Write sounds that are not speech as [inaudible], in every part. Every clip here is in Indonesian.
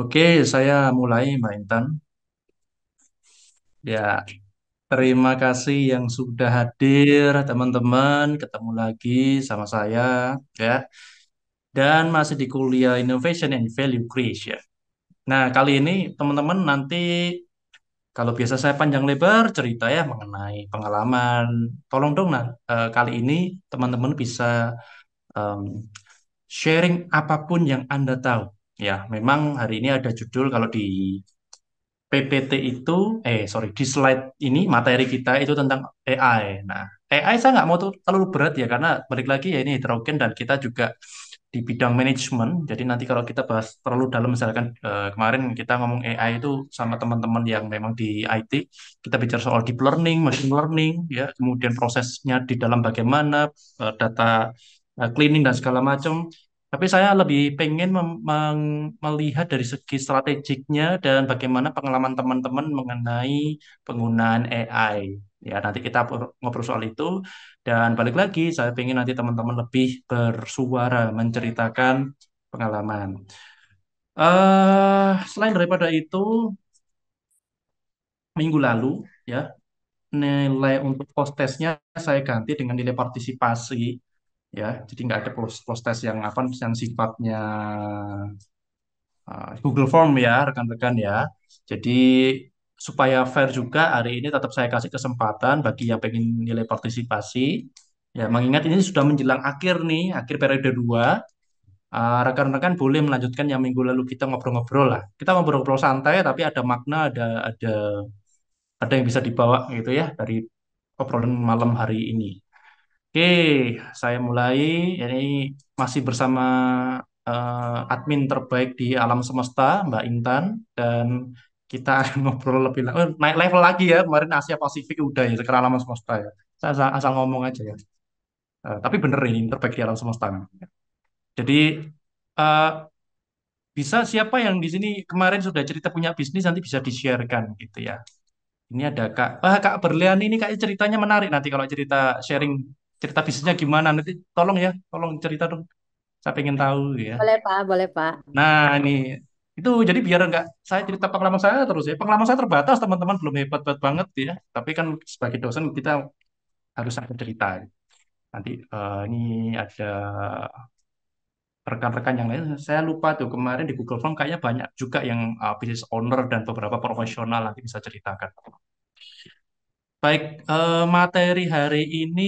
Oke, saya mulai Mbak Intan. Ya, terima kasih yang sudah hadir teman-teman. Ketemu lagi sama saya ya. Dan masih di kuliah Innovation and Value Creation. Nah, kali ini teman-teman nanti kalau biasa saya panjang lebar cerita ya mengenai pengalaman. Tolong dong nah, eh, kali ini teman-teman bisa um, sharing apapun yang Anda tahu Ya, memang hari ini ada judul kalau di PPT itu, eh sorry, di slide ini materi kita itu tentang AI. Nah, AI saya nggak mau terlalu berat ya, karena balik lagi ya ini heterogen dan kita juga di bidang manajemen. Jadi nanti kalau kita bahas terlalu dalam, misalkan eh, kemarin kita ngomong AI itu sama teman-teman yang memang di IT, kita bicara soal deep learning, machine learning, ya, kemudian prosesnya di dalam bagaimana eh, data eh, cleaning dan segala macam. Tapi saya lebih pengen melihat dari segi strategiknya dan bagaimana pengalaman teman-teman mengenai penggunaan AI. Ya, nanti kita ngobrol soal itu. Dan balik lagi, saya pengen nanti teman-teman lebih bersuara menceritakan pengalaman. Uh, selain daripada itu, minggu lalu, ya, nilai untuk post testnya saya ganti dengan nilai partisipasi ya jadi nggak ada proses yang apa yang sifatnya uh, Google Form ya rekan-rekan ya jadi supaya fair juga hari ini tetap saya kasih kesempatan bagi yang pengen nilai partisipasi ya mengingat ini sudah menjelang akhir nih akhir periode 2 uh, eh, rekan-rekan boleh melanjutkan yang minggu lalu kita ngobrol-ngobrol lah kita ngobrol-ngobrol santai tapi ada makna ada ada ada yang bisa dibawa gitu ya dari obrolan malam hari ini Oke, saya mulai. Ini masih bersama uh, admin terbaik di alam semesta, Mbak Intan, dan kita [laughs] ngobrol lebih lanjut eh, oh, naik level lagi ya. Kemarin Asia Pasifik udah ya, sekarang alam semesta ya. Saya asal, asal ngomong aja ya. Uh, tapi bener ini terbaik di alam semesta. Ya. Jadi eh, bisa siapa yang di sini kemarin sudah cerita punya bisnis nanti bisa di-sharekan gitu ya. Ini ada Kak, ah Kak Berlian ini kayak ceritanya menarik nanti kalau cerita sharing cerita bisnisnya gimana nanti tolong ya tolong cerita dong saya pengen tahu ya boleh pak boleh pak nah ini itu jadi biar enggak saya cerita pengalaman saya terus ya pengalaman saya terbatas teman-teman belum hebat hebat banget ya tapi kan sebagai dosen kita harus ada cerita nanti uh, ini ada rekan-rekan yang lain saya lupa tuh kemarin di Google Form kayaknya banyak juga yang uh, business owner dan beberapa profesional nanti bisa ceritakan Baik, eh, materi hari ini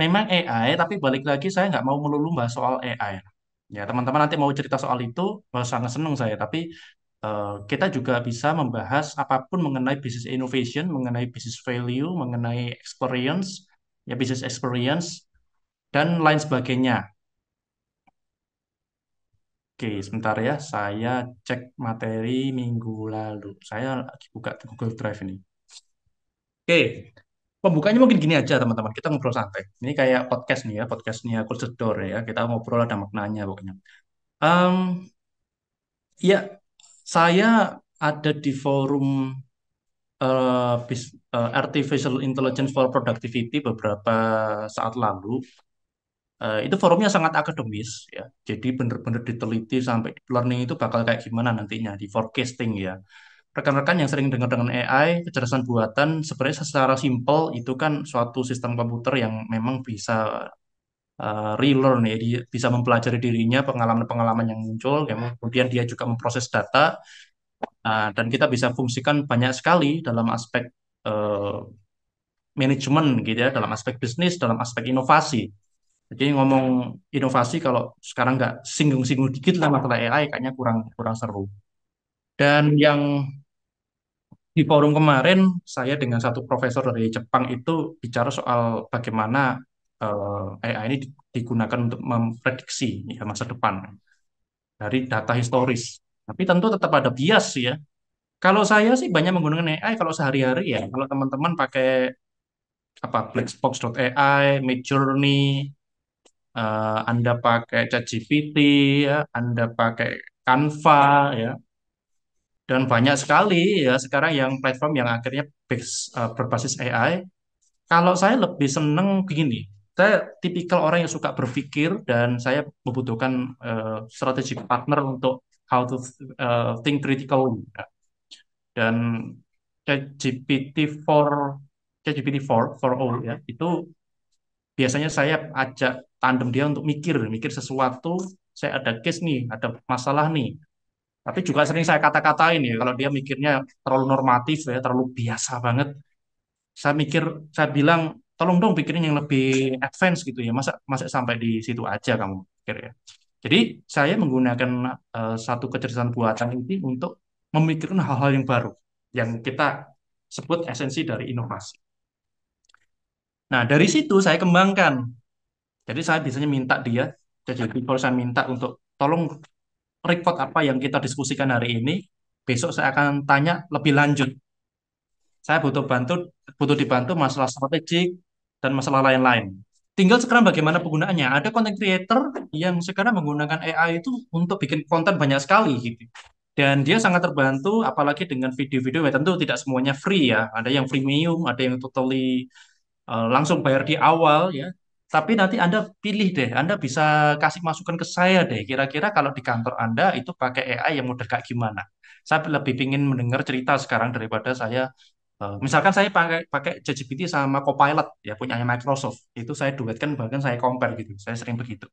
memang AI, tapi balik lagi saya nggak mau melulu bahas soal AI. Ya, teman-teman nanti mau cerita soal itu, sangat senang saya. Tapi eh, kita juga bisa membahas apapun mengenai bisnis innovation, mengenai bisnis value, mengenai experience, ya bisnis experience, dan lain sebagainya. Oke, sebentar ya, saya cek materi minggu lalu. Saya lagi buka Google Drive ini. Oke, pembukanya mungkin gini aja teman-teman. Kita ngobrol santai. Ini kayak podcast nih ya, podcastnya aku Door ya. Kita ngobrol ada maknanya pokoknya. Um, ya, saya ada di forum uh, Artificial Intelligence for Productivity beberapa saat lalu. Uh, itu forumnya sangat akademis ya. Jadi benar-benar diteliti sampai learning itu bakal kayak gimana nantinya di forecasting ya rekan-rekan yang sering dengar dengan AI, kecerdasan buatan, sebenarnya secara simpel itu kan suatu sistem komputer yang memang bisa uh, relearn ya, dia bisa mempelajari dirinya, pengalaman-pengalaman yang muncul, ya, kemudian dia juga memproses data, uh, dan kita bisa fungsikan banyak sekali dalam aspek uh, manajemen gitu ya, dalam aspek bisnis, dalam aspek inovasi. Jadi ngomong inovasi kalau sekarang nggak singgung-singgung dikit lah masalah AI kayaknya kurang kurang seru. Dan yang di forum kemarin saya dengan satu profesor dari Jepang itu bicara soal bagaimana uh, eh, AI ini digunakan untuk memprediksi ya, masa depan dari data historis. Tapi tentu tetap ada bias ya. Kalau saya sih banyak menggunakan AI kalau sehari-hari ya. Kalau teman-teman pakai apa blackbox.ai, Midjourney, uh, Anda pakai ChatGPT, ya, Anda pakai Canva ya dan banyak sekali ya sekarang yang platform yang akhirnya base, uh, berbasis AI. Kalau saya lebih seneng begini, saya tipikal orang yang suka berpikir dan saya membutuhkan uh, eh, strategic partner untuk how to uh, think critically. Dan ChatGPT 4 ChatGPT 4 for all ya itu biasanya saya ajak tandem dia untuk mikir, mikir sesuatu. Saya ada case nih, ada masalah nih tapi juga sering saya kata-katain ya, kalau dia mikirnya terlalu normatif ya, terlalu biasa banget. Saya mikir, saya bilang, tolong dong pikirin yang lebih advance gitu ya, masa, masa sampai di situ aja kamu pikir ya. Jadi saya menggunakan uh, satu kecerdasan buatan ini untuk memikirkan hal-hal yang baru, yang kita sebut esensi dari inovasi. Nah, dari situ saya kembangkan. Jadi saya biasanya minta dia, jadi kalau saya minta untuk tolong record apa yang kita diskusikan hari ini. Besok saya akan tanya lebih lanjut. Saya butuh bantu, butuh dibantu masalah strategik dan masalah lain-lain. Tinggal sekarang bagaimana penggunaannya. Ada content creator yang sekarang menggunakan AI itu untuk bikin konten banyak sekali gitu. Dan dia sangat terbantu apalagi dengan video-video ya tentu tidak semuanya free ya. Ada yang freemium, ada yang totally uh, langsung bayar di awal ya. Tapi nanti Anda pilih deh, Anda bisa kasih masukan ke saya deh. Kira-kira kalau di kantor Anda itu pakai AI yang mudah kayak gimana? Saya lebih ingin mendengar cerita sekarang daripada saya eh, misalkan saya pakai pakai ChatGPT sama Copilot ya punya Microsoft itu saya duetkan bahkan saya compare gitu saya sering begitu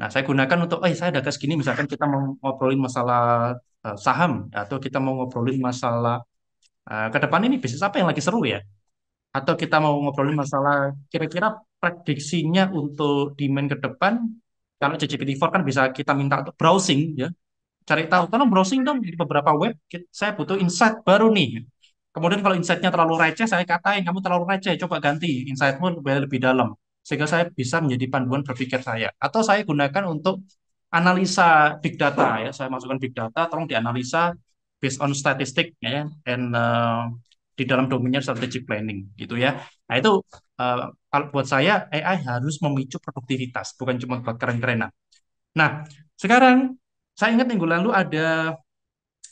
nah saya gunakan untuk eh saya ada ke segini misalkan kita mau ngobrolin masalah eh, saham atau kita mau ngobrolin masalah eh, ke depan ini bisnis apa yang lagi seru ya atau kita mau ngobrolin masalah kira-kira prediksinya untuk demand ke depan kalau ChatGPT-4 kan bisa kita minta untuk browsing ya cari tahu tolong browsing dong di beberapa web saya butuh insight baru nih kemudian kalau insightnya terlalu receh saya katain kamu terlalu receh coba ganti insightmu lebih, lebih dalam sehingga saya bisa menjadi panduan berpikir saya atau saya gunakan untuk analisa big data ya saya masukkan big data tolong dianalisa based on statistik ya and uh, di dalam domainnya strategic planning gitu ya. Nah itu uh, buat saya AI harus memicu produktivitas bukan cuma buat keren-kerenan. Nah sekarang saya ingat minggu lalu ada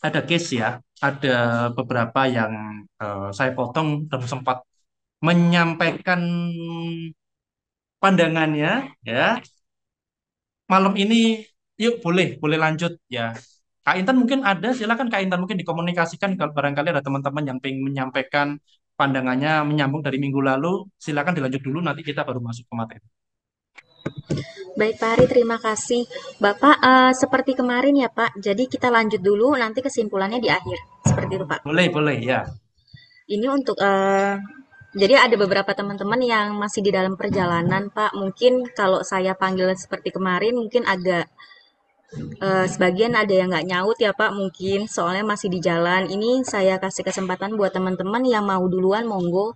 ada case ya, ada beberapa yang uh, saya potong dan sempat menyampaikan pandangannya ya. Malam ini yuk boleh boleh lanjut ya Kak Intan mungkin ada, silakan Kak Intan mungkin dikomunikasikan kalau barangkali ada teman-teman yang ingin menyampaikan pandangannya menyambung dari minggu lalu, silakan dilanjut dulu nanti kita baru masuk ke materi. Baik Pak Hari, terima kasih. Bapak, uh, seperti kemarin ya Pak, jadi kita lanjut dulu nanti kesimpulannya di akhir. Seperti itu Pak. Boleh, boleh ya. Ini untuk uh, jadi ada beberapa teman-teman yang masih di dalam perjalanan, Pak. Mungkin kalau saya panggil seperti kemarin, mungkin agak Uh, sebagian ada yang nggak nyaut ya Pak mungkin soalnya masih di jalan. Ini saya kasih kesempatan buat teman-teman yang mau duluan monggo.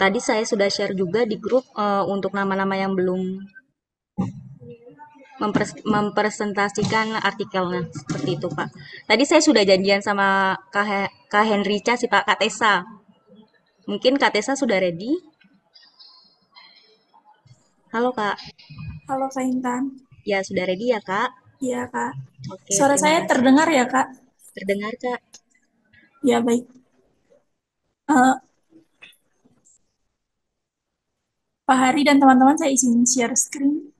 Tadi saya sudah share juga di grup uh, untuk nama-nama yang belum mempres mempresentasikan artikelnya seperti itu Pak. Tadi saya sudah janjian sama Kak, He Kak Henrica sih Pak, Kak Tessa. Mungkin Kak Tessa sudah ready? Halo Kak. Halo Kak Intan. Ya, sudah ready ya, Kak? Iya, Kak. Oke, Suara saya kasih. terdengar ya, Kak? Terdengar, Kak. Ya, baik. Uh, Pak Hari dan teman-teman, saya izin share screen.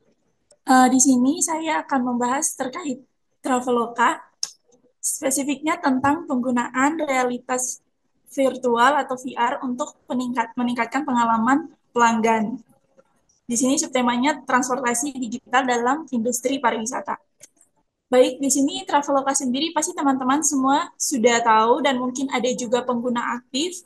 Uh, di sini saya akan membahas terkait Traveloka, spesifiknya tentang penggunaan realitas virtual atau VR untuk meningkat, meningkatkan pengalaman pelanggan. Di sini subtemanya transportasi digital dalam industri pariwisata. Baik, di sini Traveloka sendiri pasti teman-teman semua sudah tahu dan mungkin ada juga pengguna aktif.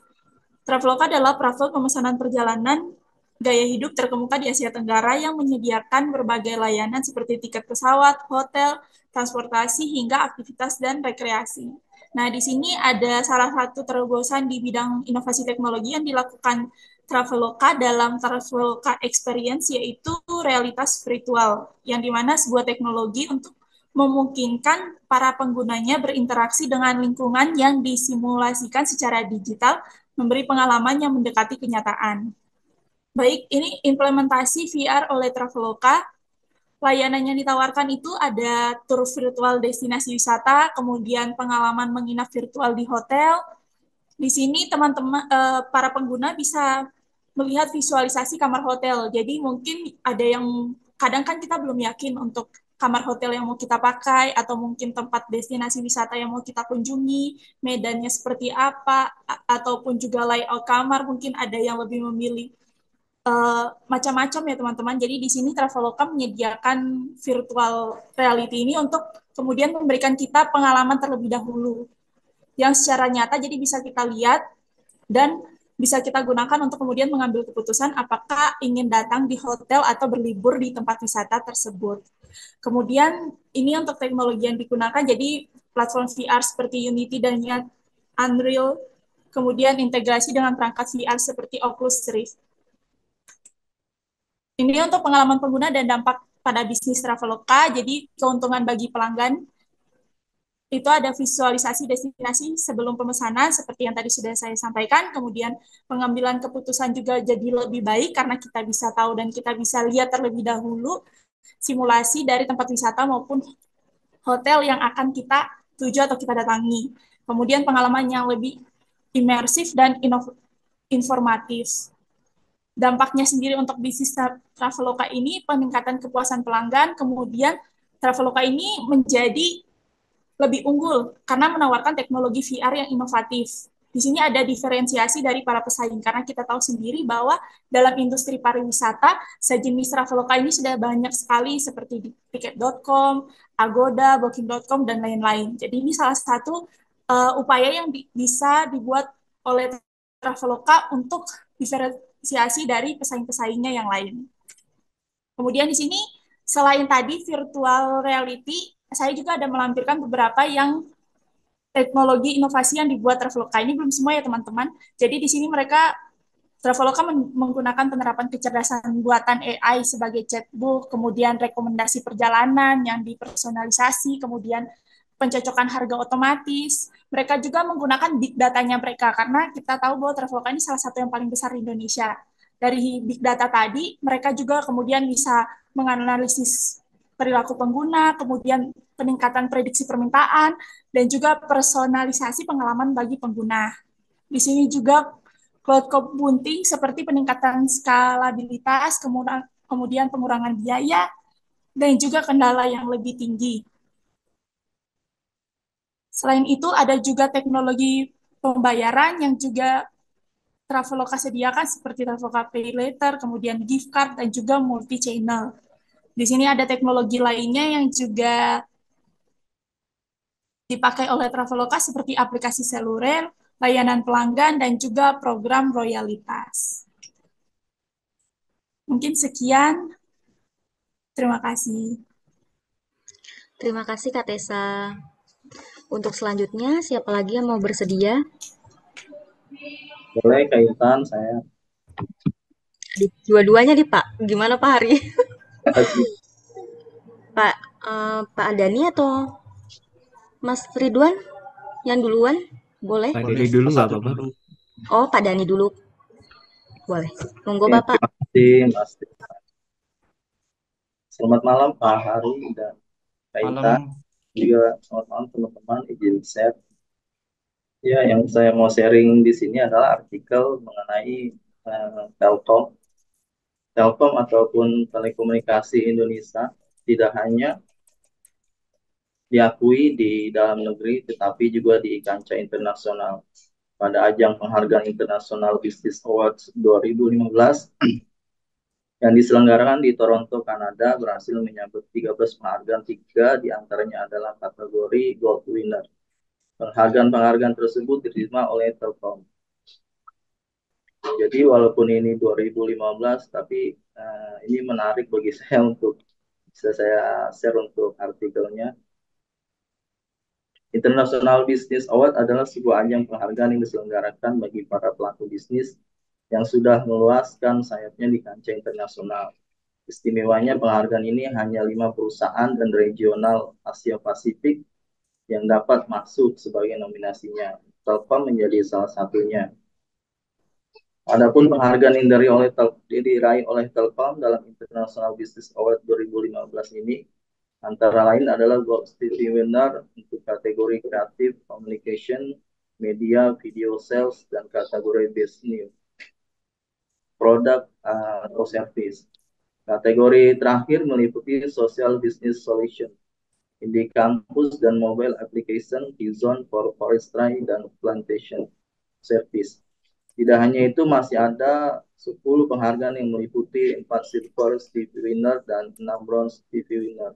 Traveloka adalah travel pemesanan perjalanan gaya hidup terkemuka di Asia Tenggara yang menyediakan berbagai layanan seperti tiket pesawat, hotel, transportasi, hingga aktivitas dan rekreasi. Nah, di sini ada salah satu terobosan di bidang inovasi teknologi yang dilakukan Traveloka dalam Traveloka Experience yaitu realitas virtual yang dimana sebuah teknologi untuk memungkinkan para penggunanya berinteraksi dengan lingkungan yang disimulasikan secara digital memberi pengalaman yang mendekati kenyataan. Baik, ini implementasi VR oleh Traveloka. Layanan yang ditawarkan itu ada tur virtual destinasi wisata, kemudian pengalaman menginap virtual di hotel, di sini teman-teman uh, para pengguna bisa melihat visualisasi kamar hotel. Jadi mungkin ada yang kadang kan kita belum yakin untuk kamar hotel yang mau kita pakai atau mungkin tempat destinasi wisata yang mau kita kunjungi, medannya seperti apa ataupun juga layout kamar mungkin ada yang lebih memilih uh, macam-macam ya teman-teman. Jadi di sini Traveloka menyediakan virtual reality ini untuk kemudian memberikan kita pengalaman terlebih dahulu yang secara nyata jadi bisa kita lihat dan bisa kita gunakan untuk kemudian mengambil keputusan apakah ingin datang di hotel atau berlibur di tempat wisata tersebut. Kemudian ini untuk teknologi yang digunakan jadi platform VR seperti Unity dan Unreal, kemudian integrasi dengan perangkat VR seperti Oculus Rift. Ini untuk pengalaman pengguna dan dampak pada bisnis Traveloka, jadi keuntungan bagi pelanggan itu ada visualisasi destinasi sebelum pemesanan seperti yang tadi sudah saya sampaikan kemudian pengambilan keputusan juga jadi lebih baik karena kita bisa tahu dan kita bisa lihat terlebih dahulu simulasi dari tempat wisata maupun hotel yang akan kita tuju atau kita datangi kemudian pengalaman yang lebih imersif dan informatif dampaknya sendiri untuk bisnis Traveloka ini peningkatan kepuasan pelanggan, kemudian Traveloka ini menjadi lebih unggul karena menawarkan teknologi VR yang inovatif. Di sini ada diferensiasi dari para pesaing karena kita tahu sendiri bahwa dalam industri pariwisata sejenis traveloka ini sudah banyak sekali seperti di tiket.com, Agoda, booking.com dan lain-lain. Jadi ini salah satu uh, upaya yang di bisa dibuat oleh traveloka untuk diferensiasi dari pesaing-pesaingnya yang lain. Kemudian di sini selain tadi virtual reality saya juga ada melampirkan beberapa yang teknologi inovasi yang dibuat Traveloka ini belum semua ya teman-teman. Jadi di sini mereka Traveloka menggunakan penerapan kecerdasan buatan AI sebagai chatbot, kemudian rekomendasi perjalanan yang dipersonalisasi, kemudian pencocokan harga otomatis. Mereka juga menggunakan big datanya mereka karena kita tahu bahwa Traveloka ini salah satu yang paling besar di Indonesia. Dari big data tadi, mereka juga kemudian bisa menganalisis perilaku pengguna, kemudian peningkatan prediksi permintaan, dan juga personalisasi pengalaman bagi pengguna. Di sini juga cloud computing seperti peningkatan skalabilitas, kemudian pengurangan biaya, dan juga kendala yang lebih tinggi. Selain itu, ada juga teknologi pembayaran yang juga Traveloka sediakan seperti Traveloka Pay Later, kemudian gift card, dan juga multi-channel. Di sini ada teknologi lainnya yang juga dipakai oleh Traveloka seperti aplikasi seluler, layanan pelanggan, dan juga program royalitas. Mungkin sekian. Terima kasih. Terima kasih Kak Tessa. Untuk selanjutnya, siapa lagi yang mau bersedia? Boleh, Kak Yutan, saya. Dua-duanya nih Pak. Gimana Pak Hari? [laughs] Pak uh, Pak Adani atau Mas Ridwan yang duluan boleh? Pak Dani dulu nggak apa-apa. Oh Pak Dani dulu boleh. Monggo Bapak. Terima kasih Mas. Selamat malam Pak Harun dan Pak Ita. Juga selamat malam teman-teman izin share. Ya, yang saya mau sharing di sini adalah artikel mengenai uh, Telkom Telkom ataupun Telekomunikasi Indonesia tidak hanya diakui di dalam negeri tetapi juga di kancah internasional. Pada ajang penghargaan internasional Business Awards 2015 [clears throat] yang diselenggarakan di Toronto, Kanada berhasil menyambut 13 penghargaan, tiga diantaranya adalah kategori Gold Winner. Penghargaan-penghargaan tersebut diterima oleh Telkom. Jadi walaupun ini 2015 tapi uh, ini menarik bagi [laughs] saya untuk bisa saya share untuk artikelnya. International Business Award adalah sebuah ajang penghargaan yang diselenggarakan bagi para pelaku bisnis yang sudah meluaskan sayapnya di kancah internasional. Istimewanya penghargaan ini hanya lima perusahaan dan regional Asia Pasifik yang dapat masuk sebagai nominasinya. Telkom menjadi salah satunya. Adapun penghargaan yang dari oleh diraih oleh Telkom dalam International Business Award 2015 ini antara lain adalah Gold City Winner untuk kategori kreatif, communication, media, video sales, dan kategori business, product uh, eh, atau service. Kategori terakhir meliputi Social Business Solution indi kampus dan mobile application di zone for forestry dan plantation service. Tidak hanya itu, masih ada 10 penghargaan yang meliputi 4 silver TV winner dan 6 bronze TV winner.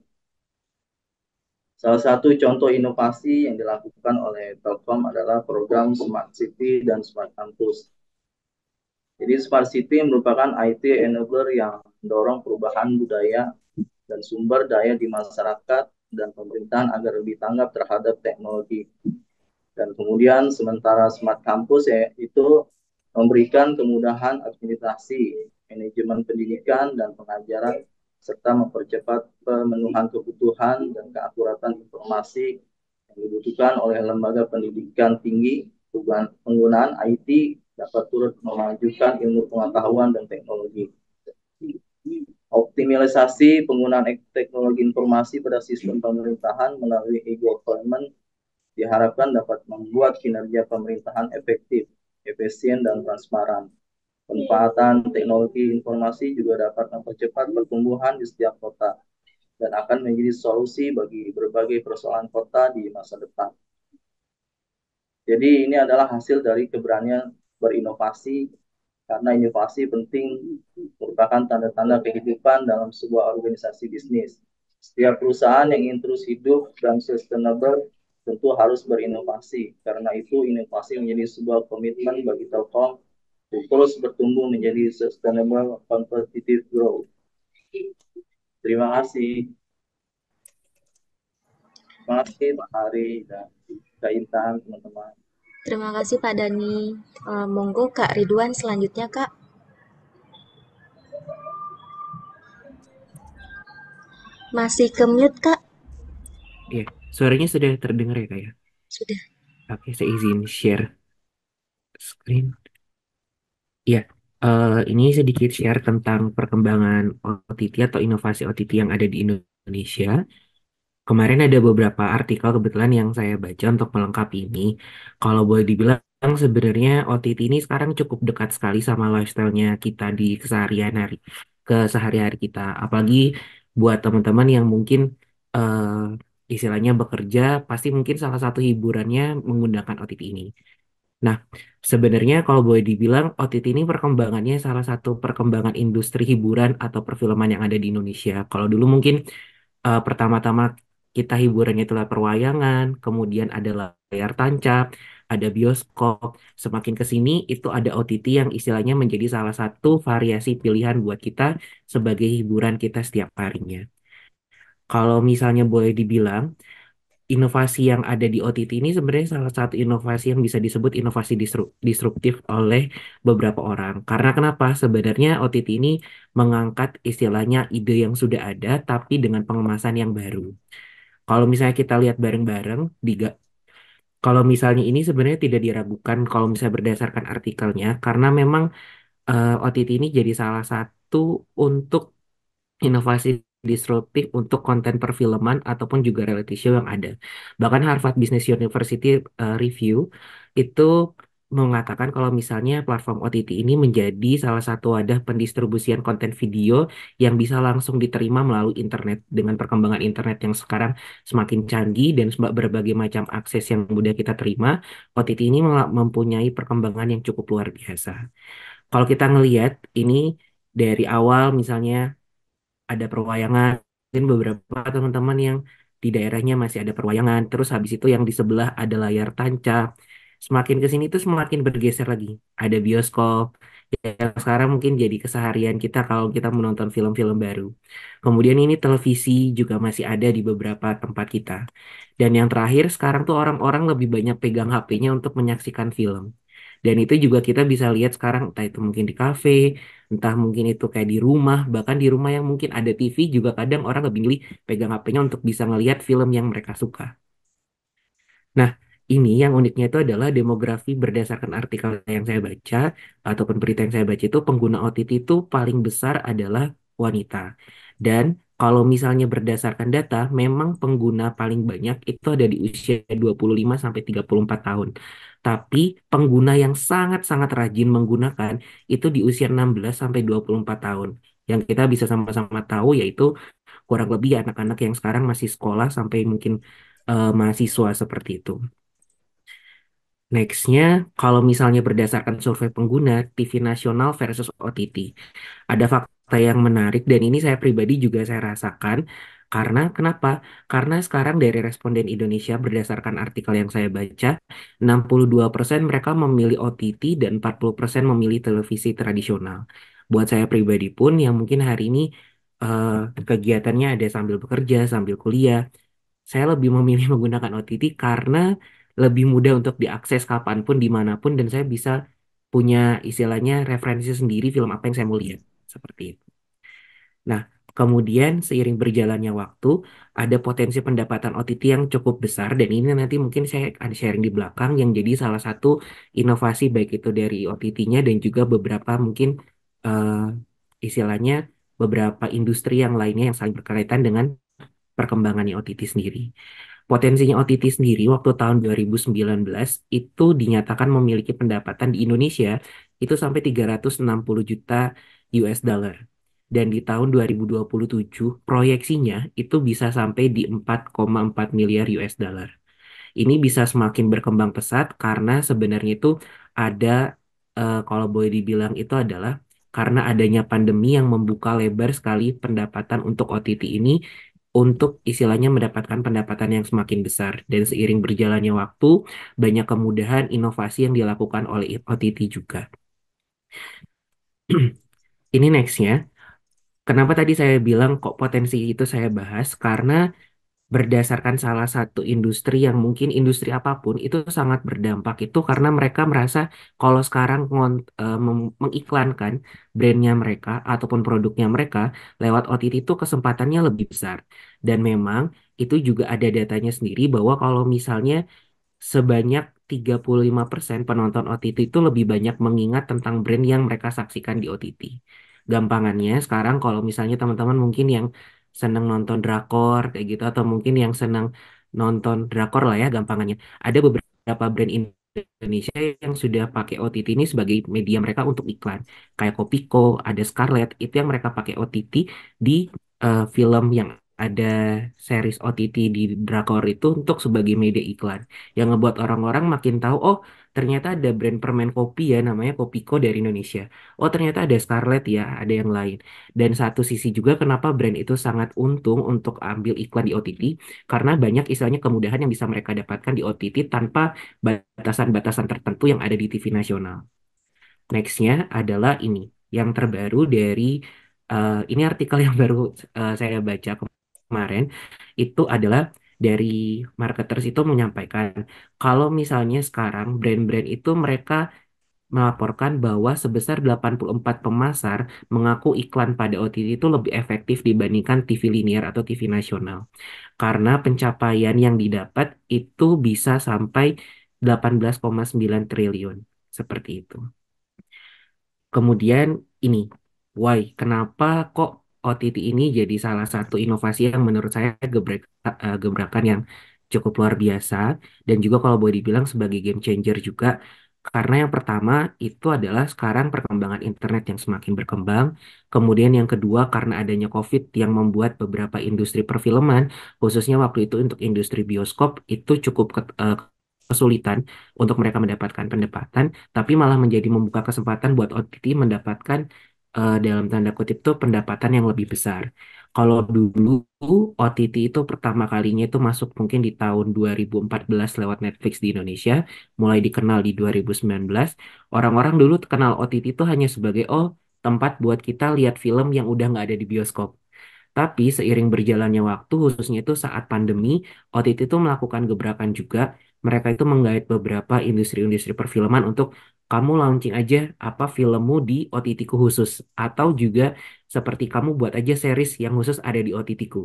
Salah satu contoh inovasi yang dilakukan oleh Telkom adalah program Smart City dan Smart Campus. Jadi Smart City merupakan IT enabler yang mendorong perubahan budaya dan sumber daya di masyarakat dan pemerintahan agar lebih tanggap terhadap teknologi. Dan kemudian sementara Smart Campus ya, itu memberikan kemudahan administrasi, manajemen pendidikan dan pengajaran, serta mempercepat pemenuhan kebutuhan dan keakuratan informasi yang dibutuhkan oleh lembaga pendidikan tinggi, penggunaan IT dapat turut memajukan ilmu pengetahuan dan teknologi. Optimalisasi penggunaan teknologi informasi pada sistem pemerintahan melalui e-government diharapkan dapat membuat kinerja pemerintahan efektif efisien, dan transparan. Iya. Penempatan teknologi informasi juga dapat mempercepat pertumbuhan di setiap kota dan akan menjadi solusi bagi berbagai persoalan kota di masa depan. Jadi ini adalah hasil dari keberanian berinovasi karena inovasi penting merupakan tanda-tanda kehidupan dalam sebuah organisasi bisnis. Setiap perusahaan yang ingin terus hidup dan sustainable tentu harus berinovasi. Karena itu inovasi menjadi sebuah komitmen bagi Telkom untuk terus bertumbuh menjadi sustainable competitive growth. Terima kasih. Terima kasih Pak Hari dan Kak Intan, teman-teman. Terima kasih Pak Dani. Eh, monggo Kak Ridwan selanjutnya Kak. Masih ke mute Kak? Iya. Yeah. Suaranya sudah terdengar ya kak ya? Sudah. Oke, saya izin share screen. Ya, uh, ini sedikit share tentang perkembangan OTT atau inovasi OTT yang ada di Indonesia. Kemarin ada beberapa artikel kebetulan yang saya baca untuk melengkapi ini. Kalau boleh dibilang sebenarnya OTT ini sekarang cukup dekat sekali sama lifestyle-nya kita di keseharian hari ke sehari-hari kita. Apalagi buat teman-teman yang mungkin uh, istilahnya bekerja pasti mungkin salah satu hiburannya menggunakan OTT ini. Nah, sebenarnya kalau boleh dibilang OTT ini perkembangannya salah satu perkembangan industri hiburan atau perfilman yang ada di Indonesia. Kalau dulu mungkin uh, pertama-tama kita hiburannya itu perwayangan, kemudian ada layar tancap, ada bioskop. Semakin ke sini itu ada OTT yang istilahnya menjadi salah satu variasi pilihan buat kita sebagai hiburan kita setiap harinya. Kalau misalnya boleh dibilang, inovasi yang ada di OTT ini sebenarnya salah satu inovasi yang bisa disebut inovasi disruptif oleh beberapa orang. Karena kenapa? Sebenarnya OTT ini mengangkat istilahnya ide yang sudah ada tapi dengan pengemasan yang baru. Kalau misalnya kita lihat bareng-bareng di kalau misalnya ini sebenarnya tidak diragukan kalau misalnya berdasarkan artikelnya karena memang uh, eh, OTT ini jadi salah satu untuk inovasi disruptif untuk konten perfilman ataupun juga reality show yang ada. Bahkan Harvard Business University uh, Review itu mengatakan kalau misalnya platform OTT ini menjadi salah satu wadah pendistribusian konten video yang bisa langsung diterima melalui internet dengan perkembangan internet yang sekarang semakin canggih dan berbagai macam akses yang mudah kita terima, OTT ini mempunyai perkembangan yang cukup luar biasa. Kalau kita ngelihat ini dari awal misalnya ada perwayangan mungkin beberapa teman-teman yang di daerahnya masih ada perwayangan terus habis itu yang di sebelah ada layar tancap semakin ke sini tuh semakin bergeser lagi ada bioskop yang sekarang mungkin jadi keseharian kita kalau kita menonton film-film baru kemudian ini televisi juga masih ada di beberapa tempat kita dan yang terakhir sekarang tuh orang-orang lebih banyak pegang HP-nya untuk menyaksikan film dan itu juga kita bisa lihat sekarang entah itu mungkin di kafe, entah mungkin itu kayak di rumah, bahkan di rumah yang mungkin ada TV juga kadang orang lebih milih pegang HP-nya untuk bisa ngelihat film yang mereka suka. Nah, ini yang uniknya itu adalah demografi berdasarkan artikel yang saya baca ataupun berita yang saya baca itu pengguna OTT itu paling besar adalah wanita. Dan kalau misalnya berdasarkan data, memang pengguna paling banyak itu ada di usia 25 sampai 34 tahun. Tapi pengguna yang sangat-sangat rajin menggunakan itu di usia 16 sampai 24 tahun. Yang kita bisa sama-sama tahu yaitu kurang lebih anak-anak yang sekarang masih sekolah sampai mungkin uh, mahasiswa seperti itu. Nextnya, kalau misalnya berdasarkan survei pengguna, TV nasional versus OTT. Ada faktor yang menarik dan ini saya pribadi juga saya rasakan karena kenapa? Karena sekarang dari responden Indonesia berdasarkan artikel yang saya baca, 62% mereka memilih OTT dan 40% memilih televisi tradisional. Buat saya pribadi pun yang mungkin hari ini eh, kegiatannya ada sambil bekerja, sambil kuliah, saya lebih memilih [laughs] menggunakan OTT karena lebih mudah untuk diakses kapanpun, dimanapun, dan saya bisa punya istilahnya referensi sendiri film apa yang saya mau lihat seperti itu. Nah, kemudian seiring berjalannya waktu ada potensi pendapatan OTT yang cukup besar dan ini nanti mungkin saya akan sharing di belakang yang jadi salah satu inovasi baik itu dari OTT-nya dan juga beberapa mungkin uh, istilahnya beberapa industri yang lainnya yang saling berkaitan dengan perkembangan OTT sendiri. Potensinya OTT sendiri waktu tahun 2019 itu dinyatakan memiliki pendapatan di Indonesia itu sampai 360 juta US dollar. Dan di tahun 2027 proyeksinya itu bisa sampai di 4,4 miliar US dollar. Ini bisa semakin berkembang pesat karena sebenarnya itu ada uh, kalau boleh dibilang itu adalah karena adanya pandemi yang membuka lebar sekali pendapatan untuk OTT ini untuk istilahnya mendapatkan pendapatan yang semakin besar dan seiring berjalannya waktu banyak kemudahan inovasi yang dilakukan oleh OTT juga. [clears throat] ini nextnya. Kenapa tadi saya bilang kok potensi itu saya bahas? Karena berdasarkan salah satu industri yang mungkin industri apapun itu sangat berdampak itu karena mereka merasa kalau sekarang e, mengiklankan brandnya mereka ataupun produknya mereka lewat OTT itu kesempatannya lebih besar dan memang itu juga ada datanya sendiri bahwa kalau misalnya sebanyak 35% penonton OTT itu lebih banyak mengingat tentang brand yang mereka saksikan di OTT. Gampangannya sekarang kalau misalnya teman-teman mungkin yang senang nonton drakor kayak gitu atau mungkin yang senang nonton drakor lah ya gampangannya. Ada beberapa brand Indonesia yang sudah pakai OTT ini sebagai media mereka untuk iklan. Kayak Kopiko, ada Scarlett, itu yang mereka pakai OTT di uh, film yang ada series OTT di drakor itu untuk sebagai media iklan yang ngebuat orang-orang makin tahu oh ternyata ada brand permen kopi ya namanya Kopiko dari Indonesia oh ternyata ada Scarlett ya ada yang lain dan satu sisi juga kenapa brand itu sangat untung untuk ambil iklan di OTT karena banyak istilahnya kemudahan yang bisa mereka dapatkan di OTT tanpa batasan-batasan tertentu yang ada di TV nasional nextnya adalah ini yang terbaru dari uh, ini artikel yang [laughs] baru uh, saya baca kemarin itu adalah dari marketers itu menyampaikan kalau misalnya sekarang brand-brand itu mereka melaporkan bahwa sebesar 84 pemasar mengaku iklan pada OTT itu lebih efektif dibandingkan TV linear atau TV nasional. Karena pencapaian yang didapat itu bisa sampai 18,9 triliun. Seperti itu. Kemudian ini, why? Kenapa kok OTT ini jadi salah satu inovasi yang menurut saya gebrek, uh, gebrakan yang cukup luar biasa dan juga kalau boleh dibilang sebagai game changer juga karena yang pertama itu adalah sekarang perkembangan internet yang semakin berkembang, kemudian yang kedua karena adanya COVID yang membuat beberapa industri perfilman, khususnya waktu itu untuk industri bioskop itu cukup ke, uh, kesulitan untuk mereka mendapatkan pendapatan, tapi malah menjadi membuka kesempatan buat OTT mendapatkan uh, dalam tanda kutip tuh pendapatan yang lebih besar. Kalau dulu OTT itu pertama kalinya itu masuk mungkin di tahun 2014 lewat Netflix di Indonesia, mulai dikenal di 2019. Orang-orang dulu kenal OTT itu hanya sebagai oh tempat buat kita lihat film yang udah nggak ada di bioskop. Tapi seiring berjalannya waktu, khususnya itu saat pandemi, OTT itu melakukan gebrakan juga mereka itu menggait beberapa industri-industri perfilman untuk kamu launching aja apa filmmu di OTT-ku khusus atau juga seperti kamu buat aja series yang khusus ada di OTT-ku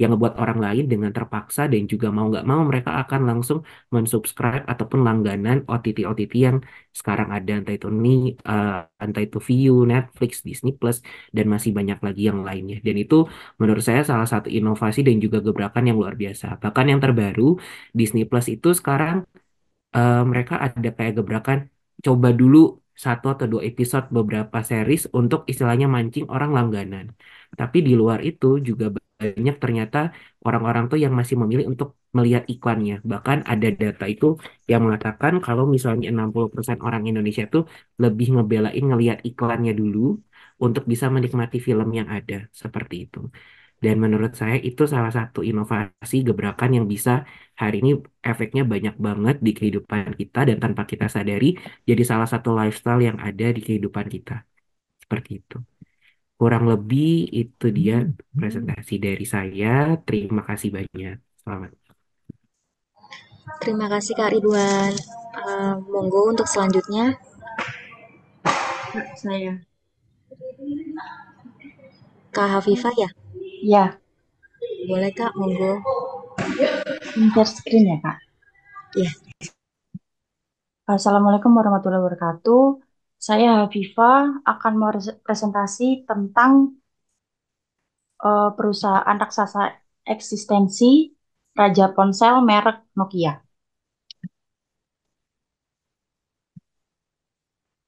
yang ngebuat orang lain dengan terpaksa dan juga mau nggak mau mereka akan langsung mensubscribe ataupun langganan OTT-OTT yang sekarang ada entah itu ni uh, entah itu view Netflix, Disney Plus dan masih banyak lagi yang lainnya dan itu menurut saya salah satu inovasi dan juga gebrakan yang luar biasa bahkan yang terbaru Disney Plus itu sekarang uh, mereka ada kayak gebrakan coba dulu satu atau dua episode beberapa series untuk istilahnya mancing orang langganan. Tapi di luar itu juga banyak ternyata orang-orang tuh yang masih memilih untuk melihat iklannya. Bahkan ada data itu yang mengatakan kalau misalnya 60% orang Indonesia tuh lebih ngebelain ngelihat iklannya dulu untuk bisa menikmati film yang ada. Seperti itu. Dan menurut saya itu salah satu inovasi gebrakan yang bisa hari ini efeknya banyak banget di kehidupan kita dan tanpa kita sadari jadi salah satu lifestyle yang ada di kehidupan kita. Seperti itu. Kurang lebih itu dia presentasi dari saya. Terima kasih banyak. Selamat. Terima kasih Kak Ridwan. Uh, monggo untuk selanjutnya. saya. Kak Hafifah ya? Ya, boleh Kak, monggo. Share screen ya Kak? Ya. Assalamualaikum warahmatullahi wabarakatuh. Saya Hafifa akan mau presentasi tentang uh, perusahaan raksasa eksistensi Raja Ponsel merek Nokia.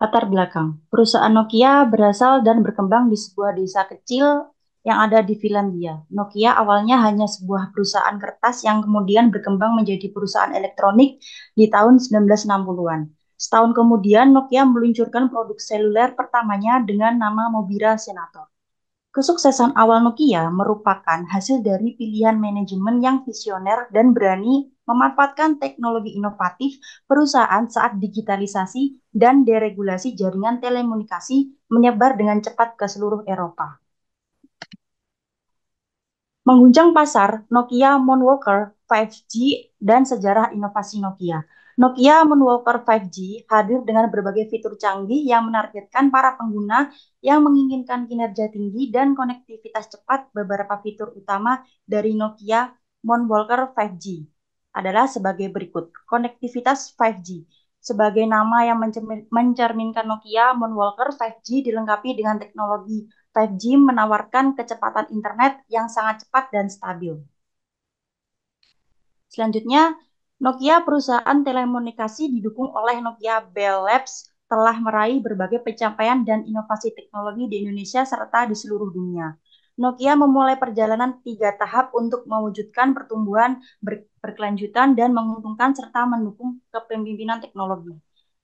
Latar belakang, perusahaan Nokia berasal dan berkembang di sebuah desa kecil yang ada di Finlandia. Nokia awalnya hanya sebuah perusahaan kertas yang kemudian berkembang menjadi perusahaan elektronik di tahun 1960-an. Setahun kemudian, Nokia meluncurkan produk seluler pertamanya dengan nama Mobira Senator. Kesuksesan awal Nokia merupakan hasil dari pilihan manajemen yang visioner dan berani memanfaatkan teknologi inovatif perusahaan saat digitalisasi dan deregulasi jaringan telekomunikasi menyebar dengan cepat ke seluruh Eropa mengguncang pasar Nokia Moonwalker 5G dan sejarah inovasi Nokia. Nokia Moonwalker 5G hadir dengan berbagai fitur canggih yang menargetkan para pengguna yang menginginkan kinerja tinggi dan konektivitas cepat beberapa fitur utama dari Nokia Moonwalker 5G adalah sebagai berikut. Konektivitas 5G sebagai nama yang mencerminkan Nokia Moonwalker 5G dilengkapi dengan teknologi 5G menawarkan kecepatan internet yang sangat cepat dan stabil. Selanjutnya, Nokia perusahaan telekomunikasi didukung oleh Nokia Bell Labs telah meraih berbagai pencapaian dan inovasi teknologi di Indonesia serta di seluruh dunia. Nokia memulai perjalanan tiga tahap untuk mewujudkan pertumbuhan berkelanjutan dan menguntungkan serta mendukung kepemimpinan teknologi.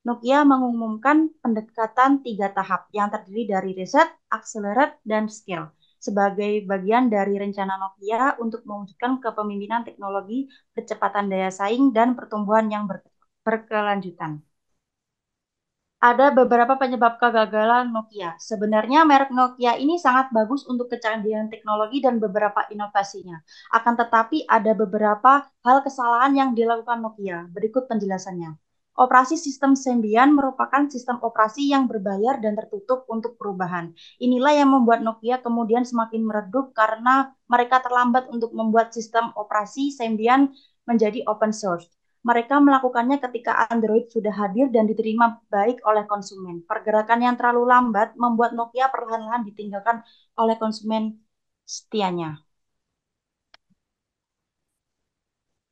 Nokia mengumumkan pendekatan tiga tahap yang terdiri dari riset, accelerate, dan scale sebagai bagian dari rencana Nokia untuk mewujudkan kepemimpinan teknologi, kecepatan daya saing, dan pertumbuhan yang ber berkelanjutan. Ada beberapa penyebab kegagalan Nokia. Sebenarnya merek Nokia ini sangat bagus untuk kecanggihan teknologi dan beberapa inovasinya. Akan tetapi ada beberapa hal kesalahan yang dilakukan Nokia. Berikut penjelasannya. Operasi sistem Symbian merupakan sistem operasi yang berbayar dan tertutup untuk perubahan. Inilah yang membuat Nokia kemudian semakin meredup karena mereka terlambat untuk membuat sistem operasi Symbian menjadi open source. Mereka melakukannya ketika Android sudah hadir dan diterima baik oleh konsumen. Pergerakan yang terlalu lambat membuat Nokia perlahan-lahan ditinggalkan oleh konsumen setianya.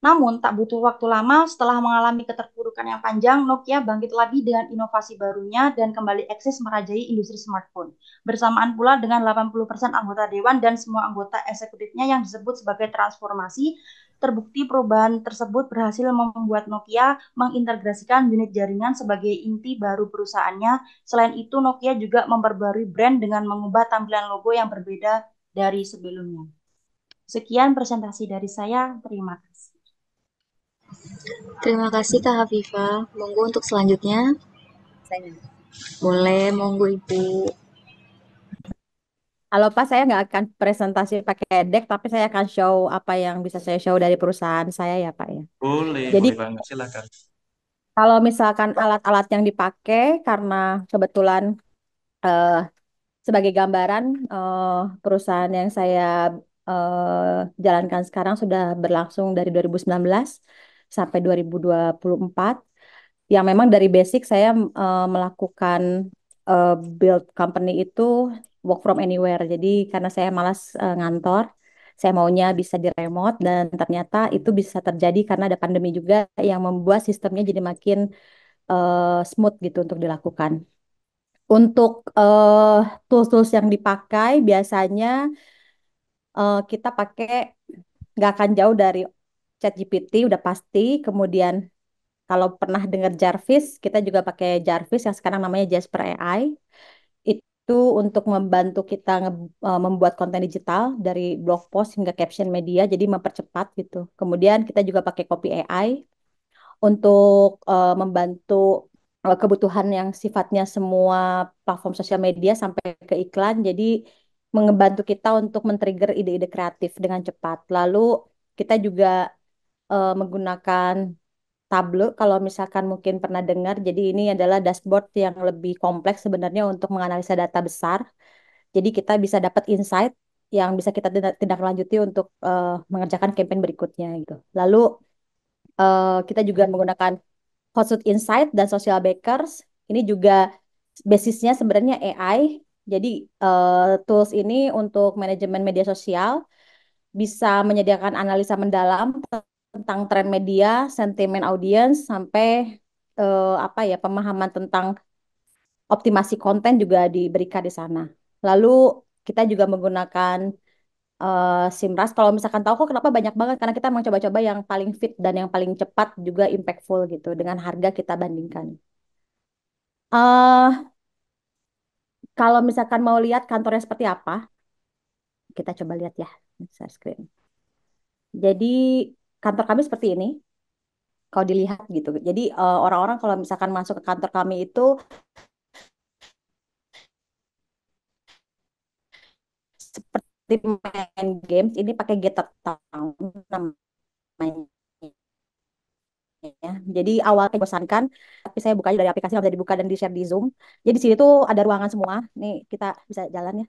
Namun, tak butuh waktu lama setelah mengalami keterpurukan yang panjang, Nokia bangkit lagi dengan inovasi barunya dan kembali eksis merajai industri smartphone. Bersamaan pula dengan 80% anggota dewan dan semua anggota eksekutifnya yang disebut sebagai transformasi, terbukti perubahan tersebut berhasil membuat Nokia mengintegrasikan unit jaringan sebagai inti baru perusahaannya. Selain itu, Nokia juga memperbarui brand dengan mengubah tampilan logo yang berbeda dari sebelumnya. Sekian presentasi dari saya, terima kasih. Terima kasih Kak Hafifa. Monggo untuk selanjutnya. Saya. Boleh, monggo Ibu. Halo Pak, saya nggak akan presentasi pakai deck, tapi saya akan show apa yang bisa saya show dari perusahaan saya ya Pak ya. Boleh, Jadi, boleh banget, silakan. Kalau misalkan alat-alat yang dipakai, karena kebetulan uh, sebagai gambaran uh, perusahaan yang saya uh, jalankan sekarang sudah berlangsung dari 2019 sampai 2024 yang memang dari basic saya uh, melakukan uh, build company itu work from anywhere. Jadi karena saya malas uh, ngantor, saya maunya bisa di remote dan ternyata itu bisa terjadi karena ada pandemi juga yang membuat sistemnya jadi makin uh, smooth gitu untuk dilakukan. Untuk uh, tools-tools yang dipakai biasanya uh, kita pakai nggak akan jauh dari Chat GPT udah pasti, kemudian kalau pernah dengar Jarvis, kita juga pakai Jarvis yang sekarang namanya Jasper AI. Itu untuk membantu kita e, membuat konten digital dari blog post hingga caption media, jadi mempercepat gitu. Kemudian kita juga pakai Copy AI untuk uh, membantu e, kebutuhan yang sifatnya semua platform sosial media sampai ke iklan. Jadi mengebantu kita untuk men-trigger ide-ide kreatif dengan cepat. Lalu kita juga uh, menggunakan Tableau kalau misalkan mungkin pernah dengar. Jadi ini adalah dashboard yang lebih kompleks sebenarnya untuk menganalisa data besar. Jadi kita bisa dapat insight yang bisa kita tindak lanjuti untuk uh, mengerjakan campaign berikutnya gitu. Lalu uh, kita juga menggunakan Hotsuite Insight dan Social Bakers. Ini juga basisnya sebenarnya AI. Jadi uh, tools ini untuk manajemen media sosial bisa menyediakan analisa mendalam tentang tren media, sentimen audiens sampai eh, apa ya pemahaman tentang optimasi konten juga diberikan di sana. Lalu kita juga menggunakan uh, eh, Simras. Kalau misalkan tahu kok kenapa banyak banget karena kita mau coba-coba yang paling fit dan yang paling cepat juga impactful gitu dengan harga kita bandingkan. Uh, kalau misalkan mau lihat kantornya seperti apa, kita coba lihat ya share screen. Jadi kantor kami seperti ini kalau dilihat gitu. Jadi uh, orang-orang kalau misalkan masuk ke kantor kami itu seperti main games ini pakai getter town namanya. Ya. Jadi awalnya bosankan, tapi saya bukanya dari aplikasi nggak bisa dibuka dan di share di Zoom. Jadi di sini tuh ada ruangan semua. Nih kita bisa jalan ya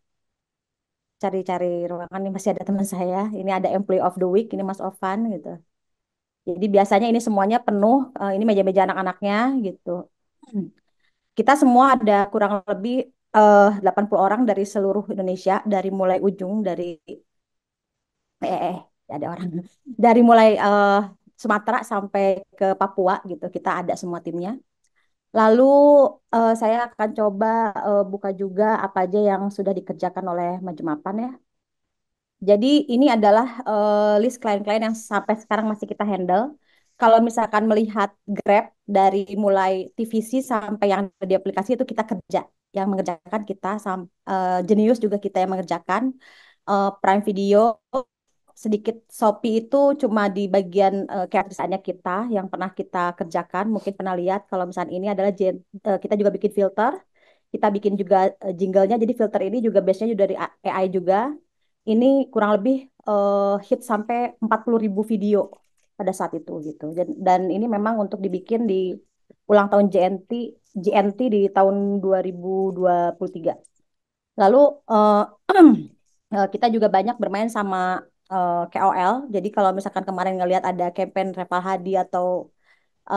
cari-cari ruangan ini masih ada teman saya ini ada employee of the week ini Mas Ovan gitu jadi biasanya ini semuanya penuh uh, ini meja-meja anak-anaknya gitu kita semua ada kurang lebih eh, uh, 80 orang dari seluruh Indonesia dari mulai ujung dari eh, eh ada orang dari mulai uh, Sumatera sampai ke Papua gitu kita ada semua timnya Lalu uh, saya akan coba uh, buka juga apa aja yang sudah dikerjakan oleh Majumapan ya. Jadi ini adalah uh, list klien-klien yang sampai sekarang masih kita handle. Kalau misalkan melihat Grab dari mulai TVC sampai yang di aplikasi itu kita kerja, yang mengerjakan kita, uh, Genius juga kita yang mengerjakan, Prime Video sedikit Shopee itu cuma di bagian uh, kita yang pernah kita kerjakan. Mungkin pernah lihat kalau misalnya ini adalah uh, kita juga bikin filter, kita bikin juga uh, jinglenya. Jadi filter ini juga biasanya dari AI juga. Ini kurang lebih uh, hit sampai 40 ribu video pada saat itu gitu. Dan, dan ini memang untuk dibikin di ulang tahun JNT JNT di tahun 2023. Lalu uh, [clears throat] kita juga banyak bermain sama uh, eh, KOL. Jadi kalau misalkan kemarin ngelihat ada campaign Reval Hadi atau uh,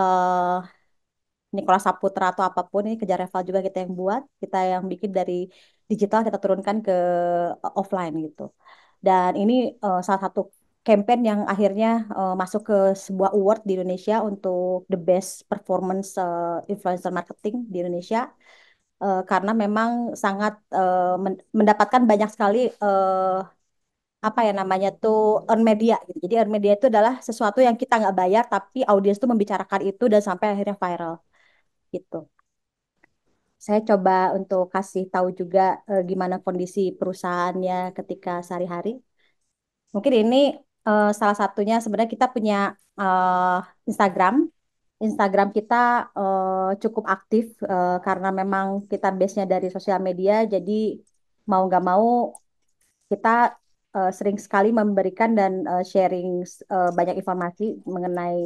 eh, Nikola Saputra atau apapun ini kejar Reval juga kita yang buat, kita yang bikin dari digital kita turunkan ke offline gitu. Dan ini uh, salah satu campaign yang akhirnya uh, masuk ke sebuah award di Indonesia untuk the best performance uh, influencer marketing di Indonesia uh, karena memang sangat uh, mendapatkan banyak sekali uh, apa ya namanya tuh earn media gitu. Jadi earn media itu adalah sesuatu yang kita nggak bayar tapi audiens tuh membicarakan itu dan sampai akhirnya viral gitu. Saya coba untuk kasih tahu juga eh, gimana kondisi perusahaannya ketika sehari-hari. Mungkin ini eh, salah satunya sebenarnya kita punya eh, Instagram. Instagram kita cukup aktif karena memang kita base-nya dari sosial media jadi mau nggak mau kita uh, sering sekali memberikan dan uh, sharing uh, banyak informasi mengenai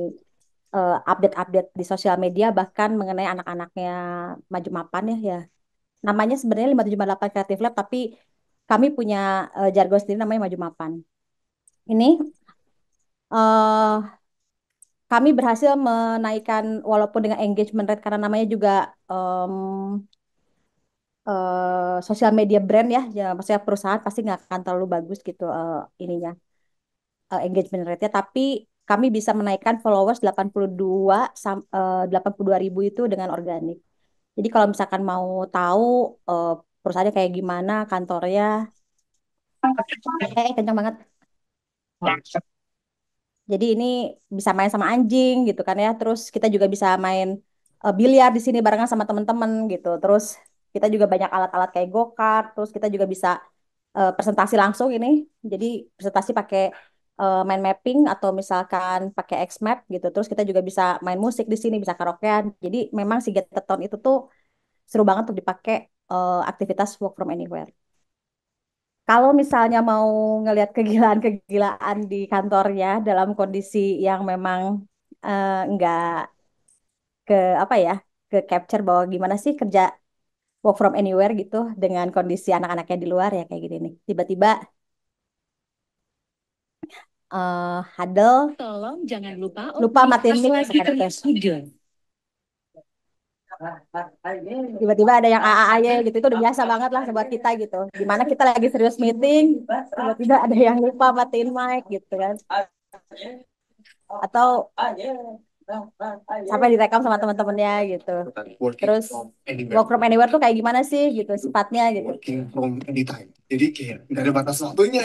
update-update uh, di sosial media bahkan mengenai anak-anaknya maju mapan ya ya namanya sebenarnya 578 Creative Lab tapi kami punya uh, jargon sendiri namanya maju mapan ini uh, kami berhasil menaikkan walaupun dengan engagement rate karena namanya juga um, uh, sosial media brand ya, ya maksudnya perusahaan pasti nggak akan terlalu bagus gitu uh, ininya uh, engagement rate-nya. Tapi kami bisa menaikkan followers 82 sam, uh, 82 ribu itu dengan organik. Jadi kalau misalkan mau tahu uh, perusahaannya kayak gimana, kantornya, eh kencang banget. Jadi ini bisa main sama anjing gitu kan ya. Terus kita juga bisa main uh, biliar di sini barengan sama teman-teman gitu. Terus kita juga banyak alat-alat kayak go-kart, terus kita juga bisa uh, presentasi langsung ini. Jadi presentasi pakai uh, mind mapping atau misalkan pakai X-Map gitu. Terus kita juga bisa main musik di sini, bisa karaokean. Jadi memang si get Getathon itu tuh seru banget untuk dipakai uh, aktivitas work from anywhere. Kalau misalnya mau ngelihat kegilaan-kegilaan di kantornya dalam kondisi yang memang uh, enggak ke apa ya, ke capture bahwa gimana sih kerja work from anywhere gitu dengan kondisi anak-anaknya di luar ya kayak gini gitu nih tiba-tiba uh, eh, huddle tolong jangan lupa lupa matiin mic tiba-tiba ada yang AAA ya gitu itu udah biasa banget lah buat kita gitu dimana kita lagi serius meeting tiba-tiba ada yang lupa matiin mic gitu kan atau sampai direkam sama teman-temannya gitu. Working Terus work from anywhere tuh kayak gimana sih gitu sifatnya gitu. Working from anytime. Jadi kayak nggak ada batas waktunya.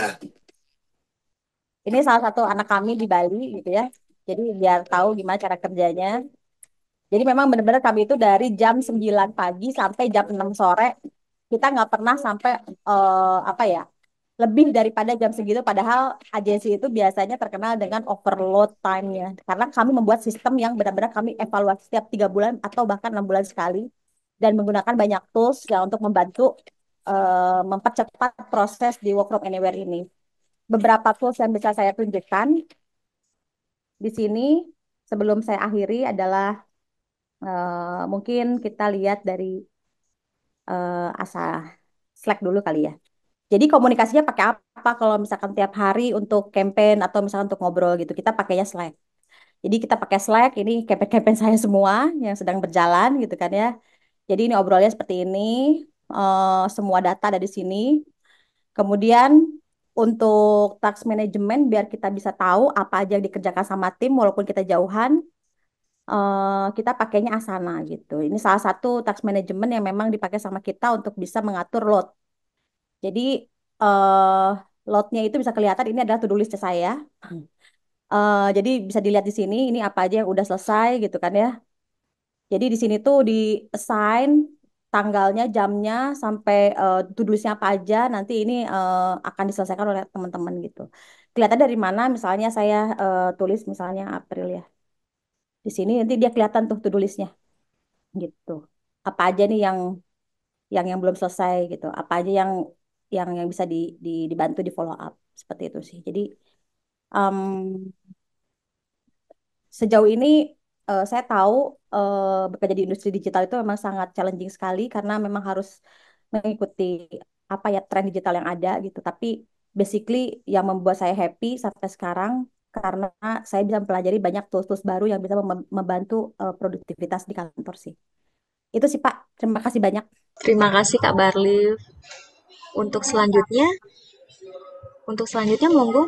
Ini salah satu anak kami di Bali gitu ya. Jadi biar tahu gimana cara kerjanya. Jadi memang benar-benar kami itu dari jam 9 pagi sampai jam 6 sore kita nggak pernah sampai uh, apa ya lebih daripada jam segitu padahal agensi itu biasanya terkenal dengan overload time-nya karena kami membuat sistem yang benar-benar kami evaluasi setiap tiga bulan atau bahkan enam bulan sekali dan menggunakan banyak tools ya untuk membantu uh, mempercepat proses di work from anywhere ini beberapa tools yang bisa saya tunjukkan di sini sebelum saya akhiri adalah uh, mungkin kita lihat dari uh, asa Slack dulu kali ya jadi komunikasinya pakai apa kalau misalkan tiap hari untuk campaign atau misalkan untuk ngobrol gitu? Kita pakainya Slack. Jadi kita pakai Slack ini campaign-campaign saya semua yang sedang berjalan gitu kan ya. Jadi ini obrolnya seperti ini, uh, semua data ada di sini. Kemudian untuk tax management biar kita bisa tahu apa aja yang dikerjakan sama tim walaupun kita jauhan. Uh, kita pakainya Asana gitu. Ini salah satu tax management yang memang dipakai sama kita untuk bisa mengatur load jadi uh, lotnya itu bisa kelihatan ini adalah to-do list saya. Uh, jadi bisa dilihat di sini ini apa aja yang udah selesai gitu kan ya. Jadi di sini tuh di assign tanggalnya, jamnya, sampai uh, to-do listnya apa aja nanti ini uh, akan diselesaikan oleh teman-teman gitu. Kelihatan dari mana misalnya saya uh, tulis misalnya April ya. Di sini nanti dia kelihatan tuh to-do listnya gitu. Apa aja nih yang yang yang belum selesai gitu. Apa aja yang yang yang bisa di, di, dibantu di follow up seperti itu sih. Jadi um, sejauh ini uh, saya tahu uh, bekerja di industri digital itu memang sangat challenging sekali karena memang harus mengikuti apa ya tren digital yang ada gitu. Tapi basically yang membuat saya happy sampai sekarang karena saya bisa mempelajari banyak tools-tools baru yang bisa membantu uh, produktivitas di kantor sih. Itu sih Pak, terima kasih banyak. Terima kasih Kak Barli untuk selanjutnya, untuk selanjutnya monggo.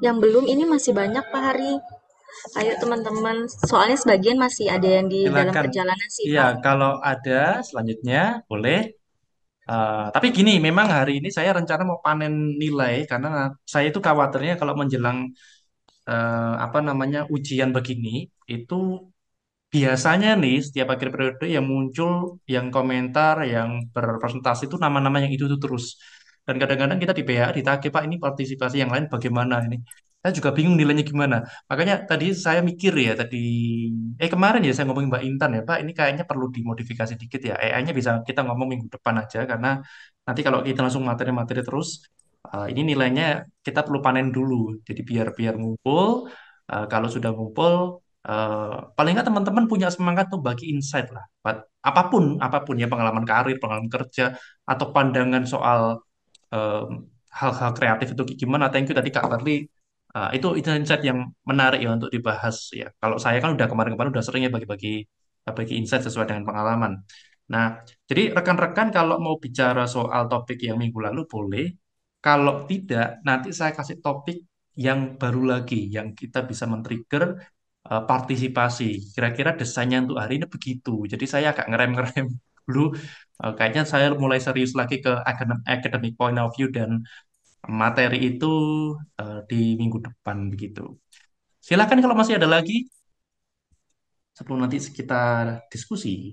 Yang belum ini masih banyak Pak Hari. Ayo teman-teman, soalnya sebagian masih ada yang di Silakan. dalam perjalanan sih. Iya, kalau ada selanjutnya boleh. Uh, tapi gini, memang hari ini saya rencana mau panen nilai karena saya itu khawatirnya kalau menjelang uh, apa namanya ujian begini itu biasanya nih setiap akhir periode yang muncul yang komentar yang berpresentasi itu nama-nama yang itu, itu terus dan kadang-kadang kita di PA ditake Pak ini partisipasi yang lain bagaimana ini saya juga bingung nilainya gimana makanya tadi saya mikir ya tadi eh kemarin ya saya ngomong Mbak Intan ya Pak ini kayaknya perlu dimodifikasi dikit ya AI-nya bisa kita ngomong minggu depan aja karena nanti kalau kita langsung materi-materi terus uh, ini nilainya kita perlu panen dulu jadi biar biar ngumpul uh, kalau sudah ngumpul Eh, paling nggak teman-teman punya semangat tuh bagi insight lah. Apapun, apapun ya pengalaman karir, pengalaman kerja, atau pandangan soal hal eh, hal-hal kreatif itu gimana. Thank you tadi Kak terli Uh, eh, itu itu insight yang menarik ya untuk dibahas ya. Kalau saya kan udah kemarin-kemarin udah sering ya bagi-bagi bagi insight sesuai dengan pengalaman. Nah, jadi rekan-rekan kalau mau bicara soal topik yang minggu lalu boleh. Kalau tidak, nanti saya kasih topik yang baru lagi yang kita bisa men-trigger Eh, partisipasi. Kira-kira desainnya untuk hari ini begitu. Jadi saya agak ngerem-ngerem [laughs] dulu. Eh, kayaknya saya mulai serius lagi ke academic point of view dan materi itu eh, di minggu depan begitu. Silakan kalau masih ada lagi sebelum nanti kita diskusi.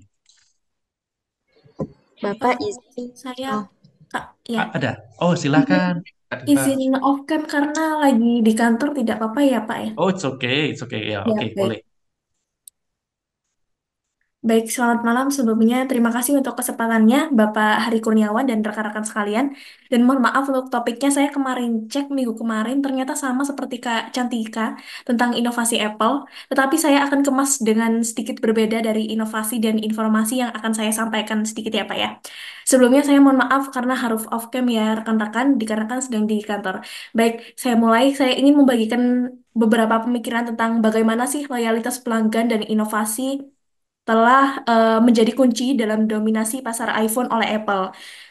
Bapak izin saya oh. Ah, ya. ada. Oh, silakan. Izin off cam karena lagi di kantor tidak apa-apa ya Pak ya? Oh, it's okay, it's okay. Ya, ya oke, Ya, okay. boleh. Baik, selamat malam sebelumnya. Terima kasih untuk kesempatannya, Bapak Hari Kurniawan dan rekan-rekan sekalian. Dan mohon maaf untuk topiknya, saya kemarin cek minggu kemarin ternyata sama seperti Kak Cantika tentang inovasi Apple, tetapi saya akan kemas dengan sedikit berbeda dari inovasi dan informasi yang akan saya sampaikan sedikit ya, Pak ya. Sebelumnya saya mohon maaf karena harus off cam ya rekan-rekan, dikarenakan sedang di kantor. Baik, saya mulai. Saya ingin membagikan beberapa pemikiran tentang bagaimana sih loyalitas pelanggan dan inovasi telah uh, menjadi kunci dalam dominasi pasar iPhone oleh Apple.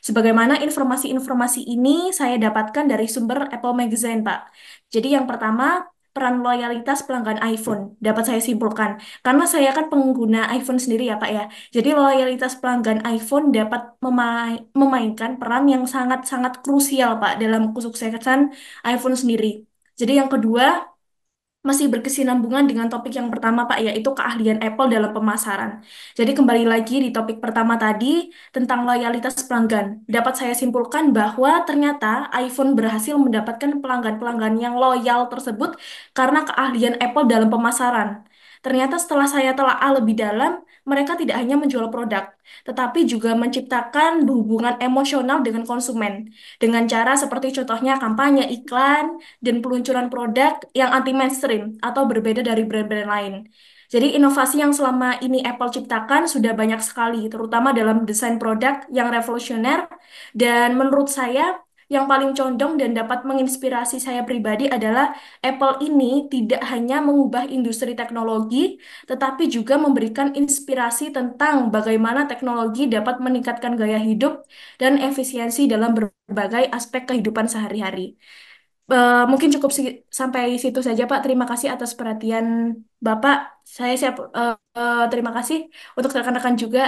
Sebagaimana informasi-informasi ini saya dapatkan dari sumber Apple Magazine, Pak. Jadi yang pertama, peran loyalitas pelanggan iPhone dapat saya simpulkan karena saya kan pengguna iPhone sendiri ya Pak ya. Jadi loyalitas pelanggan iPhone dapat mema memainkan peran yang sangat-sangat krusial Pak dalam kesuksesan iPhone sendiri. Jadi yang kedua, masih berkesinambungan dengan topik yang pertama, Pak, yaitu keahlian Apple dalam pemasaran. Jadi kembali lagi di topik pertama tadi tentang loyalitas pelanggan. Dapat saya simpulkan bahwa ternyata iPhone berhasil mendapatkan pelanggan-pelanggan yang loyal tersebut karena keahlian Apple dalam pemasaran. Ternyata setelah saya telah lebih dalam, mereka tidak hanya menjual produk, tetapi juga menciptakan hubungan emosional dengan konsumen. Dengan cara seperti contohnya kampanye iklan dan peluncuran produk yang anti mainstream atau berbeda dari brand-brand lain. Jadi inovasi yang selama ini Apple ciptakan sudah banyak sekali, terutama dalam desain produk yang revolusioner. Dan menurut saya yang paling condong dan dapat menginspirasi saya pribadi adalah Apple ini tidak hanya mengubah industri teknologi, tetapi juga memberikan inspirasi tentang bagaimana teknologi dapat meningkatkan gaya hidup dan efisiensi dalam berbagai aspek kehidupan sehari-hari. Uh, mungkin cukup si sampai situ saja, Pak. Terima kasih atas perhatian Bapak. Saya siap. Uh, uh, terima kasih untuk rekan-rekan juga.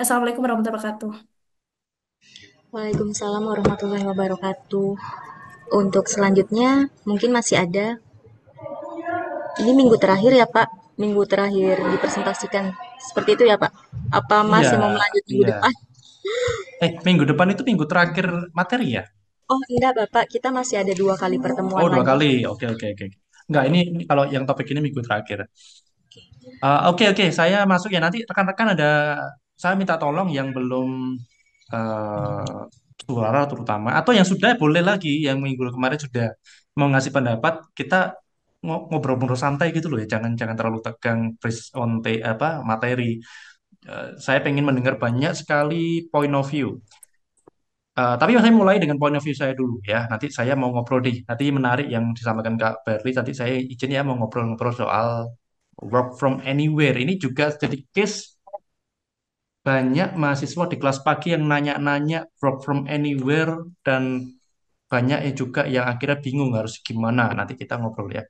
Assalamualaikum warahmatullahi wabarakatuh. Waalaikumsalam warahmatullahi wabarakatuh. Untuk selanjutnya mungkin masih ada. Ini minggu terakhir ya Pak, minggu terakhir dipresentasikan seperti itu ya Pak. Apa masih ya, mau melanjut minggu ya. depan? Eh minggu depan itu minggu terakhir materi ya? Oh enggak Bapak, kita masih ada dua kali pertemuan. Oh dua lagi. kali, oke oke oke. Enggak ini, kalau yang topik ini minggu terakhir. Oke uh, oke, okay, okay. saya masuk ya nanti rekan-rekan ada saya minta tolong yang belum uh, suara terutama atau yang sudah boleh lagi yang minggu kemarin sudah mau ngasih pendapat kita ngobrol-ngobrol santai gitu loh ya jangan jangan terlalu tegang press on te, apa materi uh, saya pengen mendengar banyak sekali point of view uh, tapi saya mulai dengan point of view saya dulu ya nanti saya mau ngobrol deh nanti menarik yang disampaikan Kak Berli nanti saya izin ya mau ngobrol-ngobrol soal work from anywhere ini juga jadi case banyak mahasiswa di kelas pagi yang nanya-nanya work from anywhere dan banyak juga yang akhirnya bingung harus gimana. Nanti kita ngobrol ya.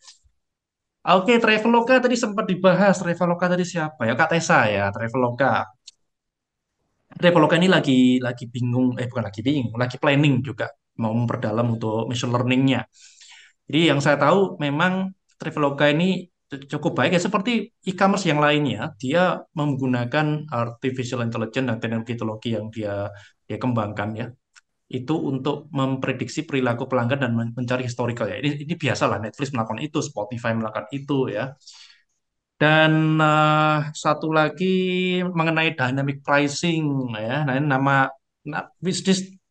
Oke, Traveloka tadi sempat dibahas. Traveloka tadi siapa ya? Kak Tessa ya, Traveloka. Traveloka ini lagi lagi bingung, eh bukan lagi bingung, lagi planning juga mau memperdalam untuk machine learningnya. Jadi yang saya tahu memang Traveloka ini cukup baik ya seperti e-commerce yang lainnya dia menggunakan artificial intelligence dan teknologi teknologi yang dia dia kembangkan ya itu untuk memprediksi perilaku pelanggan dan mencari historical ya ini ini biasalah Netflix melakukan itu Spotify melakukan itu ya dan uh, satu lagi mengenai dynamic pricing ya nah, ini nama nah,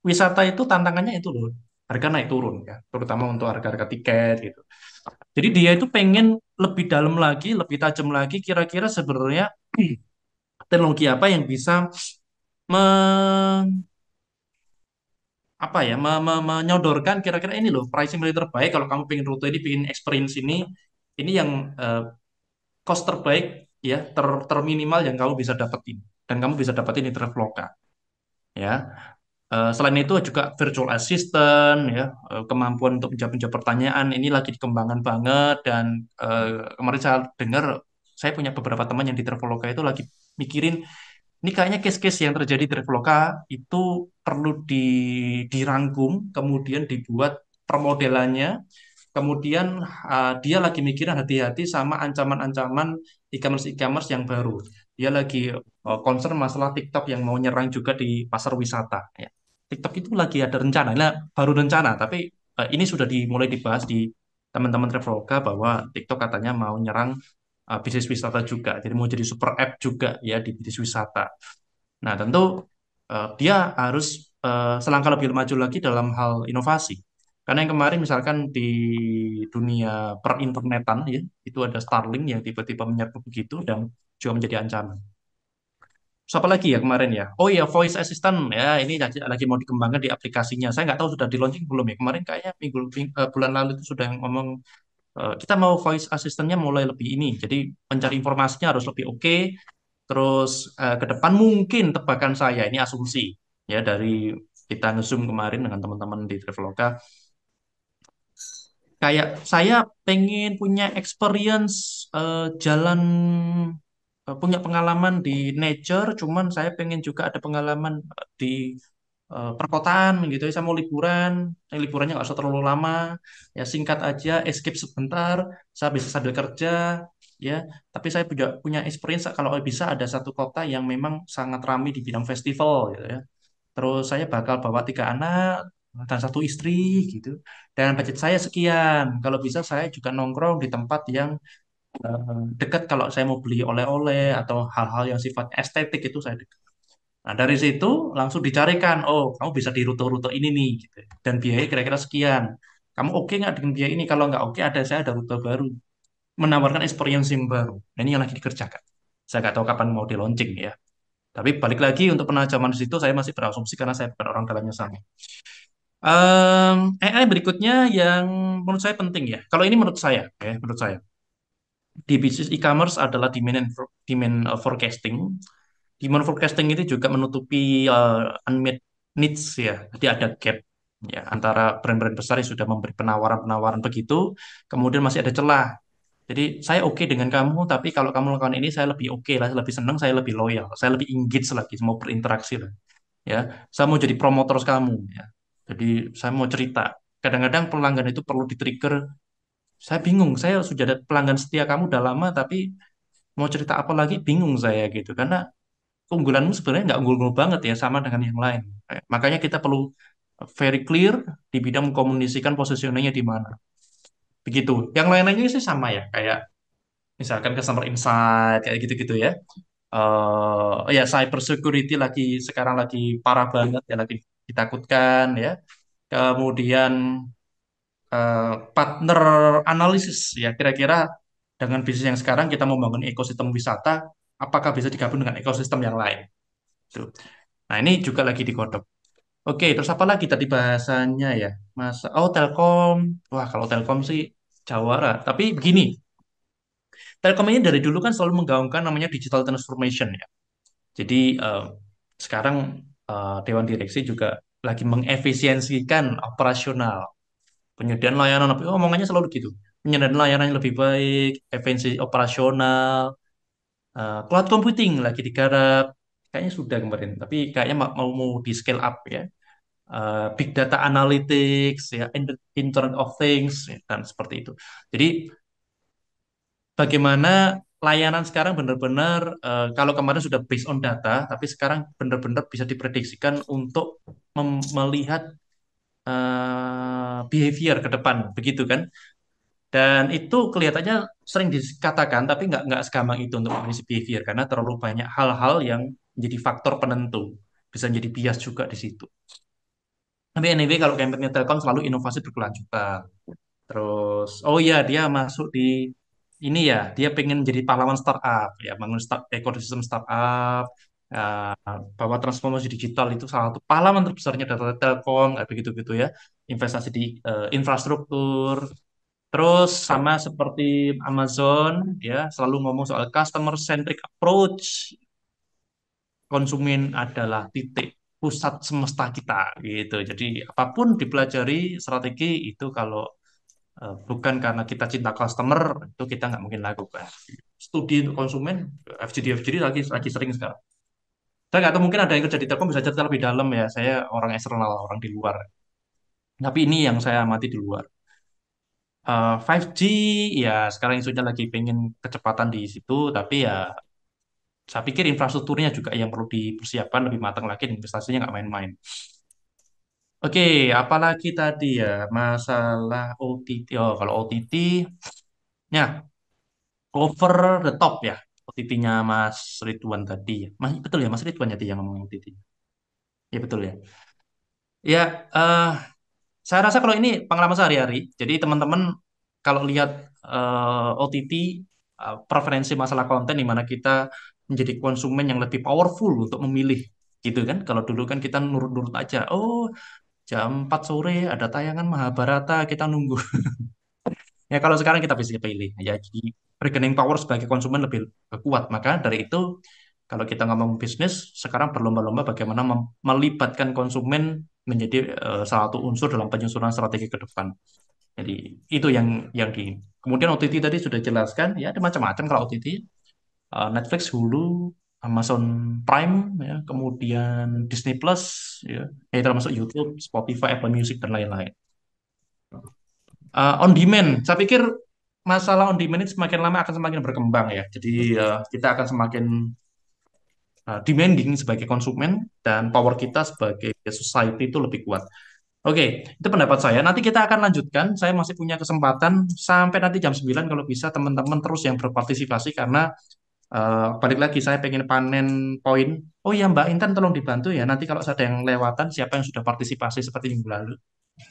wisata itu tantangannya itu loh harga naik turun ya terutama untuk harga-harga tiket gitu jadi dia itu pengen lebih dalam lagi, lebih tajam lagi. Kira-kira sebenarnya [clears throat] teknologi apa yang bisa me apa ya me, me, menyodorkan kira-kira ini loh pricing yang terbaik kalau kamu pengen rute ini pengen experience ini ini yang uh, cost terbaik ya ter terminimal yang kamu bisa dapetin dan kamu bisa dapetin di Traveloka ya Eh, selain itu juga virtual assistant ya eh, kemampuan untuk menjawab-menjawab pertanyaan ini lagi dikembangkan banget dan uh, kemarin saya dengar saya punya beberapa teman yang di Traveloka itu lagi mikirin ini kayaknya case-case yang terjadi di Traveloka itu perlu di, dirangkum kemudian dibuat permodelannya kemudian uh, dia lagi mikirin hati-hati sama ancaman-ancaman e-commerce e-commerce yang baru dia lagi uh, concern masalah TikTok yang mau nyerang juga di pasar wisata ya TikTok itu lagi ada rencana, nah, baru rencana, tapi uh, ini sudah dimulai dibahas di teman-teman Traveloka bahwa TikTok katanya mau nyerang uh, bisnis wisata juga, jadi mau jadi super app juga ya di bisnis wisata. Nah tentu uh, dia harus uh, selangkah lebih maju lagi dalam hal inovasi. Karena yang kemarin misalkan di dunia perinternetan ya itu ada Starlink yang tiba-tiba menyerbu begitu dan juga menjadi ancaman siapa lagi ya kemarin ya oh iya voice assistant ya ini lagi, lagi mau dikembangkan di aplikasinya saya nggak tahu sudah di launching belum ya kemarin kayaknya minggu, minggu uh, eh, bulan lalu itu sudah ngomong uh, kita mau voice assistantnya mulai lebih ini jadi mencari informasinya harus lebih oke okay. terus uh, ke depan mungkin tebakan saya ini asumsi ya dari kita ngezoom kemarin dengan teman-teman di Traveloka kayak saya pengen punya experience uh, jalan Eh, punya pengalaman di nature, cuman saya pengen juga ada pengalaman eh, di eh, perkotaan gitu. Saya mau liburan, eh, liburannya nggak usah terlalu lama, ya singkat aja, escape sebentar. Saya bisa sambil kerja, ya. Tapi saya punya punya experience kalau bisa ada satu kota yang memang sangat ramai di bidang festival, gitu ya. Terus saya bakal bawa tiga anak dan satu istri gitu. Dan budget saya sekian. Kalau bisa saya juga nongkrong di tempat yang Eh, dekat kalau saya mau beli oleh-oleh atau hal-hal yang sifat estetik itu saya dekat. Nah, dari situ langsung dicarikan, oh, kamu bisa di rute-rute ini nih, gitu. dan biaya kira-kira sekian. Kamu oke okay nggak dengan biaya ini? Kalau nggak oke, okay, ada saya ada rute baru. Menawarkan experience yang baru. Nah, ini yang lagi dikerjakan. Saya nggak tahu kapan mau di launching ya. Tapi balik lagi untuk penajaman di situ, saya masih berasumsi karena saya bukan orang dalamnya sama. Um, AI eh, eh, berikutnya yang menurut saya penting ya. Kalau ini menurut saya, ya, menurut saya di bisnis e-commerce adalah demand and for, demand uh, forecasting. Demand forecasting itu juga menutupi uh, unmet needs ya. Jadi ada gap ya antara brand-brand besar yang sudah memberi penawaran-penawaran begitu, kemudian masih ada celah. Jadi saya oke okay dengan kamu, tapi kalau kamu melakukan ini saya lebih oke okay lah, lebih senang, saya lebih loyal, saya lebih engage lagi, mau berinteraksi lah. Ya, saya mau jadi promotor kamu ya. Jadi saya mau cerita. Kadang-kadang pelanggan itu perlu di-trigger saya bingung saya sudah ada pelanggan setia kamu udah lama tapi mau cerita apa lagi bingung saya gitu karena keunggulanmu sebenarnya nggak unggul-unggul banget ya sama dengan yang lain makanya kita perlu very clear di bidang mengkomunikasikan posisinya di mana begitu yang lain-lainnya sih sama ya kayak misalkan customer insight kayak gitu-gitu ya uh, ya cyber security lagi sekarang lagi parah banget ya lagi ditakutkan ya kemudian Eh, partner analisis ya kira-kira dengan bisnis yang sekarang kita membangun ekosistem wisata apakah bisa digabung dengan ekosistem yang lain tuh gitu. nah ini juga lagi digodok oke terus apa lagi tadi bahasanya ya mas oh telkom wah kalau telkom sih jawara tapi begini telkom ini dari dulu kan selalu menggaungkan namanya digital transformation ya jadi uh, sekarang uh, dewan direksi juga lagi mengefisiensikan operasional penyediaan layanan apa oh, omongannya selalu gitu penyediaan layanan yang lebih baik efisiensi operasional uh, cloud computing lagi digarap kayaknya sudah kemarin tapi kayaknya mau mau di scale up ya uh, big data analytics ya internet of things ya, dan seperti itu jadi bagaimana layanan sekarang benar-benar uh, kalau kemarin sudah based on data tapi sekarang benar-benar bisa diprediksikan untuk melihat uh, behavior ke depan, begitu kan? Dan itu kelihatannya sering dikatakan, tapi nggak nggak segampang itu untuk mengisi behavior karena terlalu banyak hal-hal yang menjadi faktor penentu, bisa jadi bias juga di situ. Tapi anyway, kalau campaignnya Telkom selalu inovasi berkelanjutan. Terus, oh iya dia masuk di ini ya, dia pengen jadi pahlawan startup, ya bangun start, ekosistem startup, Eh, bahwa transformasi digital itu salah satu pahlawan terbesarnya data Telkom kayak begitu gitu ya investasi di uh, infrastruktur terus sama seperti Amazon ya selalu ngomong soal customer centric approach konsumen adalah titik pusat semesta kita gitu jadi apapun dipelajari strategi itu kalau uh, bukan karena kita cinta customer itu kita nggak mungkin lakukan studi konsumen FGD FGD lagi lagi sering sekarang saya nggak tahu mungkin ada yang kerja di Telkom bisa cerita lebih dalam ya saya orang eksternal orang di luar tapi ini yang saya amati di luar uh, eh, 5G ya sekarang isunya lagi pengen kecepatan di situ tapi ya saya pikir infrastrukturnya juga yang perlu dipersiapkan lebih matang lagi investasinya nggak main-main Oke, okay, apalagi tadi ya masalah OTT. Oh, kalau OTT, ya over the top ya. OTT-nya Mas Ridwan tadi ya. Mas, betul ya Mas Ridwan tadi yang ngomong OTT. Ya betul ya. Ya uh, saya rasa kalau ini pengalaman sehari-hari. Jadi teman-teman kalau lihat uh, eh, OTT uh, eh, preferensi masalah konten di mana kita menjadi konsumen yang lebih powerful untuk memilih gitu kan. Kalau dulu kan kita nurut-nurut aja. Oh, jam 4 sore ada tayangan Mahabharata, kita nunggu. [laughs] ya kalau sekarang kita bisa pilih ya jadi bargaining power sebagai konsumen lebih kuat. Maka dari itu kalau kita ngomong bisnis sekarang berlomba-lomba bagaimana melibatkan konsumen menjadi uh, salah satu unsur dalam penyusunan strategi ke depan. Jadi itu yang yang di kemudian OTT tadi sudah jelaskan ya ada macam-macam kalau OTT uh, eh, Netflix, Hulu, Amazon Prime ya, kemudian Disney Plus ya, ya termasuk YouTube, Spotify, Apple Music dan lain-lain. Uh, on demand, saya pikir masalah on demand ini semakin lama akan semakin berkembang ya. Jadi uh, kita akan semakin uh, demanding sebagai konsumen dan power kita sebagai society itu lebih kuat. Oke, okay, itu pendapat saya. Nanti kita akan lanjutkan. Saya masih punya kesempatan sampai nanti jam 9 kalau bisa teman-teman terus yang berpartisipasi karena Uh, balik lagi saya pengen panen poin. Oh iya Mbak Intan tolong dibantu ya. Nanti kalau ada yang lewatan siapa yang sudah partisipasi seperti minggu lalu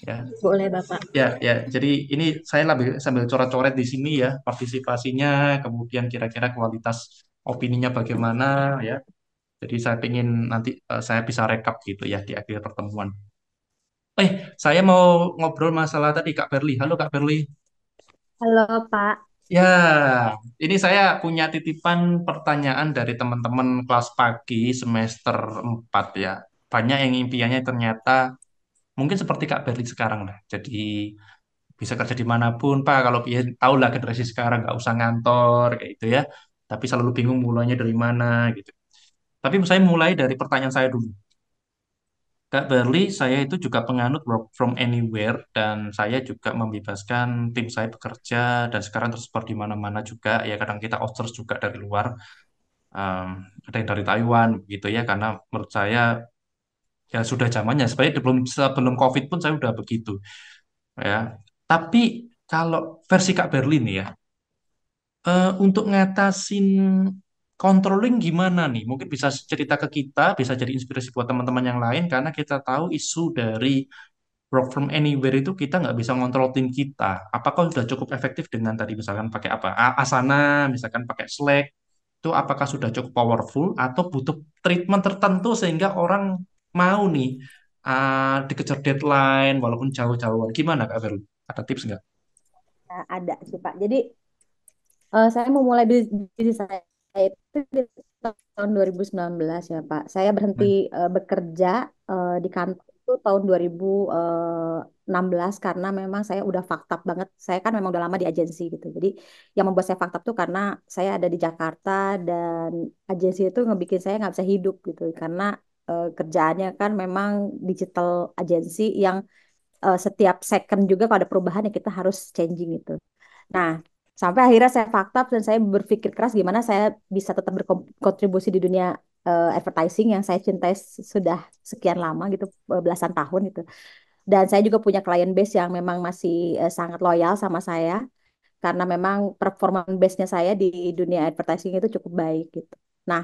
Ya. Boleh Bapak. Ya, ya. Jadi ini saya lebih sambil coret-coret di sini ya partisipasinya, kemudian kira-kira kualitas opininya bagaimana ya. Jadi saya ingin nanti uh, saya bisa rekap gitu ya di akhir pertemuan. Eh, saya mau ngobrol masalah tadi Kak Berli. Halo Kak Berli. Halo Pak. Ya, ini saya punya titipan pertanyaan dari teman-teman kelas pagi semester 4 ya. Banyak yang impiannya ternyata mungkin seperti Kak Berli sekarang lah. Jadi bisa kerja di manapun Pak. Kalau ya tahu lah generasi sekarang nggak usah ngantor kayak gitu ya. Tapi selalu bingung mulainya dari mana gitu. Tapi saya mulai dari pertanyaan saya dulu. Kak Berli, saya itu juga penganut work from anywhere dan saya juga membebaskan tim saya bekerja dan sekarang tersebar di mana-mana juga. Ya kadang kita outsource juga dari luar, um, ada yang dari Taiwan gitu ya. Karena menurut saya ya sudah zamannya sebenarnya sebelum sebelum covid pun saya sudah begitu ya tapi kalau versi Kak Berlin ya uh, untuk ngatasin controlling gimana nih? Mungkin bisa cerita ke kita, bisa jadi inspirasi buat teman-teman yang lain, karena kita tahu isu dari work from anywhere itu kita nggak bisa ngontrol tim kita. Apakah sudah cukup efektif dengan tadi misalkan pakai apa? Asana, misalkan pakai Slack, itu apakah sudah cukup powerful atau butuh treatment tertentu sehingga orang mau nih uh, dikejar deadline walaupun jauh-jauh. Gimana Kak Verly? Ada tips nggak? Ah, ada sih Pak. Jadi uh, saya mau mulai bisnis saya itu di tahun 2019 ya Pak. Saya berhenti hmm. uh, bekerja uh, di kantor itu tahun 2016 karena memang saya udah faktab banget. Saya kan memang udah lama di agensi gitu. Jadi yang membuat saya faktab tuh karena saya ada di Jakarta dan agensi itu ngebikin saya nggak bisa hidup gitu karena uh, kerjaannya kan memang digital agency yang uh, setiap second juga kalau ada perubahan ya kita harus changing itu. Nah, sampai akhirnya saya fakta dan saya berpikir keras gimana saya bisa tetap berkontribusi di dunia uh, advertising yang saya cintai sudah sekian lama gitu belasan tahun gitu. Dan saya juga punya client base yang memang masih uh, sangat loyal sama saya karena memang performance base-nya saya di dunia advertising itu cukup baik gitu. Nah,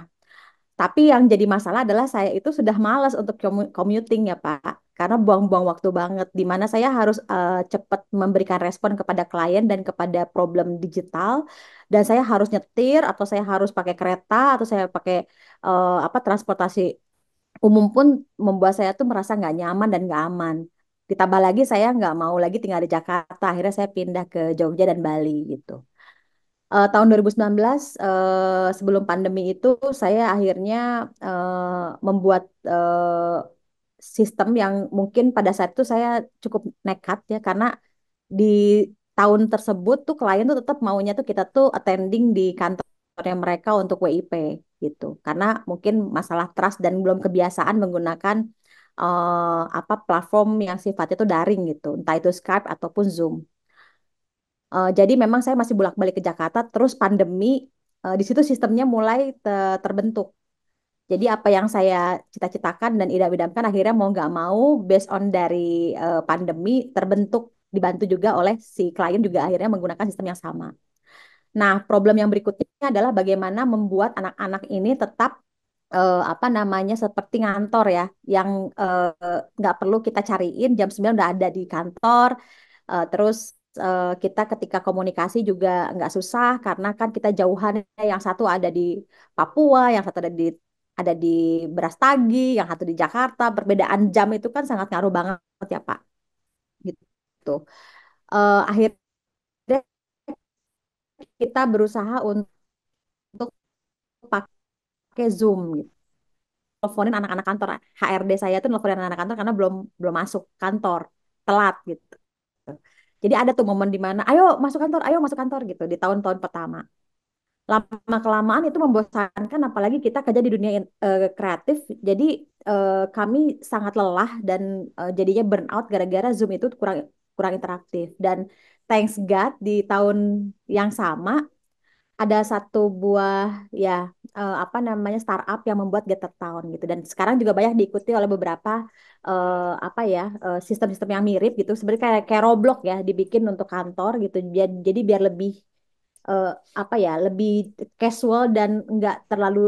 tapi yang jadi masalah adalah saya itu sudah malas untuk commuting ya Pak, karena buang-buang waktu banget. Di mana saya harus uh, eh, cepat memberikan respon kepada klien dan kepada problem digital, dan saya harus nyetir atau saya harus pakai kereta atau saya pakai uh, apa transportasi umum pun membuat saya tuh merasa nggak nyaman dan nggak aman. Ditambah lagi saya nggak mau lagi tinggal di Jakarta, akhirnya saya pindah ke Jogja dan Bali gitu uh, tahun 2019 uh, eh, sebelum pandemi itu saya akhirnya uh, membuat uh, sistem yang mungkin pada saat itu saya cukup nekat ya karena di tahun tersebut tuh klien tuh tetap maunya tuh kita tuh attending di kantor yang mereka untuk WIP gitu karena mungkin masalah trust dan belum kebiasaan menggunakan uh, apa platform yang sifatnya tuh daring gitu entah itu Skype ataupun Zoom Uh, jadi memang saya masih bolak-balik ke Jakarta terus pandemi uh, di situ sistemnya mulai te terbentuk. Jadi apa yang saya cita-citakan dan idam-idamkan akhirnya mau nggak mau based on dari uh, pandemi terbentuk dibantu juga oleh si klien juga akhirnya menggunakan sistem yang sama. Nah, problem yang berikutnya adalah bagaimana membuat anak-anak ini tetap uh, apa namanya seperti ngantor ya yang nggak uh, perlu kita cariin jam 9 udah ada di kantor uh, terus uh, kita ketika komunikasi juga nggak susah karena kan kita jauhannya yang satu ada di Papua, yang satu ada di ada di Brastagi, yang satu di Jakarta. Perbedaan jam itu kan sangat ngaruh banget ya Pak. Gitu. Uh, akhirnya kita berusaha untuk pakai Zoom gitu teleponin anak-anak kantor HRD saya tuh teleponin anak-anak kantor karena belum belum masuk kantor telat gitu jadi ada tuh momen di mana, ayo masuk kantor, ayo masuk kantor gitu di tahun-tahun pertama. Lama kelamaan itu membosankan, apalagi kita kerja di dunia uh, kreatif. Jadi uh, kami sangat lelah dan uh, jadinya burnout gara-gara Zoom itu kurang kurang interaktif. Dan thanks God di tahun yang sama ada satu buah ya uh, apa namanya startup yang membuat Gather Town gitu dan sekarang juga banyak diikuti oleh beberapa uh, apa ya sistem eh, sistem-sistem yang mirip gitu sebenarnya kayak kayak Roblox ya dibikin untuk kantor gitu biar, jadi biar lebih uh, apa ya lebih casual dan nggak terlalu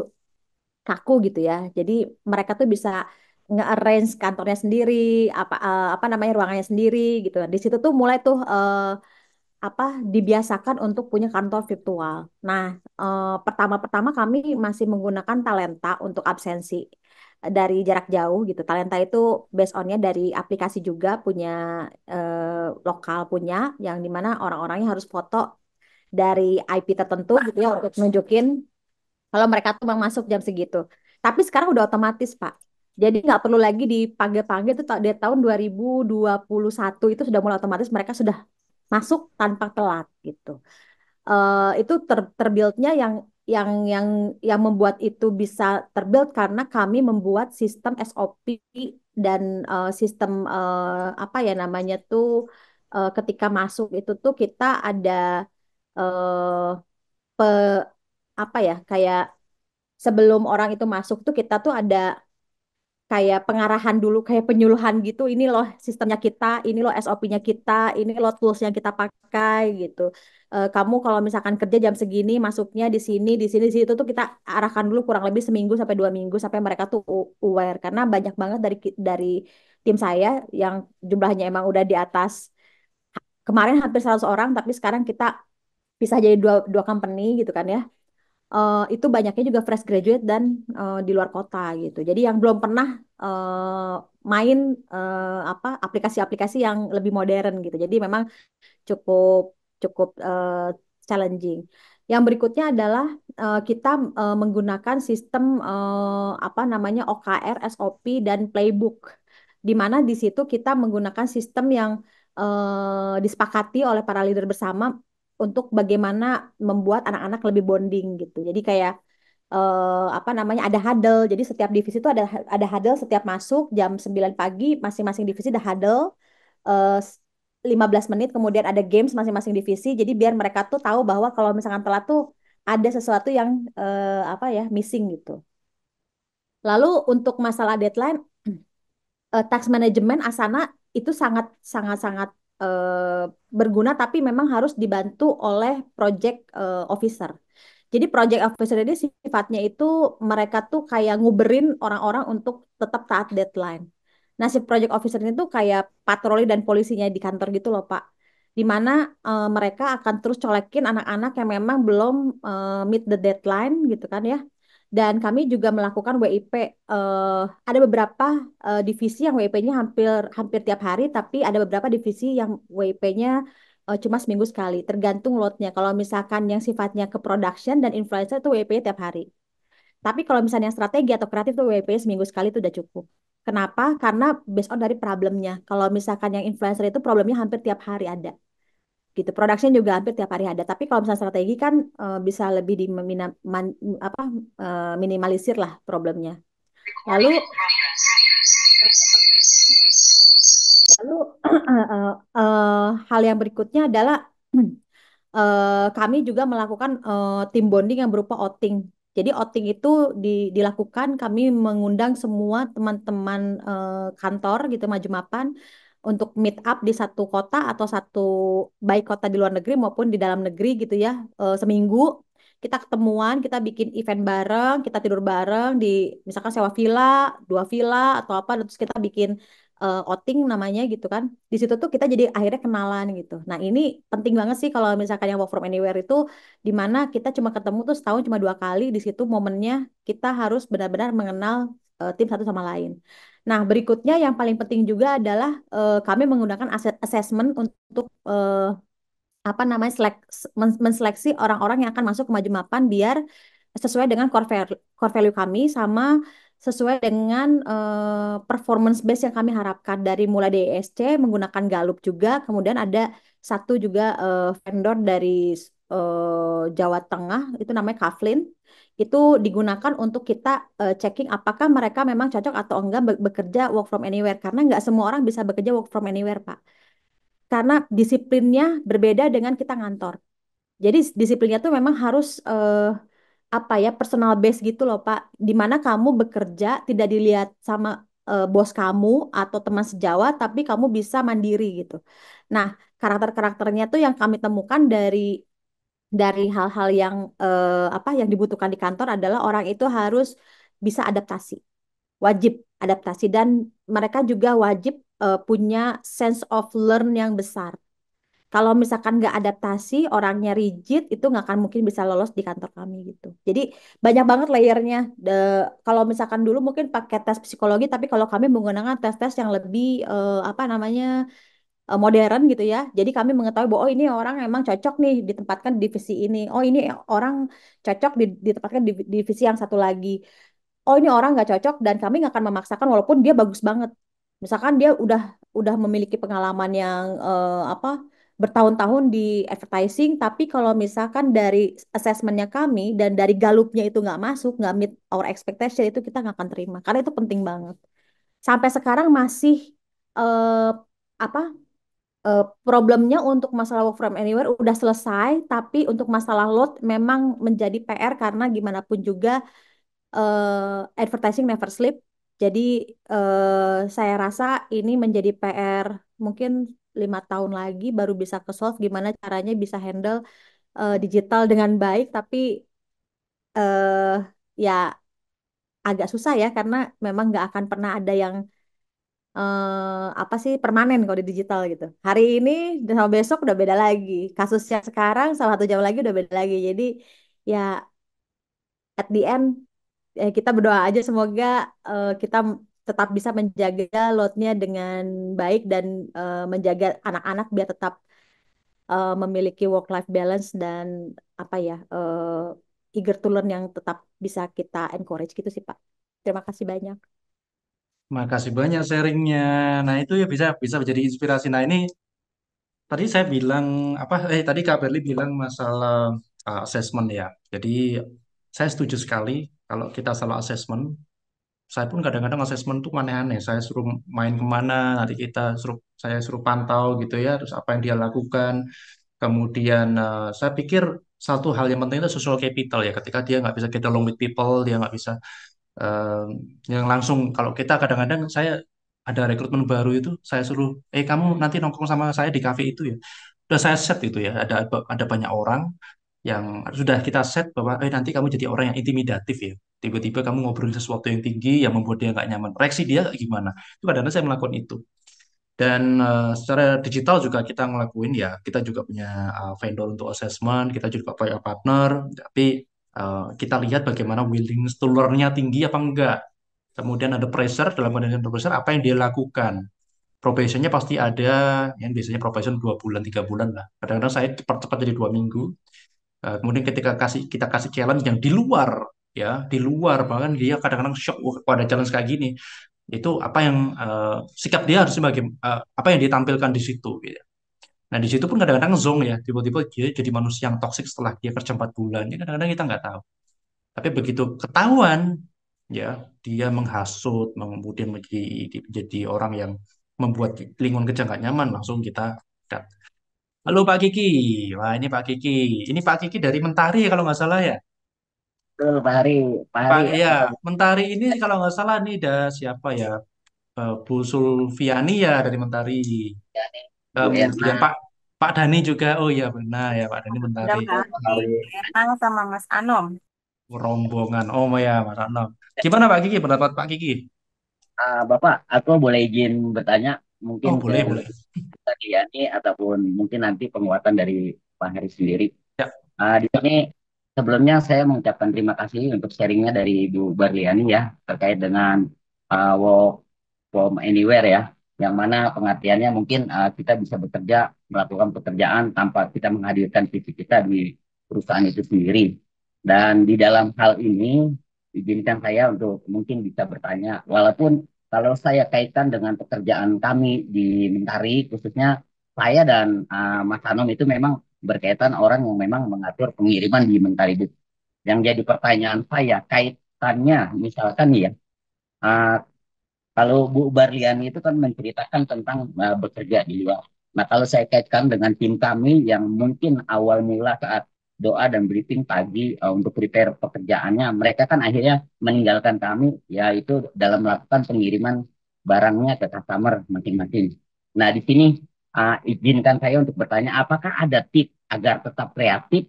kaku gitu ya jadi mereka tuh bisa nge-arrange kantornya sendiri apa uh, apa namanya ruangannya sendiri gitu nah, di situ tuh mulai tuh uh, apa dibiasakan untuk punya kantor virtual. Nah, eh, pertama-pertama kami masih menggunakan talenta untuk absensi dari jarak jauh gitu. Talenta itu based onnya dari aplikasi juga punya eh, lokal punya yang dimana orang-orangnya harus foto dari IP tertentu gitu ya untuk nunjukin kalau mereka tuh masuk jam segitu. Tapi sekarang udah otomatis Pak. Jadi nggak perlu lagi dipanggil-panggil itu dari tahun 2021 itu sudah mulai otomatis mereka sudah masuk tanpa telat gitu. Uh, itu ter terbuildnya yang yang yang yang membuat itu bisa terbuild karena kami membuat sistem SOP dan uh, sistem uh, apa ya namanya tuh uh, ketika masuk itu tuh kita ada uh, pe apa ya kayak sebelum orang itu masuk tuh kita tuh ada kayak pengarahan dulu, kayak penyuluhan gitu. Ini loh sistemnya kita, ini loh SOP-nya kita, ini loh tools yang kita pakai gitu. E, kamu kalau misalkan kerja jam segini, masuknya di sini, di sini, di situ tuh kita arahkan dulu kurang lebih seminggu sampai dua minggu sampai mereka tuh aware karena banyak banget dari dari tim saya yang jumlahnya emang udah di atas kemarin hampir 100 orang tapi sekarang kita bisa jadi dua dua company gitu kan ya uh, itu banyaknya juga fresh graduate dan uh, di luar kota gitu. Jadi yang belum pernah uh, main uh, apa aplikasi-aplikasi yang lebih modern gitu. Jadi memang cukup cukup uh, challenging. Yang berikutnya adalah uh, kita uh, menggunakan sistem uh, apa namanya OKR, SOP dan playbook. Di mana di situ kita menggunakan sistem yang uh, disepakati oleh para leader bersama untuk bagaimana membuat anak-anak lebih bonding gitu. Jadi kayak eh, apa namanya ada huddle. Jadi setiap divisi itu ada ada huddle setiap masuk jam 9 pagi masing-masing divisi ada huddle eh, 15 menit kemudian ada games masing-masing divisi. Jadi biar mereka tuh tahu bahwa kalau misalkan telat tuh ada sesuatu yang eh, apa ya missing gitu. Lalu untuk masalah deadline, [clears throat] eh, tax management Asana itu sangat sangat sangat Eh, berguna tapi memang harus dibantu oleh project uh, officer. Jadi project officer ini sifatnya itu mereka tuh kayak nguberin orang-orang untuk tetap taat deadline. Nah, si project officer ini tuh kayak patroli dan polisinya di kantor gitu loh, Pak. Di mana uh, mereka akan terus colekin anak-anak yang memang belum uh, meet the deadline gitu kan ya dan kami juga melakukan WIP uh, eh, ada beberapa uh, divisi yang WIP-nya hampir hampir tiap hari tapi ada beberapa divisi yang WIP-nya uh, eh, cuma seminggu sekali tergantung lotnya kalau misalkan yang sifatnya ke production dan influencer itu WIP tiap hari tapi kalau misalnya strategi atau kreatif itu WIP seminggu sekali itu udah cukup Kenapa? Karena based on dari problemnya. Kalau misalkan yang influencer itu problemnya hampir tiap hari ada gitu. Production juga hampir tiap hari ada. Tapi kalau misalnya strategi kan uh, bisa lebih diminimalisir apa uh, minimalisir lah problemnya. Lalu lalu uh, uh, uh, hal yang berikutnya adalah uh, [clears throat] kami juga melakukan uh, tim bonding yang berupa outing. Jadi outing itu di, dilakukan kami mengundang semua teman-teman uh, kantor gitu maju mapan untuk meet up di satu kota atau satu baik kota di luar negeri maupun di dalam negeri gitu ya e, seminggu kita ketemuan, kita bikin event bareng, kita tidur bareng di misalkan sewa villa, dua villa atau apa terus kita bikin e, outing namanya gitu kan. Di situ tuh kita jadi akhirnya kenalan gitu. Nah, ini penting banget sih kalau misalkan yang work from anywhere itu di mana kita cuma ketemu tuh setahun cuma dua kali, di situ momennya kita harus benar-benar mengenal uh, tim satu sama lain. Nah, berikutnya yang paling penting juga adalah uh, kami menggunakan aset assessment untuk uh, apa namanya selek menseleksi orang-orang yang akan masuk ke maju mapan biar sesuai dengan core value, core value kami sama sesuai dengan uh, performance base yang kami harapkan dari mulai DSC e menggunakan Galup juga kemudian ada satu juga uh, vendor dari uh, Jawa Tengah itu namanya Kaflin itu digunakan untuk kita uh, checking apakah mereka memang cocok atau enggak be bekerja work from anywhere karena nggak semua orang bisa bekerja work from anywhere pak karena disiplinnya berbeda dengan kita ngantor jadi disiplinnya tuh memang harus uh, apa ya personal base gitu loh pak dimana kamu bekerja tidak dilihat sama uh, bos kamu atau teman sejawat tapi kamu bisa mandiri gitu nah karakter-karakternya tuh yang kami temukan dari dari hal-hal yang eh, apa yang dibutuhkan di kantor adalah orang itu harus bisa adaptasi, wajib adaptasi dan mereka juga wajib eh, punya sense of learn yang besar. Kalau misalkan nggak adaptasi, orangnya rigid, itu nggak akan mungkin bisa lolos di kantor kami gitu. Jadi banyak banget layernya. The, kalau misalkan dulu mungkin pakai tes psikologi, tapi kalau kami menggunakan tes-tes yang lebih eh, apa namanya Eh, modern gitu ya. Jadi kami mengetahui bahwa oh ini orang memang cocok nih ditempatkan di divisi ini. Oh ini orang cocok ditempatkan di divisi yang satu lagi. Oh ini orang nggak cocok dan kami nggak akan memaksakan walaupun dia bagus banget. Misalkan dia udah udah memiliki pengalaman yang uh, apa bertahun-tahun di advertising, tapi kalau misalkan dari assessmentnya kami dan dari galupnya itu nggak masuk, nggak meet our expectation itu kita nggak akan terima. Karena itu penting banget. Sampai sekarang masih uh, apa uh, problemnya untuk masalah work from anywhere udah selesai, tapi untuk masalah load memang menjadi PR karena gimana pun juga uh, advertising never sleep. Jadi uh, saya rasa ini menjadi PR mungkin lima tahun lagi baru bisa ke solve gimana caranya bisa handle uh, digital dengan baik tapi uh, ya agak susah ya karena memang nggak akan pernah ada yang eh, apa sih permanen kalau di digital gitu. Hari ini sama besok udah beda lagi. kasusnya sekarang salah satu jam lagi udah beda lagi. Jadi ya at the end eh, kita berdoa aja semoga eh, kita tetap bisa menjaga lotnya dengan baik dan eh, menjaga anak-anak biar tetap eh, memiliki work life balance dan apa ya eh, eager to learn yang tetap bisa kita encourage gitu sih Pak. Terima kasih banyak. Makasih banyak sharingnya Nah, itu ya bisa bisa menjadi inspirasi. Nah, ini tadi saya bilang apa eh tadi Kak Berli bilang masalah uh, assessment ya. Jadi saya setuju sekali kalau kita salah assessment. Saya pun kadang-kadang assessment tuh aneh-aneh. Saya suruh main kemana, nanti kita suruh saya suruh pantau gitu ya, terus apa yang dia lakukan. Kemudian uh, saya pikir satu hal yang penting itu social capital ya. Ketika dia nggak bisa kita long with people, dia nggak bisa yang langsung kalau kita kadang-kadang saya ada rekrutmen baru itu saya suruh eh kamu nanti nongkrong sama saya di kafe itu ya sudah saya set itu ya ada ada banyak orang yang sudah kita set bahwa eh nanti kamu jadi orang yang intimidatif ya tiba-tiba kamu ngobrol sesuatu yang tinggi yang membuat dia nggak nyaman reaksi dia gimana itu kadang-kadang saya melakukan itu dan uh, secara digital juga kita ngelakuin ya kita juga punya uh, vendor untuk assessment kita juga punya partner tapi Uh, kita lihat bagaimana willingness to learn-nya tinggi apa enggak. Kemudian ada pressure, dalam kondisi pressure apa yang dia lakukan. Probationnya pasti ada, yang biasanya probation dua bulan, tiga bulan lah. Kadang-kadang saya cepat-cepat jadi dua minggu. Uh, kemudian ketika kasih kita kasih challenge yang di luar, ya di luar bahkan dia kadang-kadang shock pada challenge kayak gini itu apa yang uh, sikap dia harus sebagai uh, apa yang ditampilkan di situ gitu. Nah, di situ pun kadang-kadang zonk ya, tiba-tiba dia jadi manusia yang toksik setelah dia kerja 4 bulan. Ini ya, kadang-kadang kita nggak tahu. Tapi begitu ketahuan, ya dia menghasut, kemudian menjadi, menjadi orang yang membuat lingkungan kerja nggak nyaman, langsung kita cut. Halo Pak Kiki, wah ini Pak Kiki, ini Pak Kiki dari Mentari kalau nggak salah ya. Betul, Pak Hari, Pak Hari. ya, Mentari ini kalau nggak salah nih ada siapa ya, eh, Bu Sulfiani ya dari Mentari. Ya, nih um, ya, Pak Pak Dani juga oh iya benar ya Pak dhani iya, bentar Erna sama Mas Anom oh, rombongan oh ya Mas Anom gimana Pak Kiki pendapat Pak Kiki uh, Bapak aku boleh izin bertanya mungkin oh, boleh boleh Diani ataupun mungkin nanti penguatan dari Pak Heri sendiri ya. uh, di sini sebelumnya saya mengucapkan terima kasih untuk sharingnya dari bu Barliani ya terkait dengan uh, eh, work from anywhere ya yang mana pengertiannya mungkin uh, kita bisa bekerja melakukan pekerjaan tanpa kita menghadirkan visi kita di perusahaan itu sendiri. Dan di dalam hal ini izinkan saya untuk mungkin bisa bertanya, walaupun kalau saya kaitan dengan pekerjaan kami di Mentari, khususnya saya dan uh, Mas Hanom itu memang berkaitan orang yang memang mengatur pengiriman di Mentari bu Yang jadi pertanyaan saya, kaitannya misalkan ya, uh, kalau Bu Barliani itu kan menceritakan tentang uh, bekerja di luar. Nah kalau saya kaitkan dengan tim kami yang mungkin awal mula saat doa dan briefing pagi uh, untuk prepare pekerjaannya. Mereka kan akhirnya meninggalkan kami, yaitu dalam melakukan pengiriman barangnya ke customer masing-masing. Nah, di sini uh, izinkan saya untuk bertanya, apakah ada tip agar tetap kreatif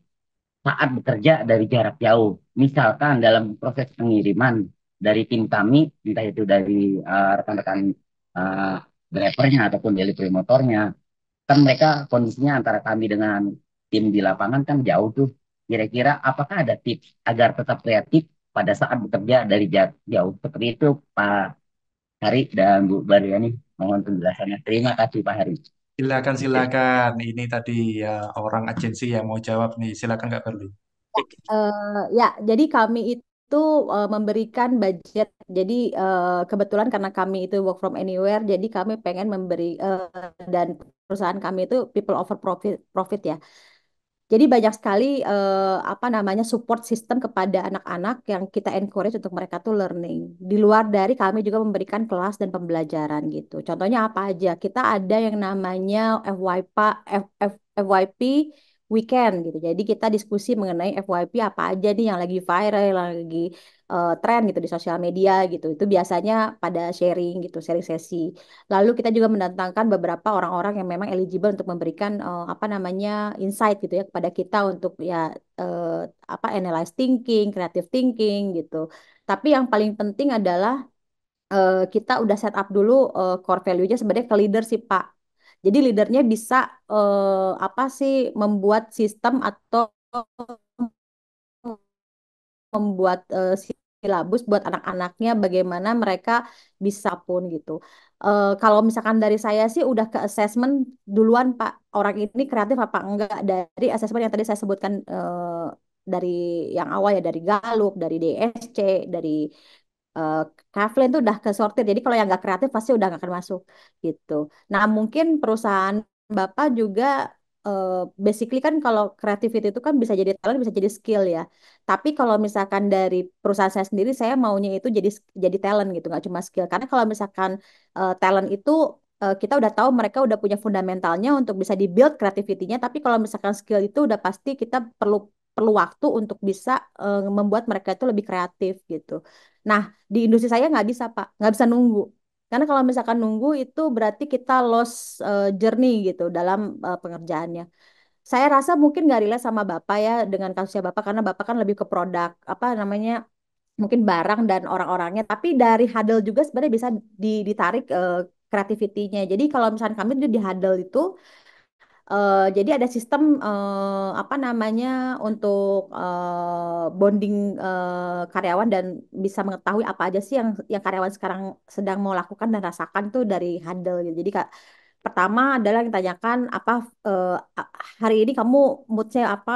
saat bekerja dari jarak jauh? Misalkan dalam proses pengiriman, dari tim kami entah itu dari eh, rekan-rekan uh, uh, drivernya ataupun delivery motornya kan mereka kondisinya antara kami dengan tim di lapangan kan jauh tuh kira-kira apakah ada tips agar tetap kreatif pada saat bekerja dari jauh seperti itu Pak Hari dan Bu Bariani mohon penjelasannya terima kasih Pak Hari silakan silakan ini tadi ya orang agensi yang mau jawab nih silakan nggak Perlu uh, ya jadi kami itu itu uh, memberikan budget. Jadi uh, kebetulan karena kami itu work from anywhere, jadi kami pengen memberi uh, dan perusahaan kami itu people over profit profit ya. Jadi banyak sekali uh, apa namanya support system kepada anak-anak yang kita encourage untuk mereka tuh learning. Di luar dari kami juga memberikan kelas dan pembelajaran gitu. Contohnya apa aja? Kita ada yang namanya FYP, F, F, FYP weekend gitu. Jadi kita diskusi mengenai FYP apa aja nih yang lagi viral, yang lagi uh, eh, tren gitu di sosial media gitu. Itu biasanya pada sharing gitu, sharing sesi. Lalu kita juga mendatangkan beberapa orang-orang yang memang eligible untuk memberikan uh, apa namanya insight gitu ya kepada kita untuk ya uh, apa analyze thinking, creative thinking gitu. Tapi yang paling penting adalah uh, kita udah set up dulu uh, core value-nya sebenarnya ke leader sih Pak jadi leadernya bisa eh, apa sih membuat sistem atau membuat eh, silabus buat anak-anaknya bagaimana mereka bisa pun gitu. Uh, kalau misalkan dari saya sih udah ke assessment duluan Pak orang ini kreatif apa enggak dari assessment yang tadi saya sebutkan uh, dari yang awal ya dari Galup, dari DSC, dari uh, tuh udah kesortir. Jadi kalau yang nggak kreatif pasti udah nggak akan masuk gitu. Nah mungkin perusahaan bapak juga uh, basically kan kalau kreativitas itu kan bisa jadi talent bisa jadi skill ya. Tapi kalau misalkan dari perusahaan saya sendiri saya maunya itu jadi jadi talent gitu nggak cuma skill. Karena kalau misalkan uh, talent itu kita udah tahu mereka udah punya fundamentalnya untuk bisa dibuild kreativitinya tapi kalau misalkan skill itu udah pasti kita perlu perlu waktu untuk bisa uh, membuat mereka itu lebih kreatif gitu. Nah, di industri saya nggak bisa, Pak. Nggak bisa nunggu. Karena kalau misalkan nunggu itu berarti kita lost uh, journey gitu dalam uh, pengerjaannya. Saya rasa mungkin nggak relate sama Bapak ya dengan kasusnya Bapak karena Bapak kan lebih ke produk apa namanya mungkin barang dan orang-orangnya tapi dari huddle juga sebenarnya bisa ditarik uh, eh, kreativitinya. Jadi kalau misalnya kami di huddle itu uh, jadi ada sistem uh, apa namanya untuk uh, bonding uh, karyawan dan bisa mengetahui apa aja sih yang yang karyawan sekarang sedang mau lakukan dan rasakan tuh dari handle gitu. Jadi kak pertama adalah yang tanyakan apa uh, hari ini kamu moodnya apa,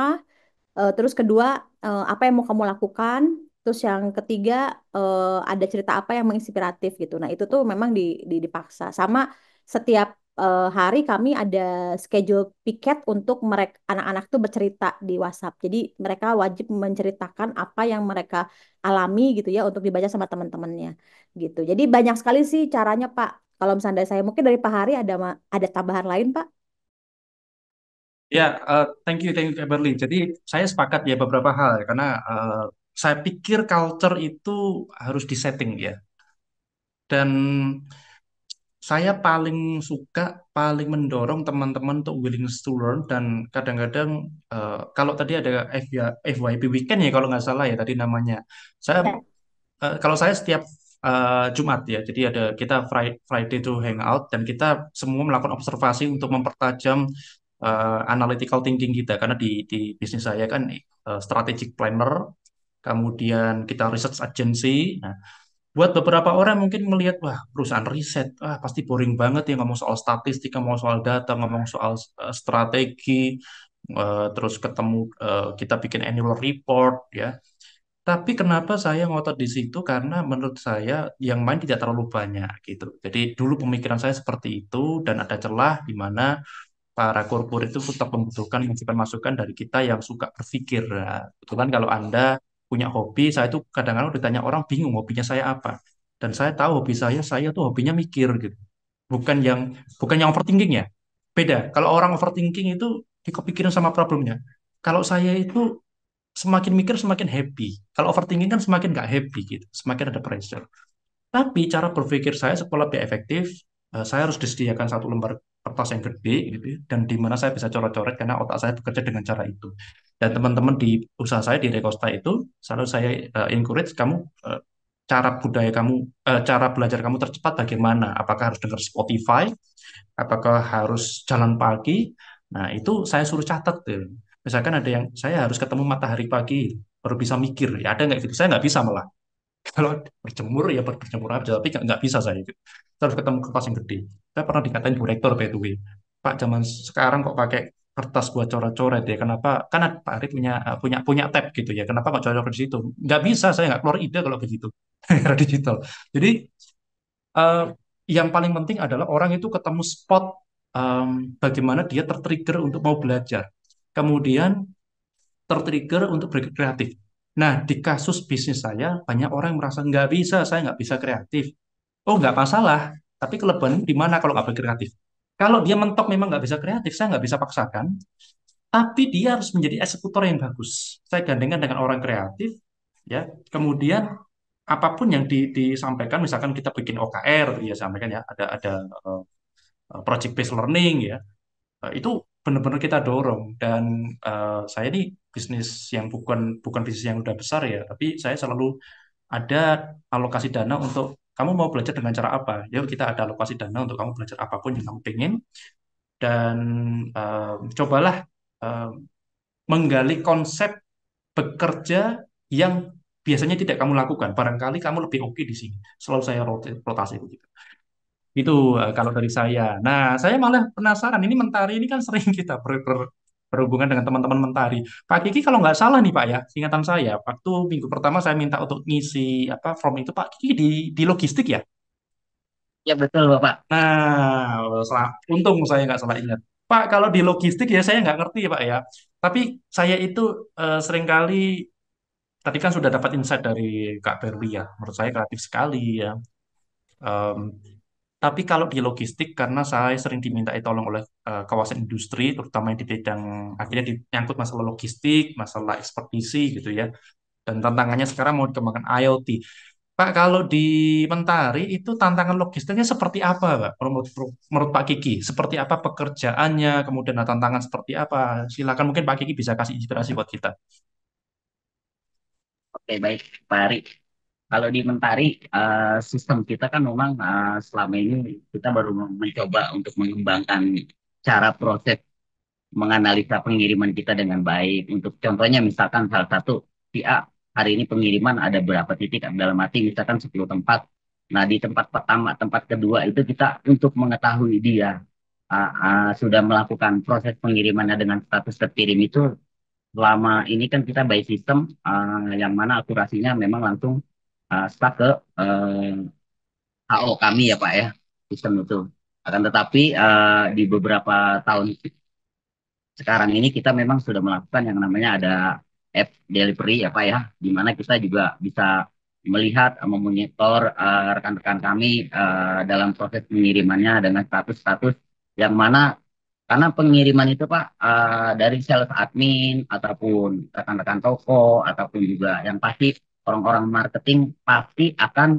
Uh, terus kedua uh, apa yang mau kamu lakukan, terus yang ketiga eh, ada cerita apa yang menginspiratif gitu. Nah itu tuh memang di, di dipaksa sama setiap uh, hari kami ada schedule piket untuk mereka anak-anak tuh bercerita di WhatsApp. Jadi mereka wajib menceritakan apa yang mereka alami gitu ya untuk dibaca sama teman-temannya gitu. Jadi banyak sekali sih caranya Pak. Kalau misalnya dari saya mungkin dari Pak Hari ada ada tambahan lain Pak? Ya, uh, thank you, thank you, Kimberly. Jadi saya sepakat ya beberapa hal ya, karena uh, saya pikir culture itu harus disetting ya. Dan saya paling suka, paling mendorong teman-teman untuk willingness to learn dan kadang-kadang uh, kalau tadi ada FYP weekend ya kalau nggak salah ya tadi namanya. Saya uh, kalau saya setiap uh, Jumat ya, jadi ada kita Friday to hang out dan kita semua melakukan observasi untuk mempertajam uh, analytical thinking kita karena di di bisnis saya kan uh, strategic planner, kemudian kita research agency. Nah, buat beberapa orang mungkin melihat wah perusahaan riset ah pasti boring banget ya ngomong soal statistik ngomong soal data ngomong soal uh, strategi uh, terus ketemu uh, kita bikin annual report ya tapi kenapa saya ngotot di situ karena menurut saya yang main tidak terlalu banyak gitu jadi dulu pemikiran saya seperti itu dan ada celah di mana para korporat itu tetap membutuhkan masukan-masukan dari kita yang suka berpikir. Nah, kebetulan kalau Anda punya hobi, saya itu kadang-kadang ditanya orang bingung hobinya saya apa. Dan saya tahu hobi saya, saya tuh hobinya mikir gitu. Bukan yang bukan yang overthinking ya. Beda. Kalau orang overthinking itu dikepikiran sama problemnya. Kalau saya itu semakin mikir semakin happy. Kalau overthinking kan semakin nggak happy gitu, semakin ada pressure. Tapi cara berpikir saya sekolah lebih efektif, eh, saya harus disediakan satu lembar kertas yang gede gitu ya, dan di mana saya bisa coret-coret karena otak saya bekerja dengan cara itu dan teman-teman di usaha saya di Rekosta itu selalu saya uh, encourage kamu uh, cara budaya kamu uh, cara belajar kamu tercepat bagaimana apakah harus dengar Spotify apakah harus jalan pagi nah itu saya suruh catat tuh misalkan ada yang saya harus ketemu matahari pagi baru bisa mikir ya ada nggak gitu saya nggak bisa malah [laughs] kalau berjemur ya berjemur aja tapi nggak bisa saya itu terus ketemu kertas yang gede saya pernah dikatain bu rektor by the way pak zaman sekarang kok pakai kertas buat coret-coret ya kenapa karena Pak Ari punya eh, punya punya tab gitu ya kenapa nggak coret di situ nggak bisa saya nggak keluar ide kalau begitu [laughs] era digital jadi uh, yang paling penting adalah orang itu ketemu spot um, bagaimana dia tertrigger untuk mau belajar kemudian tertrigger untuk berkreatif nah di kasus bisnis saya banyak orang yang merasa nggak bisa saya nggak bisa kreatif oh nggak masalah tapi kelebihan di mana kalau nggak kreatif? Kalau dia mentok memang nggak bisa kreatif, saya nggak bisa paksakan. Tapi dia harus menjadi eksekutor yang bagus. Saya gandengkan dengan orang kreatif, ya. Kemudian apapun yang di, disampaikan, misalkan kita bikin OKR, ya sampaikan ya, ada ada uh, project based learning, ya. Uh, itu benar-benar kita dorong. Dan uh, saya ini bisnis yang bukan bukan bisnis yang udah besar ya, tapi saya selalu ada alokasi dana untuk kamu mau belajar dengan cara apa? Ya kita ada alokasi dana untuk kamu belajar apapun yang kamu pengen dan uh, cobalah uh, menggali konsep bekerja yang biasanya tidak kamu lakukan. Barangkali kamu lebih oke okay di sini. Selalu saya rotasi begitu. Itu kalau dari saya. Nah, saya malah penasaran. Ini mentari ini kan sering kita ber, ber, berhubungan dengan teman-teman Mentari. Pak Kiki kalau nggak salah nih Pak ya, ingatan saya, waktu minggu pertama saya minta untuk ngisi apa form itu Pak Kiki di, di logistik ya? Ya betul Bapak. Nah, salah. untung saya nggak salah ingat. Pak, kalau di logistik ya saya nggak ngerti ya Pak ya. Tapi saya itu uh, seringkali tadi kan sudah dapat insight dari Kak Berli ya. Menurut saya kreatif sekali ya. Um, tapi kalau di logistik, karena saya sering diminta tolong oleh Eh, kawasan industri, terutama yang di bidang akhirnya diangkut masalah logistik, masalah ekspedisi gitu ya. Dan tantangannya sekarang mau dikembangkan IoT. Pak, kalau di Mentari itu tantangan logistiknya seperti apa, Pak? Menurut, menurut Pak Kiki, seperti apa pekerjaannya, kemudian tantangan seperti apa? Silakan mungkin Pak Kiki bisa kasih inspirasi buat kita. Oke, baik, Pak Ari. Kalau di Mentari, eh, sistem kita kan memang eh, selama ini kita baru mencoba untuk mengembangkan cara proses menganalisa pengiriman kita dengan baik. Untuk contohnya misalkan salah satu si A hari ini pengiriman ada berapa titik dalam arti misalkan 10 tempat. Nah, di tempat pertama, tempat kedua itu kita untuk mengetahui dia uh, uh, sudah melakukan proses pengirimannya dengan status terkirim itu selama ini kan kita by sistem uh, yang mana akurasinya memang langsung uh, stuck ke uh, eh, HO kami ya Pak ya sistem itu. Akan tetapi uh, di beberapa tahun sekarang ini kita memang sudah melakukan yang namanya ada app delivery ya Pak ya, di mana kita juga bisa melihat, eh, memonitor uh, rekan-rekan kami uh, dalam proses pengirimannya dengan status-status yang mana karena pengiriman itu Pak uh, dari sales admin ataupun rekan-rekan toko ataupun juga yang pasti orang-orang marketing pasti akan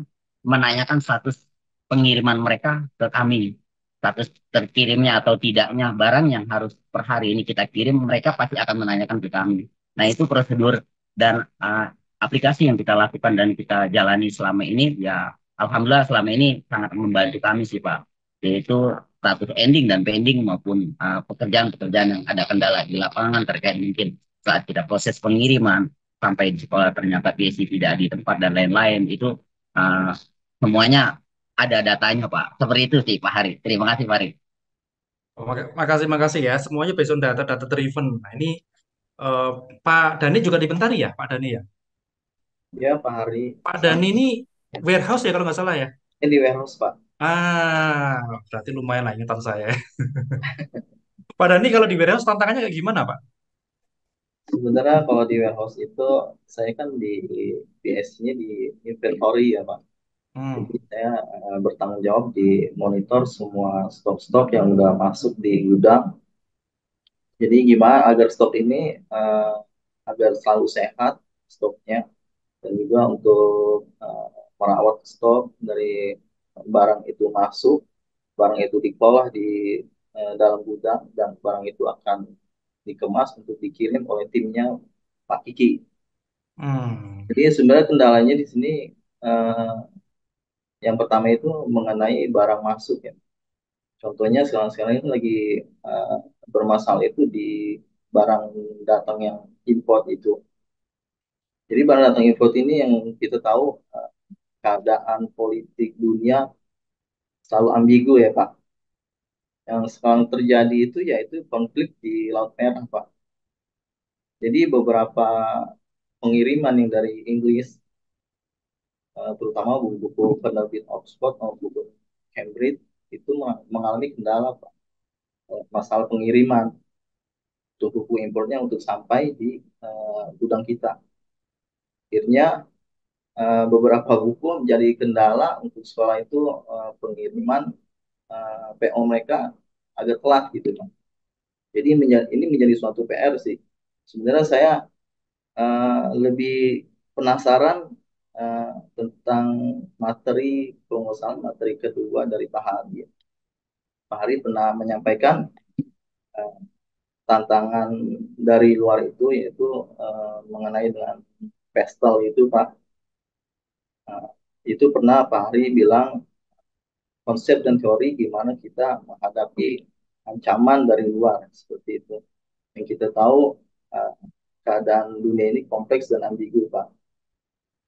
menanyakan status pengiriman mereka ke kami status terkirimnya atau tidaknya barang yang harus per hari ini kita kirim, mereka pasti akan menanyakan ke kami. Nah, itu prosedur dan uh, aplikasi yang kita lakukan dan kita jalani selama ini, ya Alhamdulillah selama ini sangat membantu kami sih Pak, yaitu status ending dan pending maupun ah, pekerjaan-pekerjaan uh, yang ada kendala di lapangan terkait mungkin saat kita proses pengiriman sampai di sekolah ternyata PSI tidak di tempat dan lain-lain itu uh, semuanya ada datanya Pak. Seperti itu sih Pak Hari. Terima kasih Pak Hari. Oh, makasih makasih ya. Semuanya based on data data driven. Nah ini uh, Pak Dani juga dibentari ya Pak Dani ya. Ya Pak Hari. Pak Dani ini warehouse ya kalau nggak salah ya. Ini warehouse Pak. Ah berarti lumayan lah ingatan saya. [laughs] Pak Dani kalau di warehouse tantangannya kayak gimana Pak? Sebenarnya kalau di warehouse itu saya kan di PS-nya di inventory ya Pak. Hmm. Jadi saya uh, bertanggung jawab di monitor semua stok-stok yang udah masuk di gudang. Jadi gimana agar stok ini uh, agar selalu sehat stoknya dan juga untuk uh, merawat stok dari barang itu masuk, barang itu dikelola di uh, dalam gudang dan barang itu akan dikemas untuk dikirim oleh timnya Pak Kiki. Hmm. Jadi sebenarnya kendalanya di sini uh, yang pertama itu mengenai barang masuk ya. Contohnya sekarang-sekarang ini lagi uh, bermasalah itu di barang datang yang import itu. Jadi barang datang import ini yang kita tahu uh, keadaan politik dunia selalu ambigu ya Pak. Yang sekarang terjadi itu yaitu konflik di Laut Merah Pak. Jadi beberapa pengiriman yang dari Inggris Eh, terutama buku-buku penerbit Oxford maupun buku Cambridge itu mengalami kendala Pak. Eh, masalah pengiriman untuk buku importnya untuk sampai di uh, gudang kita. Akhirnya uh, beberapa buku menjadi kendala untuk sekolah itu uh, pengiriman uh, PO mereka agak telat gitu Pak. Jadi ini menjadi suatu PR sih. Sebenarnya saya uh, lebih penasaran Eh, tentang materi pengusahaan materi kedua dari Pak Hari. Pak Hari pernah menyampaikan uh, tantangan dari luar itu yaitu uh, mengenai dengan pestel itu Pak. Uh, itu pernah Pak Hari bilang konsep dan teori gimana kita menghadapi ancaman dari luar seperti itu. Yang kita tahu uh, keadaan dunia ini kompleks dan ambigu, Pak.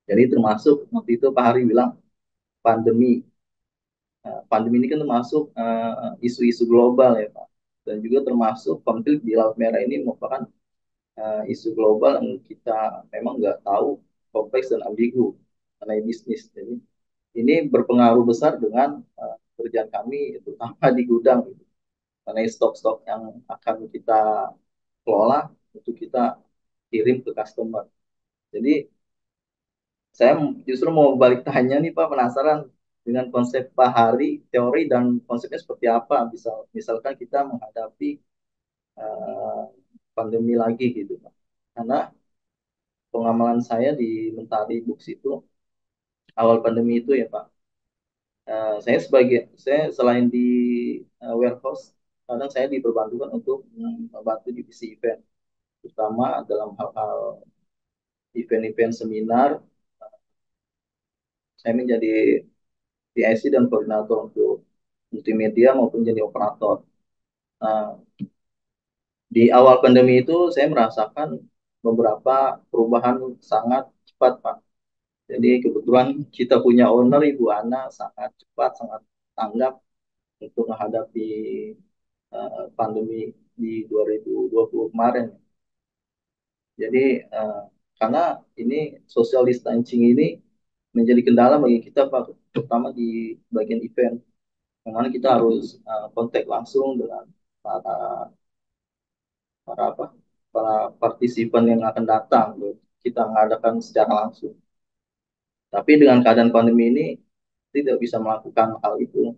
Jadi termasuk hmm. waktu itu Pak Hari bilang pandemi nah, pandemi ini kan termasuk eh, isu-isu uh, global ya Pak dan juga termasuk konflik di Laut Merah ini merupakan uh, isu global yang kita memang nggak tahu kompleks dan ambigu mengenai bisnis jadi ini berpengaruh besar dengan uh, eh, kerjaan kami terutama di gudang gitu mengenai stok-stok yang akan kita kelola untuk kita kirim ke customer jadi saya justru mau balik tanya nih Pak, penasaran dengan konsep Pak Hari, teori dan konsepnya seperti apa? Misal, misalkan kita menghadapi uh, pandemi lagi gitu Pak. Karena pengamalan saya di Mentari Books itu awal pandemi itu ya Pak. Uh, saya sebagai saya selain di uh, warehouse, kadang saya diperbantukan untuk membantu divisi event, terutama dalam hal-hal event-event seminar saya menjadi PIC dan koordinator untuk multimedia maupun jadi operator. Nah, di awal pandemi itu saya merasakan beberapa perubahan sangat cepat, Pak. Jadi kebetulan kita punya owner Ibu Ana sangat cepat, sangat tanggap untuk menghadapi uh, pandemi di 2020 kemarin. Jadi uh, karena ini social distancing ini menjadi kendala bagi kita Pak, terutama di bagian event. Yang mana kita harus uh, kontak langsung dengan para para apa? para partisipan yang akan datang. Gitu. Kita mengadakan secara langsung. Tapi dengan keadaan pandemi ini tidak bisa melakukan hal itu.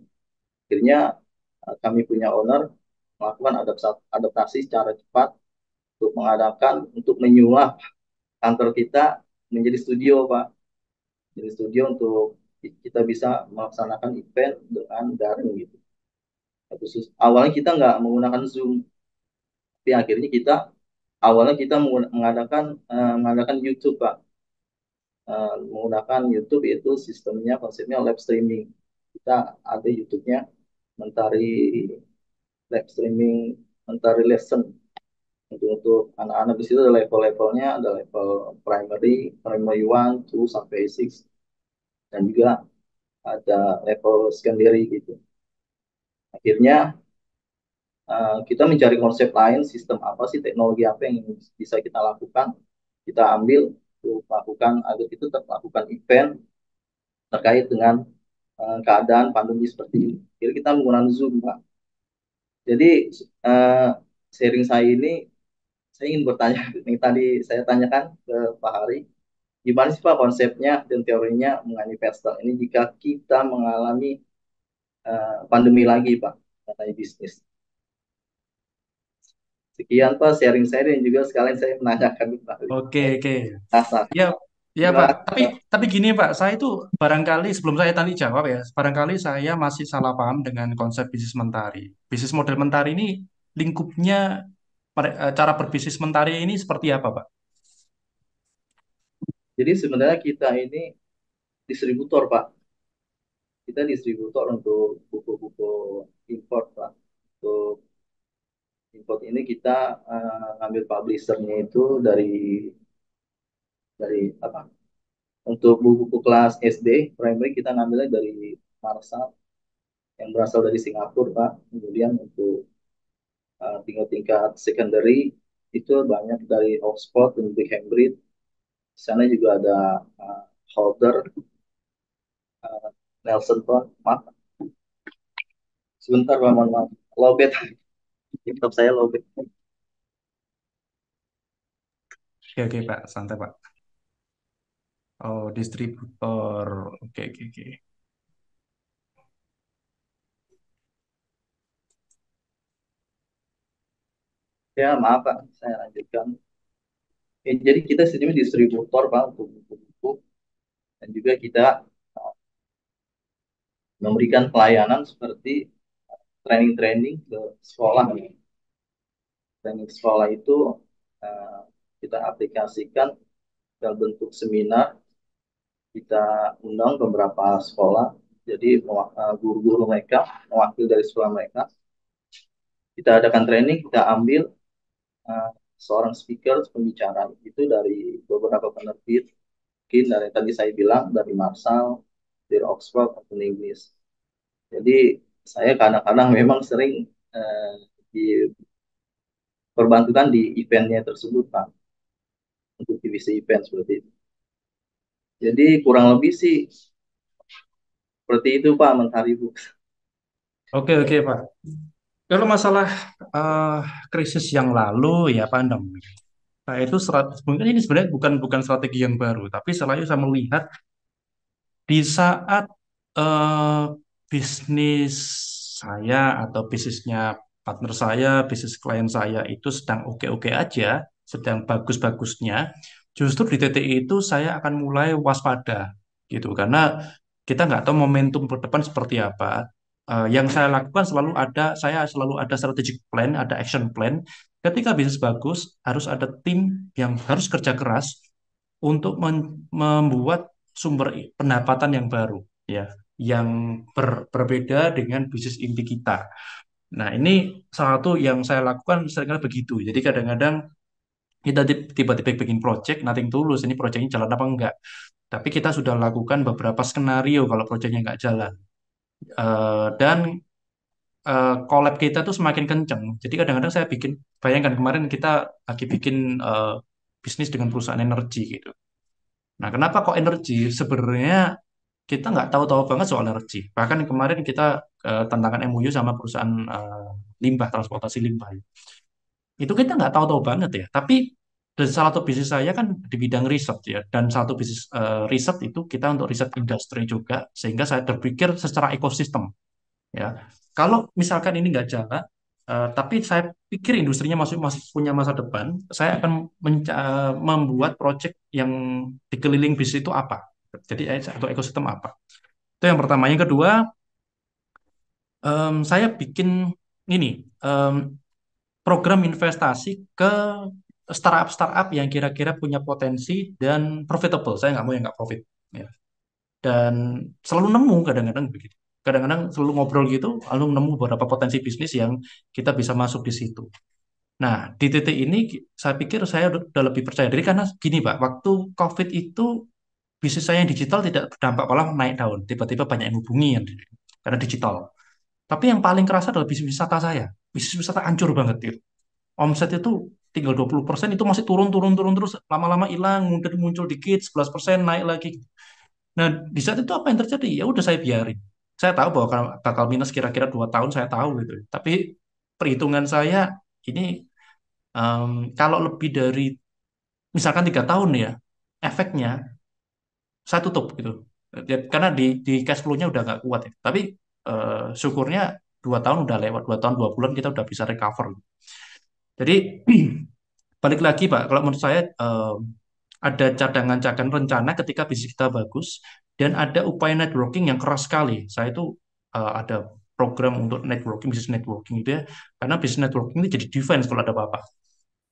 Akhirnya uh, kami punya owner melakukan adaptasi secara cepat untuk mengadakan untuk menyulap kantor kita menjadi studio, Pak dari studio untuk kita bisa melaksanakan event dengan daring gitu. Khusus awalnya kita nggak menggunakan Zoom, tapi akhirnya kita awalnya kita mengadakan uh, mengadakan YouTube pak, uh, menggunakan YouTube itu sistemnya konsepnya live streaming. Kita ada YouTube-nya mentari live streaming mentari lesson jadi untuk anak-anak di situ ada level-levelnya, ada level primary, primary one, two sampai six, dan juga ada level secondary gitu. Akhirnya eh, kita mencari konsep lain, sistem apa sih, teknologi apa yang bisa kita lakukan, kita ambil untuk melakukan agar itu tetap melakukan event terkait dengan eh, keadaan pandemi seperti ini. Jadi kita menggunakan Zoom, Pak. Jadi eh, sharing saya ini saya ingin bertanya yang tadi saya tanyakan ke Pak Hari, gimana sih Pak konsepnya dan teorinya mengenai investor ini jika kita mengalami uh, pandemi lagi Pak mengenai bisnis? Sekian Pak sharing saya dan juga sekalian saya menanyakan Pak. Oke okay, oke. Okay. Ya ya Pak. Tapi tapi gini Pak, saya itu barangkali sebelum saya tadi jawab ya, barangkali saya masih salah paham dengan konsep bisnis mentari. Bisnis model mentari ini lingkupnya Eh, cara berbisnis mentari ini seperti apa, Pak? Jadi sebenarnya kita ini distributor, Pak. Kita distributor untuk buku-buku import, Pak. Untuk import ini kita uh, ngambil publishernya itu dari dari apa? Untuk buku-buku kelas SD, primary kita ngambilnya dari Marsal yang berasal dari Singapura, Pak. Kemudian untuk Eh, tingkat tingkat secondary itu banyak dari Oxford dan Cambridge di sana juga ada uh, eh, Holder uh, eh, Nelson Ton maaf sebentar Pak, maaf lobet [laughs] laptop saya lobet oke oke pak santai pak oh distributor oh, oke oke oke Ya, maaf Pak, saya lanjutkan. Ya, jadi kita sebenarnya distributor Pak untuk buku-buku dan juga kita eh, memberikan pelayanan seperti eh, training-training ke sekolah. Training sekolah itu eh, kita aplikasikan dalam bentuk seminar. Kita undang beberapa sekolah, jadi guru-guru mereka, mewakil dari sekolah mereka. Kita adakan training, kita ambil Eh, seorang speaker pembicara itu dari beberapa penerbit mungkin dari tadi saya bilang dari Marshall dari Oxford atau Inggris jadi saya kadang-kadang [laughs] memang sering uh, eh, diperbantukan di eventnya tersebut pak untuk TVC event seperti itu jadi kurang lebih sih seperti itu pak mentari bu oke oke pak kalau masalah uh, krisis yang lalu ya pandemi, nah itu mungkin ini sebenarnya bukan bukan strategi yang baru, tapi selalu saya melihat di saat uh, bisnis saya atau bisnisnya partner saya, bisnis klien saya itu sedang oke-oke aja, sedang bagus-bagusnya, justru di titik itu saya akan mulai waspada gitu karena kita nggak tahu momentum berdepan seperti apa uh, yang saya lakukan selalu ada saya selalu ada strategic plan ada action plan ketika bisnis bagus harus ada tim yang harus kerja keras untuk membuat sumber pendapatan yang baru ya yang ber berbeda dengan bisnis inti kita nah ini salah satu yang saya lakukan seringkali begitu jadi kadang-kadang kita tiba-tiba bikin project nothing tulus ini projectnya jalan apa enggak tapi kita sudah lakukan beberapa skenario kalau proyeknya nggak jalan Eh, dan uh, collab kita tuh semakin kenceng. Jadi kadang-kadang saya bikin, bayangkan kemarin kita lagi bikin uh, bisnis dengan perusahaan energi gitu. Nah, kenapa kok energi? Sebenarnya kita nggak tahu-tahu banget soal energi. Bahkan kemarin kita uh, tantangan MOU sama perusahaan uh, limbah, transportasi limbah. Itu kita nggak tahu-tahu banget ya. Tapi dan salah satu bisnis saya kan di bidang riset ya dan satu bisnis uh, riset itu kita untuk riset industri juga sehingga saya berpikir secara ekosistem ya kalau misalkan ini nggak jalan uh, tapi saya pikir industrinya masih masih punya masa depan saya akan eh, membuat project yang dikeliling bisnis itu apa jadi atau ekosistem apa itu yang pertama yang kedua um, saya bikin ini um, program investasi ke startup-startup yang kira-kira punya potensi dan profitable. Saya nggak mau yang nggak profit. Ya. Dan selalu nemu kadang-kadang begitu. Kadang-kadang selalu ngobrol gitu, lalu nemu beberapa potensi bisnis yang kita bisa masuk di situ. Nah, di titik ini saya pikir saya udah lebih percaya diri karena gini Pak, waktu COVID itu bisnis saya yang digital tidak berdampak malah naik daun. Tiba-tiba banyak yang hubungi yang, karena digital. Tapi yang paling kerasa adalah bisnis wisata saya. Bisnis wisata hancur banget gitu. Omset itu tinggal 20% itu masih turun-turun-turun terus lama-lama hilang kemudian muncul dikit 11% naik lagi nah di saat itu apa yang terjadi ya udah saya biarin saya tahu bahwa bakal minus kira-kira dua tahun saya tahu gitu tapi perhitungan saya ini um, kalau lebih dari misalkan tiga tahun ya efeknya saya tutup gitu ya, karena di di cash flow-nya udah nggak kuat ya. tapi uh, syukurnya dua tahun udah lewat dua tahun dua bulan kita udah bisa recover jadi [clears throat] balik lagi Pak, kalau menurut saya eh, ada cadangan-cadangan rencana ketika bisnis kita bagus dan ada upaya networking yang keras sekali. Saya itu eh, ada program untuk networking, bisnis networking itu ya, karena bisnis networking itu jadi defense kalau ada apa-apa.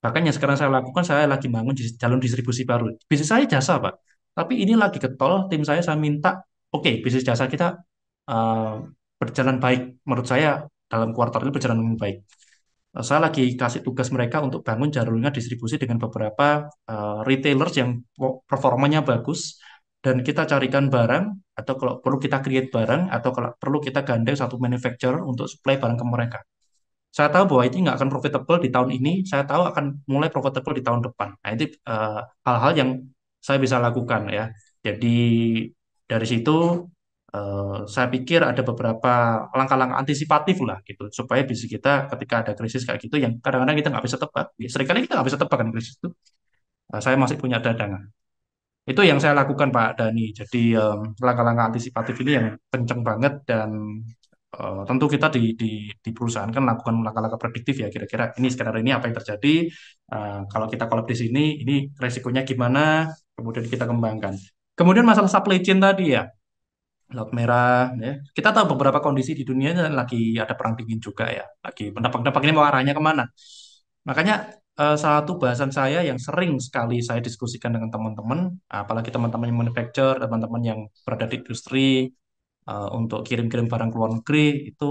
Bahkan yang sekarang saya lakukan, saya lagi bangun jalur distribusi baru. Bisnis saya jasa Pak, tapi ini lagi ketol, tim saya saya minta, oke okay, bisnis jasa kita uh, berjalan baik, menurut saya dalam kuartal ini berjalan baik Eh, saya lagi kasih tugas mereka untuk bangun jalur distribusi dengan beberapa uh, retailers yang performanya bagus dan kita carikan barang atau kalau perlu kita create barang atau kalau perlu kita gandeng satu manufacturer untuk supply barang ke mereka. Saya tahu bahwa ini nggak akan profitable di tahun ini, saya tahu akan mulai profitable di tahun depan. Nah, itu eh, hal-hal uh, hal -hal yang saya bisa lakukan ya. Jadi dari situ Eh, saya pikir ada beberapa langkah-langkah antisipatif lah gitu supaya bisnis kita ketika ada krisis kayak gitu yang kadang-kadang kita nggak bisa tebak ya, seringkali kita nggak bisa tebak kan krisis itu uh, saya masih punya dadangan itu yang saya lakukan Pak Dani jadi um, langkah-langkah antisipatif ini yang kenceng banget dan uh, tentu kita di, di, di perusahaan kan lakukan langkah-langkah prediktif ya kira-kira ini skenario ini apa yang terjadi uh, kalau kita kolab di sini ini resikonya gimana kemudian kita kembangkan kemudian masalah supply chain tadi ya Laut Merah ya. Kita tahu beberapa kondisi di dunia ini lagi ada perang dingin juga ya. Lagi pendapat-pendapat ini mau arahnya kemana. Makanya eh, salah satu bahasan saya yang sering sekali saya diskusikan dengan teman-teman, apalagi teman-teman yang manufacture, teman-teman yang berada di industri eh, untuk kirim-kirim barang ke luar negeri itu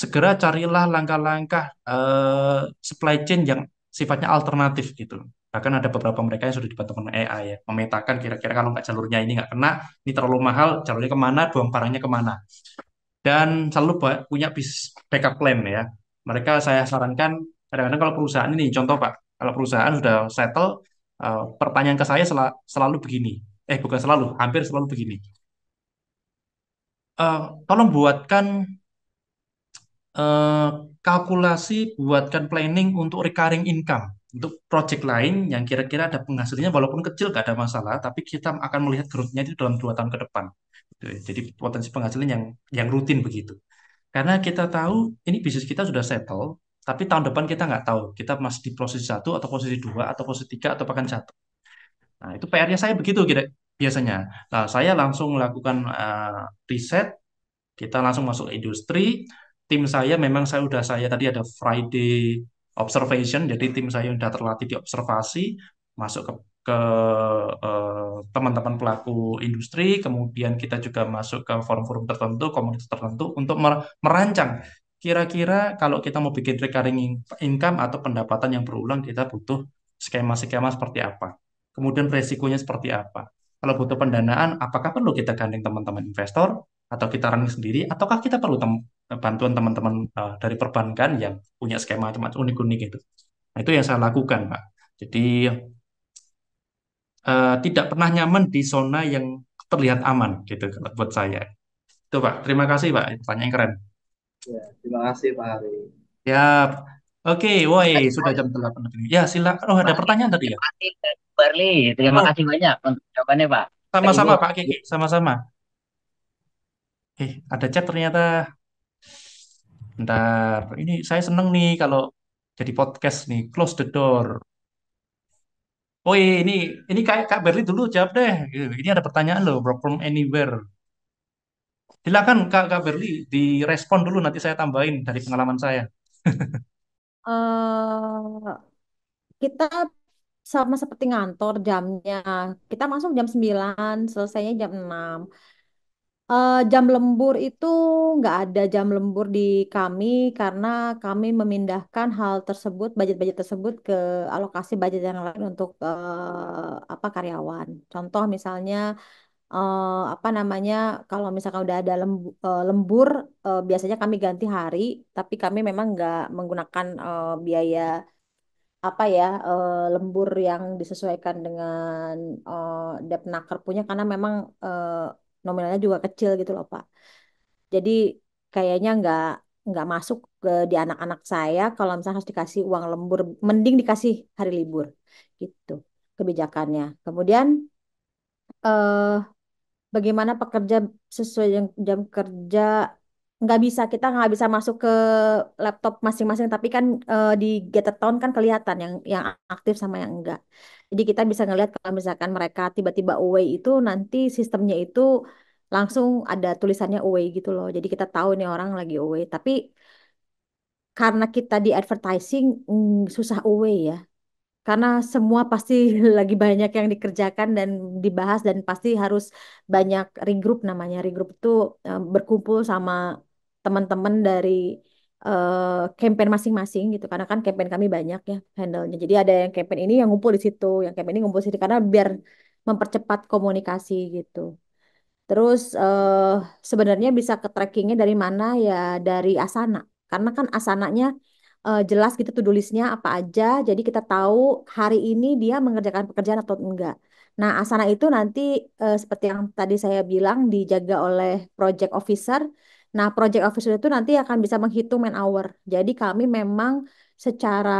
segera carilah langkah-langkah eh, supply chain yang sifatnya alternatif gitu bahkan ada beberapa mereka yang sudah dibantu AI ya memetakan kira-kira kalau nggak jalurnya ini nggak kena ini terlalu mahal jalurnya kemana buang barangnya kemana dan selalu punya backup plan ya mereka saya sarankan kadang-kadang kalau perusahaan ini contoh pak kalau perusahaan sudah settle eh, pertanyaan ke saya sel selalu begini eh bukan selalu hampir selalu begini uh, tolong buatkan uh, kalkulasi buatkan planning untuk recurring income untuk project lain yang kira-kira ada penghasilnya walaupun kecil gak ada masalah tapi kita akan melihat growth-nya itu dalam dua tahun ke depan gitu ya. jadi potensi penghasilan yang yang rutin begitu karena kita tahu ini bisnis kita sudah settle tapi tahun depan kita nggak tahu kita masih di posisi satu atau posisi dua atau posisi tiga atau bahkan satu nah itu PR-nya saya begitu kira biasanya nah saya langsung melakukan uh, riset kita langsung masuk industri tim saya memang saya udah saya tadi ada Friday observation jadi tim saya yang sudah terlatih di observasi masuk ke eh, teman-teman pelaku industri kemudian kita juga masuk ke forum-forum tertentu komunitas tertentu untuk merancang kira-kira kalau kita mau bikin recurring income atau pendapatan yang berulang kita butuh skema-skema seperti apa kemudian resikonya seperti apa kalau butuh pendanaan apakah perlu kita gandeng teman-teman investor atau kita running sendiri ataukah kita perlu bantuan teman-teman uh, dari perbankan yang punya skema teman unik-unik itu. Nah, itu yang saya lakukan, Pak. Jadi uh, tidak pernah nyaman di zona yang terlihat aman gitu buat saya. Itu, Pak. Terima kasih, Pak. Pertanyaan keren. Ya, terima kasih, Pak Hari. Ya. Oke, okay, woi, sudah jam 8 lebih. Ya, silakan. Oh, ada pertanyaan tadi ya? Berli, terima oh. kasih banyak untuk jawabannya, Pak. Sama-sama, Pak Kiki. Sama-sama. Eh, ada chat ternyata. Bentar, ini saya seneng nih kalau jadi podcast nih. Close the door. Oh iya, ini ini kayak Kak Berli dulu jawab deh. Ini ada pertanyaan loh, bro, from anywhere. Silakan Kak, Kak Berli direspon dulu nanti saya tambahin dari pengalaman saya. uh, kita sama seperti ngantor jamnya. Kita masuk jam 9, selesainya jam 6. Uh, jam lembur itu nggak ada jam lembur di kami karena kami memindahkan hal tersebut, budget-budget tersebut ke alokasi budget yang lain untuk uh, apa karyawan. Contoh misalnya uh, apa namanya kalau misalkan udah ada lembur, uh, lembur, uh, biasanya kami ganti hari, tapi kami memang nggak menggunakan uh, biaya apa ya uh, lembur yang disesuaikan dengan uh, Depnaker punya karena memang uh, nominalnya juga kecil gitu loh Pak. Jadi kayaknya nggak nggak masuk ke di anak-anak saya kalau misalnya harus dikasih uang lembur, mending dikasih hari libur gitu kebijakannya. Kemudian eh, bagaimana pekerja sesuai jam, jam kerja nggak bisa kita nggak bisa masuk ke laptop masing-masing tapi kan eh, di Gettertown kan kelihatan yang yang aktif sama yang enggak. Jadi kita bisa ngelihat kalau misalkan mereka tiba-tiba away itu nanti sistemnya itu langsung ada tulisannya away gitu loh. Jadi kita tahu nih orang lagi away. Tapi karena kita di advertising hmm, susah away ya. Karena semua pasti [laughs] lagi banyak yang dikerjakan dan dibahas dan pasti harus banyak regroup namanya. Regroup itu eh, berkumpul sama teman-teman dari kampanye eh, campaign masing-masing gitu karena kan campaign kami banyak ya handle-nya. Jadi ada yang campaign ini yang ngumpul di situ, yang campaign ini ngumpul di situ karena biar mempercepat komunikasi gitu. Terus uh, sebenarnya bisa ke trackingnya dari mana ya dari Asana karena kan Asananya uh, jelas gitu to listnya apa aja jadi kita tahu hari ini dia mengerjakan pekerjaan atau enggak. Nah, Asana itu nanti eh, seperti yang tadi saya bilang dijaga oleh project officer Nah, project officer itu nanti akan bisa menghitung man hour. Jadi kami memang secara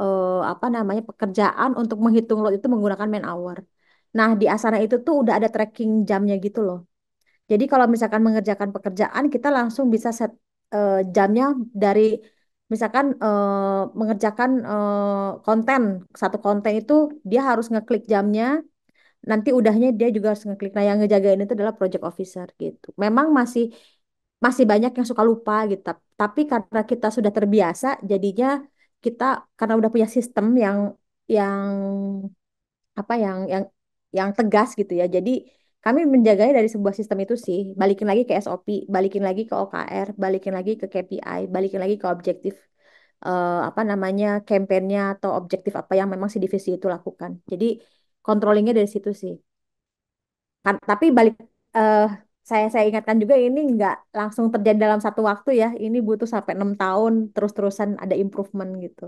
eh, apa namanya pekerjaan untuk menghitung load itu menggunakan man hour. Nah, di Asana itu tuh udah ada tracking jamnya gitu loh. Jadi kalau misalkan mengerjakan pekerjaan kita langsung bisa set eh, jamnya dari misalkan eh, mengerjakan eh, konten satu konten itu dia harus ngeklik jamnya nanti udahnya dia juga harus ngeklik. Nah, yang ngejagain itu adalah project officer gitu. Memang masih masih banyak yang suka lupa gitu. Tapi karena kita sudah terbiasa, jadinya kita karena udah punya sistem yang yang apa yang yang yang tegas gitu ya. Jadi kami menjaganya dari sebuah sistem itu sih. Balikin lagi ke SOP, balikin lagi ke OKR, balikin lagi ke KPI, balikin lagi ke objektif uh, apa namanya kampanyenya atau objektif apa yang memang si divisi itu lakukan. Jadi controllingnya dari situ sih. Kan, tapi balik uh, saya saya ingatkan juga ini nggak langsung terjadi dalam satu waktu ya. Ini butuh sampai enam tahun terus-terusan ada improvement gitu.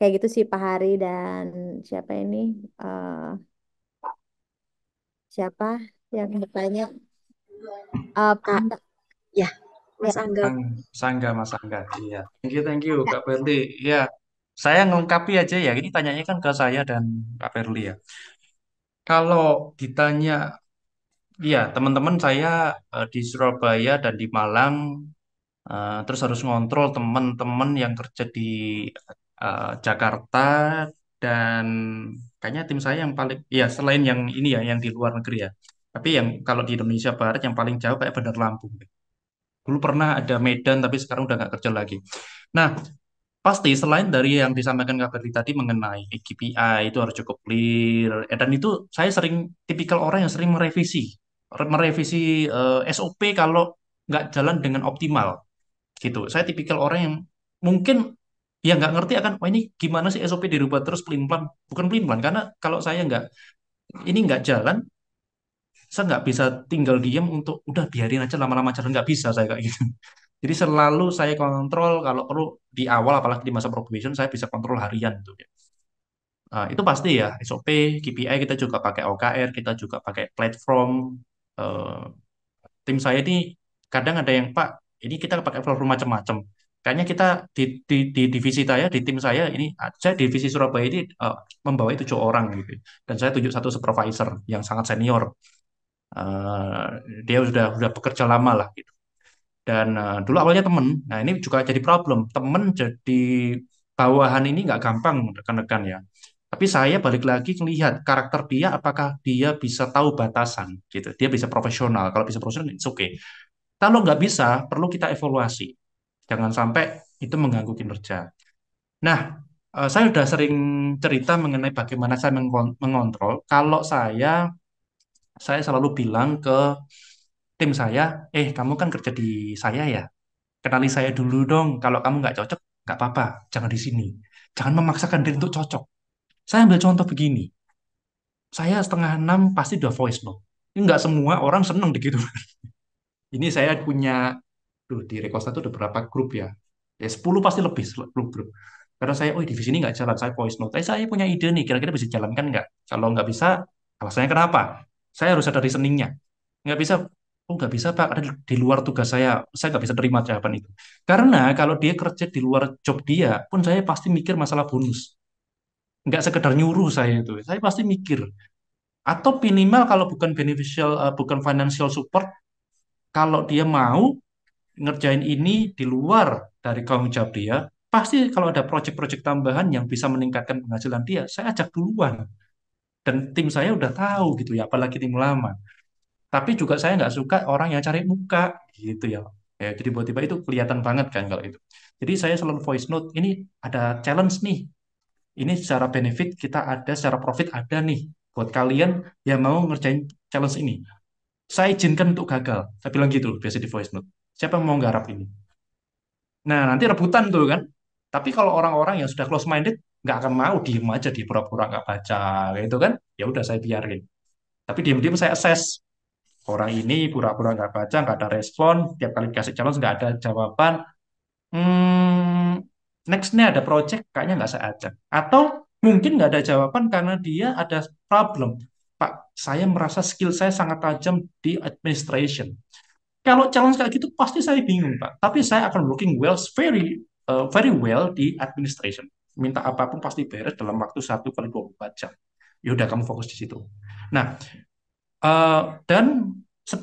Kayak gitu sih Pak Hari dan siapa ini? Uh, siapa yang bertanya? Uh, eh, Pak. Ya, Mas ya. Angga. Mas Angga, Mas Angga. Iya. Thank you, thank you Kak Perli. Iya. Saya ngelengkapi aja ya. Ini tanyanya kan ke saya dan Kak Perli ya. Kalau ditanya Iya, teman-teman saya uh, di Surabaya dan di Malang, uh, terus harus ngontrol teman-teman yang kerja di uh, Jakarta dan kayaknya tim saya yang paling, ya selain yang ini ya, yang di luar negeri ya. Tapi yang kalau di Indonesia Barat yang paling jauh kayak Bandar Lampung. Dulu pernah ada Medan, tapi sekarang udah nggak kerja lagi. Nah, pasti selain dari yang disampaikan Kak Berli tadi mengenai KPI itu harus cukup clear, dan itu saya sering tipikal orang yang sering merevisi merevisi uh, eh, SOP kalau nggak jalan dengan optimal gitu. Saya tipikal orang yang mungkin ya nggak ngerti akan wah ini gimana sih SOP dirubah terus pelin pelan bukan pelin pelan karena kalau saya nggak ini nggak jalan saya nggak bisa tinggal diam untuk udah biarin aja lama-lama jalan nggak bisa saya kayak gitu [laughs] jadi selalu saya kontrol kalau perlu di awal apalagi di masa probation saya bisa kontrol harian gitu. ya. Nah, itu pasti ya SOP KPI kita juga pakai OKR kita juga pakai platform uh, tim saya ini kadang ada yang Pak ini kita pakai platform macam-macam. Kayaknya kita di, di, di divisi saya, di tim saya ini, saya divisi Surabaya ini uh, membawa tujuh orang gitu. Dan saya tujuh satu supervisor yang sangat senior. Uh, dia sudah sudah bekerja lama lah gitu. Dan uh, dulu awalnya temen, nah ini juga jadi problem. Temen jadi bawahan ini nggak gampang rekan-rekan ya. Tapi saya balik lagi melihat karakter dia apakah dia bisa tahu batasan gitu. Dia bisa profesional. Kalau bisa profesional oke. Okay. Kalau nggak bisa, perlu kita evaluasi. Jangan sampai itu mengganggu kinerja. Nah, eh, saya sudah sering cerita mengenai bagaimana saya mengontrol. Kalau saya saya selalu bilang ke tim saya, eh kamu kan kerja di saya ya, kenali saya dulu dong. Kalau kamu nggak cocok, nggak apa-apa, jangan di sini. Jangan memaksakan diri untuk cocok. Saya ambil contoh begini. Saya setengah enam pasti udah voice note. Ini nggak semua orang seneng begitu. [laughs] Ini saya punya, dulu di Rekosta itu ada berapa grup ya? Ya 10 pasti lebih grup-grup. Karena saya, oh di sini nggak jalan, saya voice note. Tapi saya punya ide nih, kira-kira bisa jalankan nggak? Kalau nggak bisa, alasannya kenapa? Saya harus ada reasoningnya. Nggak bisa oh nggak bisa pak ada di luar tugas saya saya nggak bisa terima jawaban itu karena kalau dia kerja di luar job dia pun saya pasti mikir masalah bonus nggak sekedar nyuruh saya itu saya pasti mikir atau minimal kalau bukan beneficial uh, bukan financial support kalau dia mau ngerjain ini di luar dari kaum jawab dia pasti kalau ada project-project tambahan yang bisa meningkatkan penghasilan dia saya ajak duluan dan tim saya udah tahu gitu ya apalagi tim lama tapi juga saya nggak suka orang yang cari muka gitu ya ya jadi tiba-tiba itu kelihatan banget kan kalau itu jadi saya selalu voice note ini ada challenge nih ini secara benefit kita ada, secara profit ada nih buat kalian yang mau ngerjain challenge ini. Saya izinkan untuk gagal. Saya bilang gitu biasa di voice note. Siapa yang mau garap ini? Nah, nanti rebutan tuh kan. Tapi kalau orang-orang yang sudah close minded nggak akan mau diem aja di pura-pura nggak baca gitu kan. Ya udah saya biarin. Tapi diam-diam saya assess orang ini pura-pura nggak baca, nggak ada respon, tiap kali dikasih challenge nggak ada jawaban. Hmm, nextnya ada project kayaknya nggak saya ajak atau mungkin nggak ada jawaban karena dia ada problem pak saya merasa skill saya sangat tajam di administration kalau challenge kayak gitu pasti saya bingung pak tapi saya akan working well very uh, very well di administration minta apapun pasti beres dalam waktu satu kali dua puluh jam ya udah kamu fokus di situ nah uh, dan 10%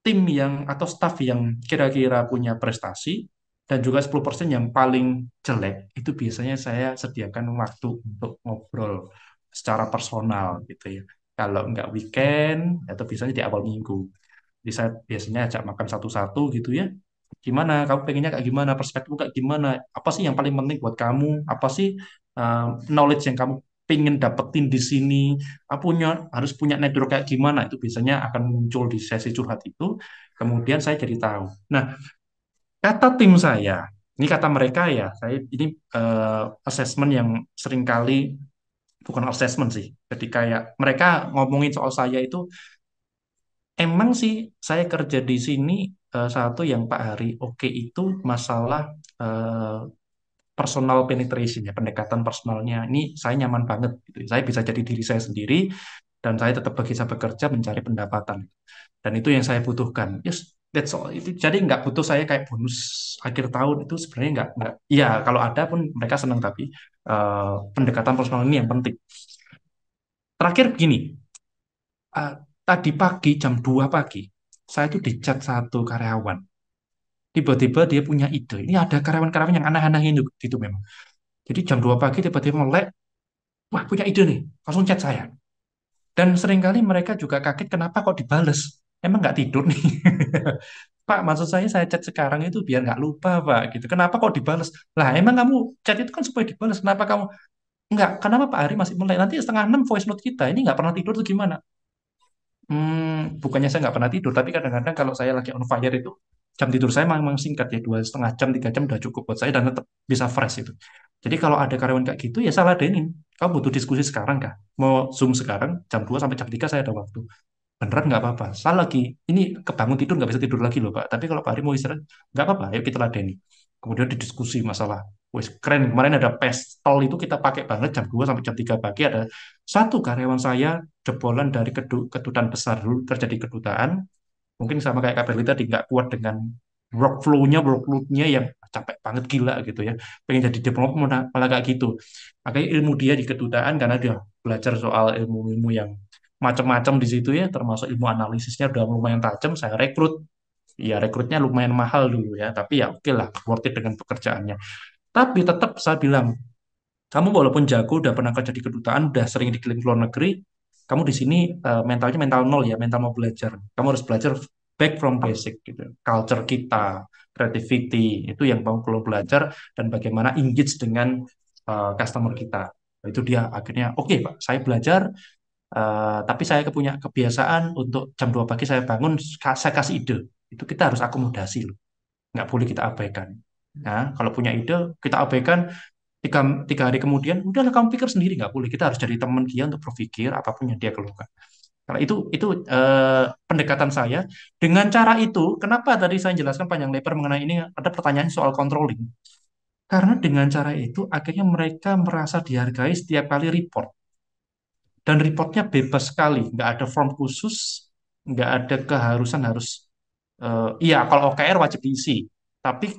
tim yang atau staff yang kira-kira punya prestasi dan juga 10% yang paling jelek itu biasanya saya sediakan waktu untuk ngobrol secara personal gitu ya. Kalau nggak weekend atau biasanya di awal minggu. Jadi saya biasanya ajak makan satu-satu gitu ya. Gimana kamu pengennya kayak gimana, perspektifmu kayak gimana? Apa sih yang paling penting buat kamu? Apa sih uh, knowledge yang kamu pengen dapetin di sini? Ah, punya harus punya network kayak gimana? Itu biasanya akan muncul di sesi curhat itu. Kemudian saya jadi tahu. Nah, Kata tim saya, ini kata mereka ya, saya ini uh, assessment yang sering kali bukan assessment sih, Jadi kayak mereka ngomongin soal saya itu emang sih saya kerja di sini uh, satu yang Pak Hari oke itu masalah uh, personal penetration ya pendekatan personalnya ini saya nyaman banget gitu ya, saya bisa jadi diri saya sendiri dan saya tetap bisa bekerja mencari pendapatan dan itu yang saya butuhkan yes That's all. Itu jadi nggak butuh saya kayak bonus akhir tahun itu sebenarnya nggak nggak. Iya kalau ada pun mereka senang tapi uh, pendekatan personal ini yang penting. Terakhir begini, uh, tadi pagi jam 2 pagi saya itu dicat satu karyawan. Tiba-tiba dia punya ide. Ini ada karyawan-karyawan yang aneh-aneh itu, itu memang. Jadi jam 2 pagi tiba-tiba melek, wah punya ide nih, langsung chat saya. Dan seringkali mereka juga kaget kenapa kok dibales emang nggak tidur nih [laughs] Pak, maksud saya saya chat sekarang itu biar nggak lupa, Pak. Gitu. Kenapa kok dibales? Lah, emang kamu chat itu kan supaya dibales. Kenapa kamu nggak? Kenapa Pak Ari masih mulai? Nanti setengah enam voice note kita ini nggak pernah tidur tuh gimana? Hmm, bukannya saya nggak pernah tidur, tapi kadang-kadang kalau saya lagi on fire itu jam tidur saya memang singkat ya dua setengah jam tiga jam udah cukup buat saya dan tetap bisa fresh itu. Jadi kalau ada karyawan kayak gitu ya salah denin. Kamu butuh diskusi sekarang kah? Mau zoom sekarang jam 2 sampai jam tiga saya ada waktu beneran nggak apa-apa salah lagi ini kebangun tidur nggak bisa tidur lagi loh pak tapi kalau Pak Hari mau istirahat nggak apa-apa ayo kita ladeni kemudian didiskusi masalah wes keren kemarin ada pestol itu kita pakai banget jam 2 sampai jam 3 pagi ada satu karyawan saya jebolan dari kedutaan besar dulu terjadi kedutaan mungkin sama kayak KBRI tadi nggak kuat dengan workflow-nya, workload-nya yang capek banget gila gitu ya. Pengen jadi developer malah kayak gitu. Makanya ilmu dia di kedutaan karena dia belajar soal ilmu-ilmu yang macam-macam di situ ya, termasuk ilmu analisisnya udah lumayan tajam, saya rekrut. Ya rekrutnya lumayan mahal dulu ya, tapi ya oke lah, worth it dengan pekerjaannya. Tapi tetap saya bilang, kamu walaupun jago, udah pernah kerja di kedutaan, udah sering dikirim ke luar negeri, kamu di sini uh, mentalnya mental nol ya, mental mau belajar. Kamu harus belajar back from basic gitu. Culture kita, creativity, itu yang kamu perlu belajar, dan bagaimana engage dengan uh, customer kita. Itu dia akhirnya, oke okay, Pak, saya belajar, Uh, tapi saya punya kebiasaan untuk jam 2 pagi saya bangun, saya kasih ide. Itu kita harus akomodasi loh. Nggak boleh kita abaikan. Nah, kalau punya ide, kita abaikan, tiga, tiga hari kemudian, udahlah kamu pikir sendiri, nggak boleh. Kita harus jadi teman dia untuk berpikir apapun yang dia keluarkan. Karena itu itu uh, pendekatan saya. Dengan cara itu, kenapa tadi saya jelaskan panjang lebar mengenai ini ada pertanyaan soal controlling. Karena dengan cara itu akhirnya mereka merasa dihargai setiap kali report dan reportnya bebas sekali nggak ada form khusus nggak ada keharusan harus uh, iya kalau OKR wajib diisi tapi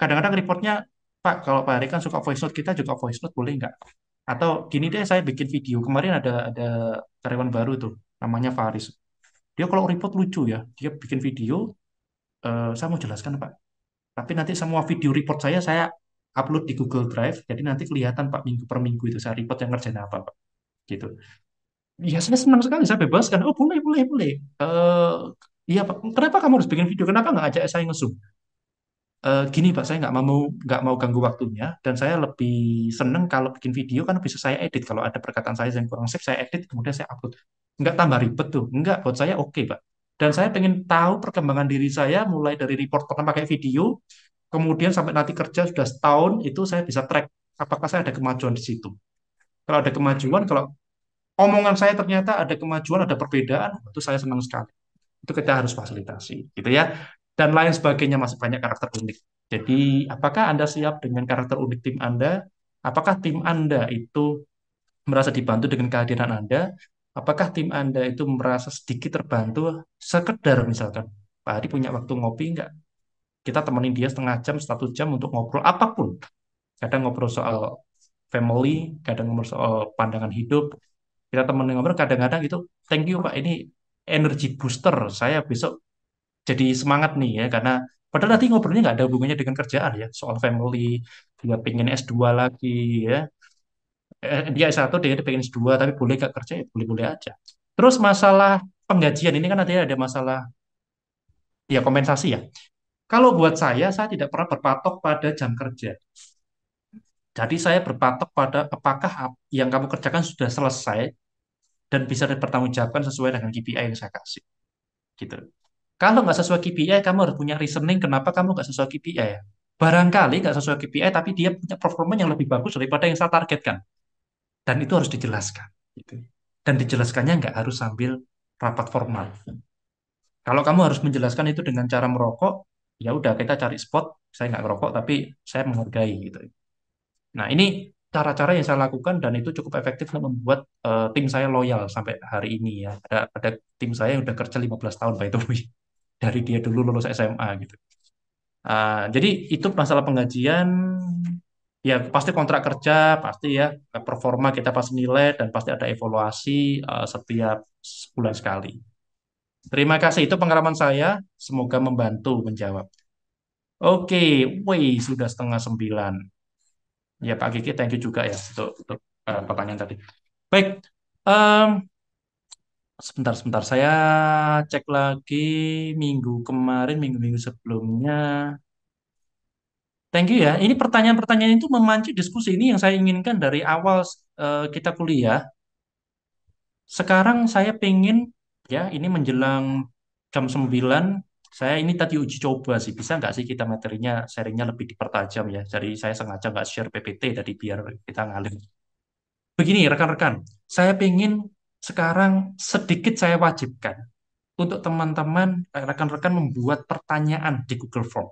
kadang-kadang reportnya Pak kalau Pak Hari kan suka voice note kita juga voice note boleh nggak atau gini deh saya bikin video kemarin ada ada karyawan baru tuh namanya Faris dia kalau report lucu ya dia bikin video uh, saya mau jelaskan Pak tapi nanti semua video report saya saya upload di Google Drive jadi nanti kelihatan Pak minggu per minggu itu saya report yang ngerjain apa Pak gitu ya saya senang sekali saya bebaskan oh boleh boleh boleh uh, ya kenapa kamu harus bikin video kenapa nggak ajak saya ngesum uh, eh, gini pak saya nggak mau nggak mau ganggu waktunya dan saya lebih seneng kalau bikin video kan bisa saya edit kalau ada perkataan saya yang kurang safe saya edit kemudian saya upload nggak tambah ribet tuh nggak buat saya oke okay, pak dan saya pengen tahu perkembangan diri saya mulai dari report pertama pakai video kemudian sampai nanti kerja sudah setahun itu saya bisa track apakah saya ada kemajuan di situ kalau ada kemajuan, kalau omongan saya ternyata ada kemajuan, ada perbedaan, itu saya senang sekali. Itu kita harus fasilitasi, gitu ya. Dan lain sebagainya masih banyak karakter unik. Jadi, apakah Anda siap dengan karakter unik tim Anda? Apakah tim Anda itu merasa dibantu dengan kehadiran Anda? Apakah tim Anda itu merasa sedikit terbantu sekedar misalkan Pak Hadi punya waktu ngopi enggak? Kita temenin dia setengah jam, satu jam untuk ngobrol apapun. Kadang ngobrol soal family, kadang ngomong soal pandangan hidup. Kita temen ngobrol kadang-kadang itu, thank you Pak, ini energi booster. Saya besok jadi semangat nih ya, karena padahal nanti ngobrolnya nggak ada hubungannya dengan kerjaan ya, soal family, dia pengen S2 lagi ya. Eh, dia S1, dia pengen S2, tapi boleh nggak kerja? Ya, boleh-boleh aja. Terus masalah penggajian ini kan nanti ada masalah ya kompensasi ya. Kalau buat saya, saya tidak pernah berpatok pada jam kerja. Jadi saya berpatok pada apakah yang kamu kerjakan sudah selesai dan bisa dipertanggungjawabkan sesuai dengan KPI yang saya kasih. Gitu. Kalau nggak sesuai KPI, kamu harus punya reasoning kenapa kamu nggak sesuai KPI. Ya. Barangkali nggak sesuai KPI, tapi dia punya performa yang lebih bagus daripada yang saya targetkan. Dan itu harus dijelaskan. Gitu. Dan dijelaskannya nggak harus sambil rapat formal. Kalau kamu harus menjelaskan itu dengan cara merokok, ya udah kita cari spot. Saya nggak merokok, tapi saya menghargai gitu. Nah, ini cara-cara yang saya lakukan dan itu cukup efektif untuk membuat uh, tim saya loyal sampai hari ini ya. Ada ada tim saya yang udah kerja 15 tahun by the way. [laughs] Dari dia dulu lulus SMA gitu. Uh, jadi itu masalah penggajian ya pasti kontrak kerja, pasti ya eh, performa kita pasti nilai dan pasti ada evaluasi uh, setiap bulan sekali. Terima kasih itu pengalaman saya, semoga membantu menjawab. Oke, okay, wih sudah setengah sembilan ya Pak Kiki thank you juga ya, ya. untuk, untuk uh, pertanyaan tadi baik um, sebentar sebentar saya cek lagi minggu kemarin minggu minggu sebelumnya thank you ya ini pertanyaan-pertanyaan itu memancing diskusi ini yang saya inginkan dari awal uh, kita kuliah sekarang saya pengen ya ini menjelang jam 9 saya ini tadi uji coba sih, bisa nggak sih kita materinya sharingnya lebih dipertajam ya? Jadi saya sengaja nggak share PPT tadi biar kita ngalir. Begini rekan-rekan, saya pengen sekarang sedikit saya wajibkan untuk teman-teman eh, rekan-rekan membuat pertanyaan di Google Form.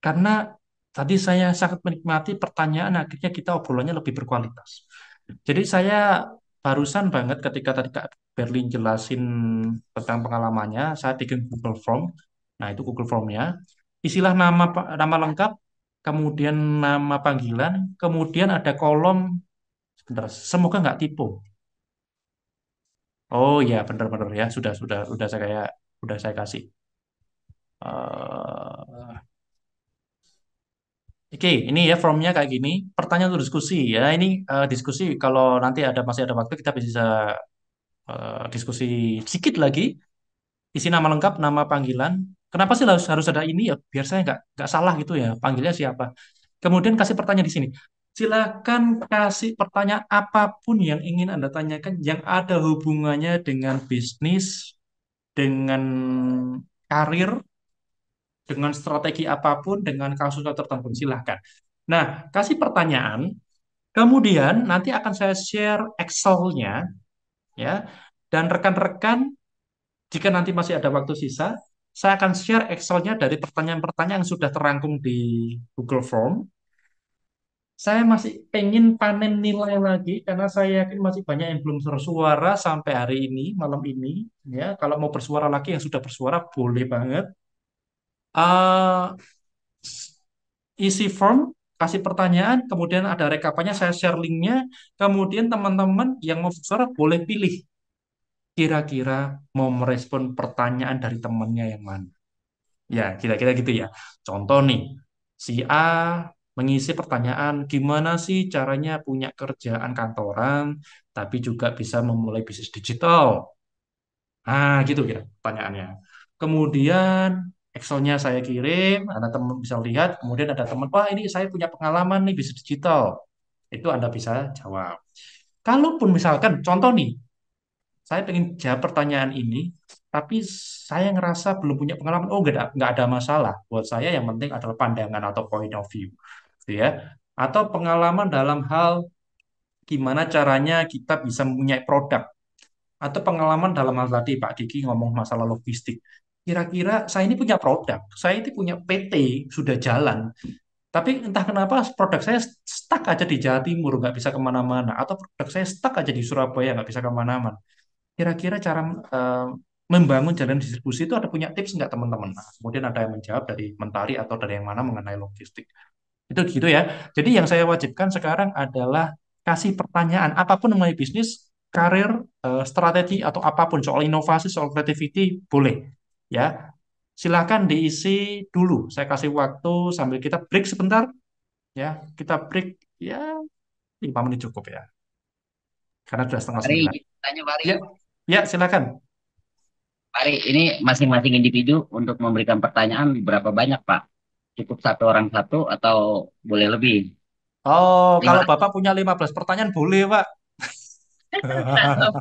Karena tadi saya sangat menikmati pertanyaan akhirnya kita obrolannya lebih berkualitas. Jadi saya barusan banget ketika tadi Berlin jelasin tentang pengalamannya, saya bikin Google Form. Nah, itu Google Formnya. Isilah nama nama lengkap, kemudian nama panggilan, kemudian ada kolom, sebentar, semoga nggak tipu. Oh ya, benar-benar ya, sudah sudah sudah saya kayak sudah saya kasih. Uh, Oke, okay, ini ya formnya kayak gini. Pertanyaan untuk diskusi ya. Ini uh, diskusi kalau nanti ada masih ada waktu kita bisa Eh, diskusi sedikit lagi isi nama lengkap nama panggilan kenapa sih harus harus ada ini ya biar saya nggak nggak salah gitu ya panggilnya siapa kemudian kasih pertanyaan di sini silakan kasih pertanyaan apapun yang ingin anda tanyakan yang ada hubungannya dengan bisnis dengan karir dengan strategi apapun dengan kasus tertentu silahkan nah kasih pertanyaan kemudian nanti akan saya share Excel-nya ya. Dan rekan-rekan jika nanti masih ada waktu sisa, saya akan share Excel-nya dari pertanyaan-pertanyaan yang sudah terangkum di Google Form. Saya masih pengen panen nilai lagi karena saya yakin masih banyak yang belum bersuara sampai hari ini, malam ini. Ya, kalau mau bersuara lagi yang sudah bersuara boleh banget. Uh, isi form kasih pertanyaan, kemudian ada rekapannya, saya share linknya, kemudian teman-teman yang mau bersuara boleh pilih kira-kira mau merespon pertanyaan dari temannya yang mana. Ya, kira-kira gitu ya. Contoh nih, si A mengisi pertanyaan, gimana sih caranya punya kerjaan kantoran, tapi juga bisa memulai bisnis digital? Nah, gitu kira pertanyaannya. Kemudian Excelnya saya kirim, Anda teman bisa lihat, kemudian ada teman, wah ini saya punya pengalaman nih bisnis digital. Itu Anda bisa jawab. Kalaupun misalkan, contoh nih, saya ingin jawab pertanyaan ini, tapi saya ngerasa belum punya pengalaman, oh nggak ada, ada masalah. Buat saya yang penting adalah pandangan atau point of view. Gitu ya. Atau pengalaman dalam hal gimana caranya kita bisa mempunyai produk atau pengalaman dalam hal tadi Pak Diki ngomong masalah logistik kira-kira saya ini punya produk, saya ini punya PT sudah jalan, tapi entah kenapa produk saya stuck aja di Jawa Timur, nggak bisa kemana-mana, atau produk saya stuck aja di Surabaya, nggak bisa kemana-mana. Kira-kira cara uh, membangun jalan distribusi itu ada punya tips nggak teman-teman? Nah, kemudian ada yang menjawab dari mentari atau dari yang mana mengenai logistik. Itu gitu ya. Jadi yang saya wajibkan sekarang adalah kasih pertanyaan apapun mengenai bisnis, karir, uh, strategi, atau apapun soal inovasi, soal kreativiti boleh ya silahkan diisi dulu saya kasih waktu sambil kita break sebentar ya kita break ya lima menit cukup ya karena sudah setengah Mari, tanya Mari ya, ya silakan Mari ini masing-masing individu untuk memberikan pertanyaan berapa banyak Pak cukup satu orang satu atau boleh lebih Oh kalau Bapak punya 15 pertanyaan boleh Pak [laughs] [laughs]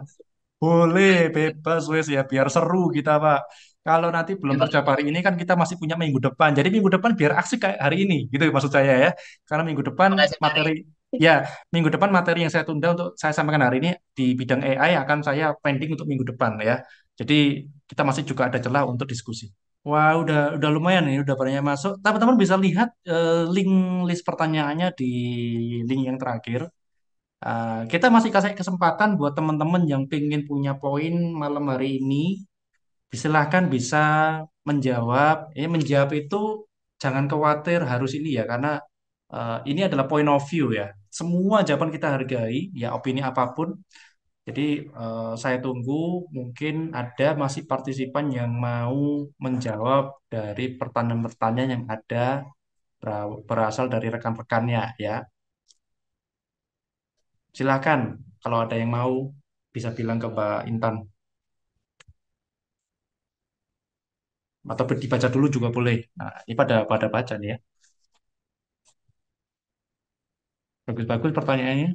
boleh bebas wes ya biar seru kita Pak kalau nanti belum iya. tercapai hari ini kan kita masih punya minggu depan. Jadi minggu depan biar aksi kayak hari ini, gitu maksud saya ya. Karena minggu depan materi ya minggu depan materi yang saya tunda untuk saya sampaikan hari ini di bidang AI akan saya pending untuk minggu depan ya. Jadi kita masih juga ada celah untuk diskusi. Wah, udah udah lumayan ini udah banyak masuk. Teman-teman bisa lihat uh, link list pertanyaannya di link yang terakhir. Uh, kita masih kasih kesempatan buat teman-teman yang ingin punya poin malam hari ini Silahkan bisa menjawab. Eh, menjawab itu jangan khawatir harus ini ya, karena uh, ini adalah point of view ya. Semua jawaban kita hargai, ya opini apapun. Jadi uh, saya tunggu mungkin ada masih partisipan yang mau menjawab dari pertanyaan-pertanyaan yang ada berasal dari rekan-rekannya ya. Silakan kalau ada yang mau bisa bilang ke Mbak Intan. atau dibaca dulu juga boleh. Nah, ini pada pada baca nih ya. Bagus-bagus pertanyaannya.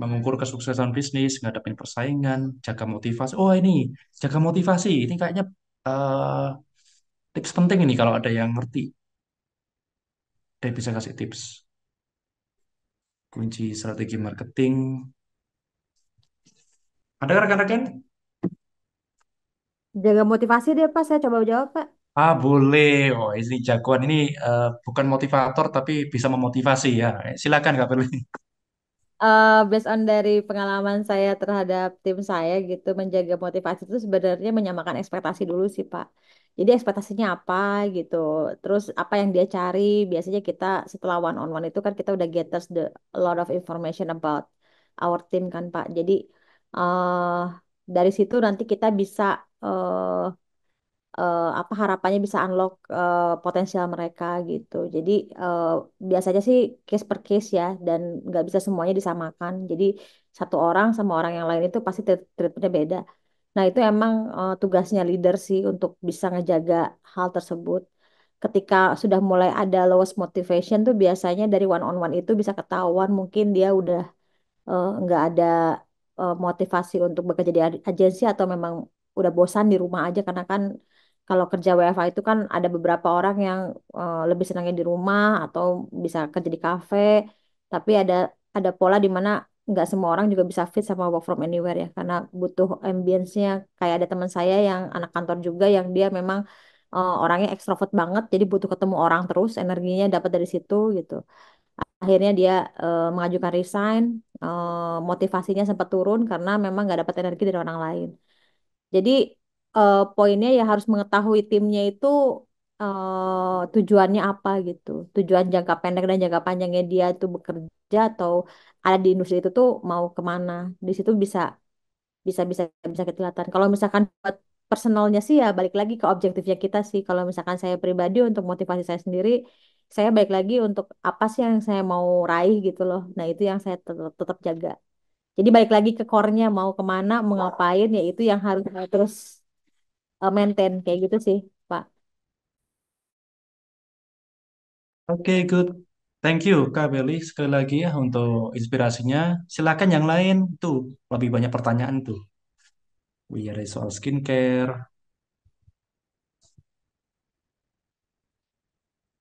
Mengukur kesuksesan bisnis, ngadepin persaingan, jaga motivasi. Oh, ini jaga motivasi. Ini kayaknya uh, tips penting ini kalau ada yang ngerti. saya bisa kasih tips. Kunci strategi marketing. Ada rekan-rekan? Jaga motivasi deh, Pak. Saya coba jawab, Pak. Ah, boleh. Oh, ini jagoan ini uh, bukan motivator tapi bisa memotivasi ya. Silakan Kak Perli. Uh, eh, based on dari pengalaman saya terhadap tim saya gitu menjaga motivasi itu sebenarnya menyamakan ekspektasi dulu sih Pak. Jadi ekspektasinya apa gitu. Terus apa yang dia cari? Biasanya kita setelah one on one itu kan kita udah gathers the a lot of information about our team kan Pak. Jadi uh, dari situ nanti kita bisa uh, uh, apa harapannya bisa unlock uh, potensial mereka gitu. Jadi uh, biasanya sih case per case ya dan nggak bisa semuanya disamakan. Jadi satu orang sama orang yang lain itu pasti treatmentnya beda. Nah itu emang uh, tugasnya leader sih untuk bisa ngejaga hal tersebut. Ketika sudah mulai ada lowest motivation tuh biasanya dari one on one itu bisa ketahuan mungkin dia udah nggak nggak ada uh, motivasi untuk bekerja di agensi atau memang udah bosan di rumah aja karena kan kalau kerja WFA itu kan ada beberapa orang yang uh, lebih senangnya di rumah atau bisa kerja di kafe, tapi ada ada pola di mana nggak semua orang juga bisa fit sama work from anywhere ya, karena butuh ambience-nya. Kayak ada teman saya yang anak kantor juga yang dia memang uh, orangnya ekstrovert banget, jadi butuh ketemu orang terus, energinya dapat dari situ gitu. Akhirnya dia uh, mengajukan resign, uh, motivasinya sempat turun karena memang nggak dapat energi dari orang lain. Jadi uh, poinnya ya harus mengetahui timnya itu uh, tujuannya apa gitu. Tujuan jangka pendek dan jangka panjangnya dia itu bekerja atau ada di industri itu tuh mau kemana. Di situ bisa bisa bisa bisa kelihatan. Kalau misalkan buat personalnya sih ya balik lagi ke objektifnya kita sih. Kalau misalkan saya pribadi untuk motivasi saya sendiri, saya balik lagi untuk apa sih yang saya mau raih gitu loh. Nah itu yang saya tetap, tetap jaga. Jadi balik lagi ke core-nya mau kemana, mau ngapain, ya itu yang harus terus Eh, maintain kayak gitu sih Pak. Oke okay, good, thank you Kak Beli sekali lagi ya untuk inspirasinya. Silakan yang lain tuh lebih banyak pertanyaan tuh. We are soal skincare,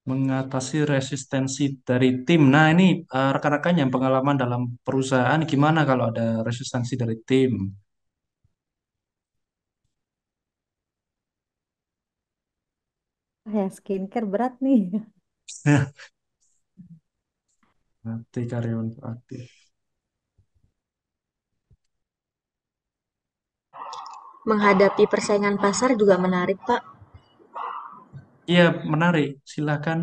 mengatasi resistensi dari tim. Nah ini uh, rekan-rekan yang pengalaman dalam perusahaan gimana kalau ada resistensi dari tim? ya skincare berat nih. [laughs] Nanti karyawan aktif. Menghadapi persaingan pasar juga menarik, Pak. Iya, menarik. Silakan.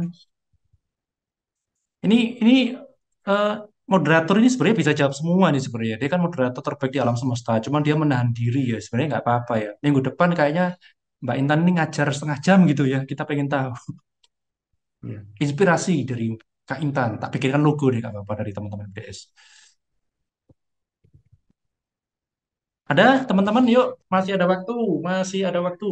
Ini ini uh, moderator ini sebenarnya bisa jawab semua nih sebenarnya. Dia kan moderator terbaik di alam semesta. Cuman dia menahan diri ya. Sebenarnya nggak apa-apa ya. Minggu depan kayaknya Mbak Intan ini ngajar setengah jam gitu ya, kita pengen tahu. Yeah. Inspirasi dari Kak Intan, tak pikirkan logo deh Kak Bapak dari teman-teman BS. Ada teman-teman yuk, masih ada waktu, masih ada waktu.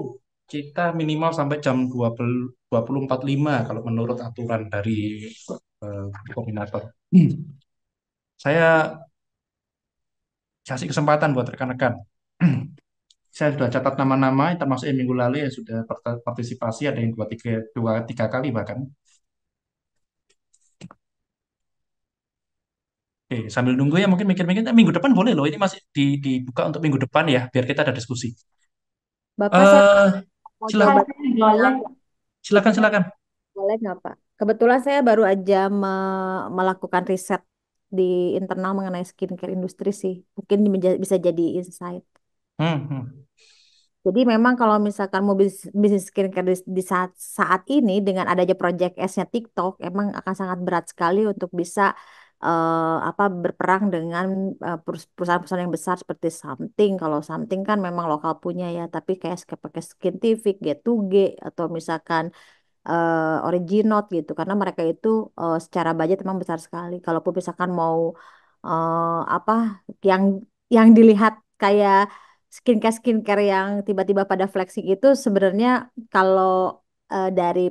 Kita minimal sampai jam 20.45 kalau menurut aturan dari uh, eh, kombinator. Hmm. Saya kasih kesempatan buat rekan-rekan saya sudah catat nama-nama termasuk yang minggu lalu yang sudah partisipasi ada yang dua tiga dua tiga kali bahkan Oke, sambil nunggu ya mungkin mikir-mikir nah, minggu depan boleh loh ini masih di, dibuka untuk minggu depan ya biar kita ada diskusi. Bapak uh, silakan. Boleh. Ya. Silakan silakan. Boleh nggak Pak? Kebetulan saya baru aja me melakukan riset di internal mengenai skincare industri sih. Mungkin bisa jadi insight. Hmm, hmm. Jadi memang kalau misalkan mau bisnis, bisnis skincare di, di saat saat ini dengan adanya Project S-nya TikTok emang akan sangat berat sekali untuk bisa uh, apa berperang dengan eh, perusahaan-perusahaan yang besar seperti Something. Kalau Something kan memang lokal punya ya, tapi kayak pakai Scientific, G2G atau misalkan uh, Originot gitu karena mereka itu uh, secara budget memang besar sekali. Kalaupun misalkan mau uh, apa yang yang dilihat kayak skincare-skincare yang tiba-tiba pada flexing itu sebenarnya kalau uh, dari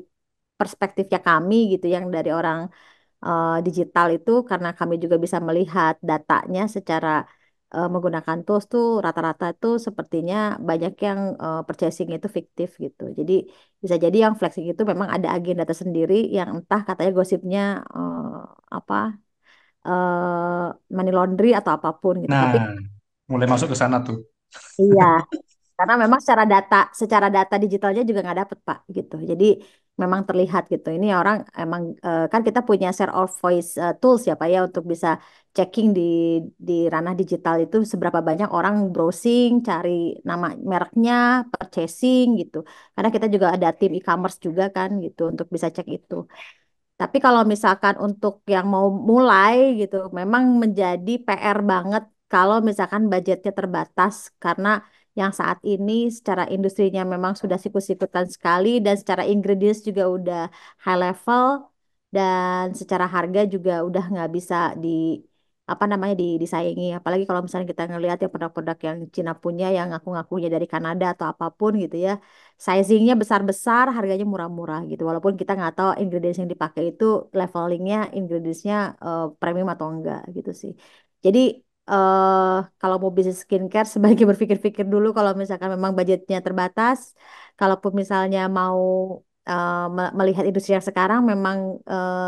perspektifnya kami gitu yang dari orang uh, digital itu karena kami juga bisa melihat datanya secara uh, menggunakan tools tuh rata-rata tuh sepertinya banyak yang uh, purchasing itu fiktif gitu. Jadi bisa jadi yang flexing itu memang ada agenda tersendiri yang entah katanya gosipnya uh, apa uh, money laundry atau apapun gitu. Nah, Tapi mulai masuk ke sana tuh. Iya, karena memang secara data, secara data digitalnya juga nggak dapet Pak, gitu. Jadi memang terlihat gitu. Ini orang emang eh, kan kita punya share of voice eh, tools ya Pak ya untuk bisa checking di di ranah digital itu seberapa banyak orang browsing, cari nama mereknya, purchasing gitu. Karena kita juga ada tim e-commerce juga kan gitu untuk bisa cek itu. Tapi kalau misalkan untuk yang mau mulai gitu, memang menjadi PR banget kalau misalkan budgetnya terbatas karena yang saat ini secara industrinya memang sudah siku-siku sikutan sekali dan secara ingredients juga udah high level dan secara harga juga udah nggak bisa di apa namanya di, disaingi apalagi kalau misalnya kita ngelihat ya produk-produk yang Cina punya yang ngaku-ngakunya dari Kanada atau apapun gitu ya sizingnya besar-besar harganya murah-murah gitu walaupun kita nggak tahu ingredients yang dipakai itu levelingnya ingredientsnya uh, premium atau enggak gitu sih jadi uh, kalau mau bisnis skincare [laughs] sebaiknya berpikir-pikir dulu kalau misalkan memang budgetnya terbatas. Kalaupun misalnya mau uh, melihat industri yang sekarang memang uh,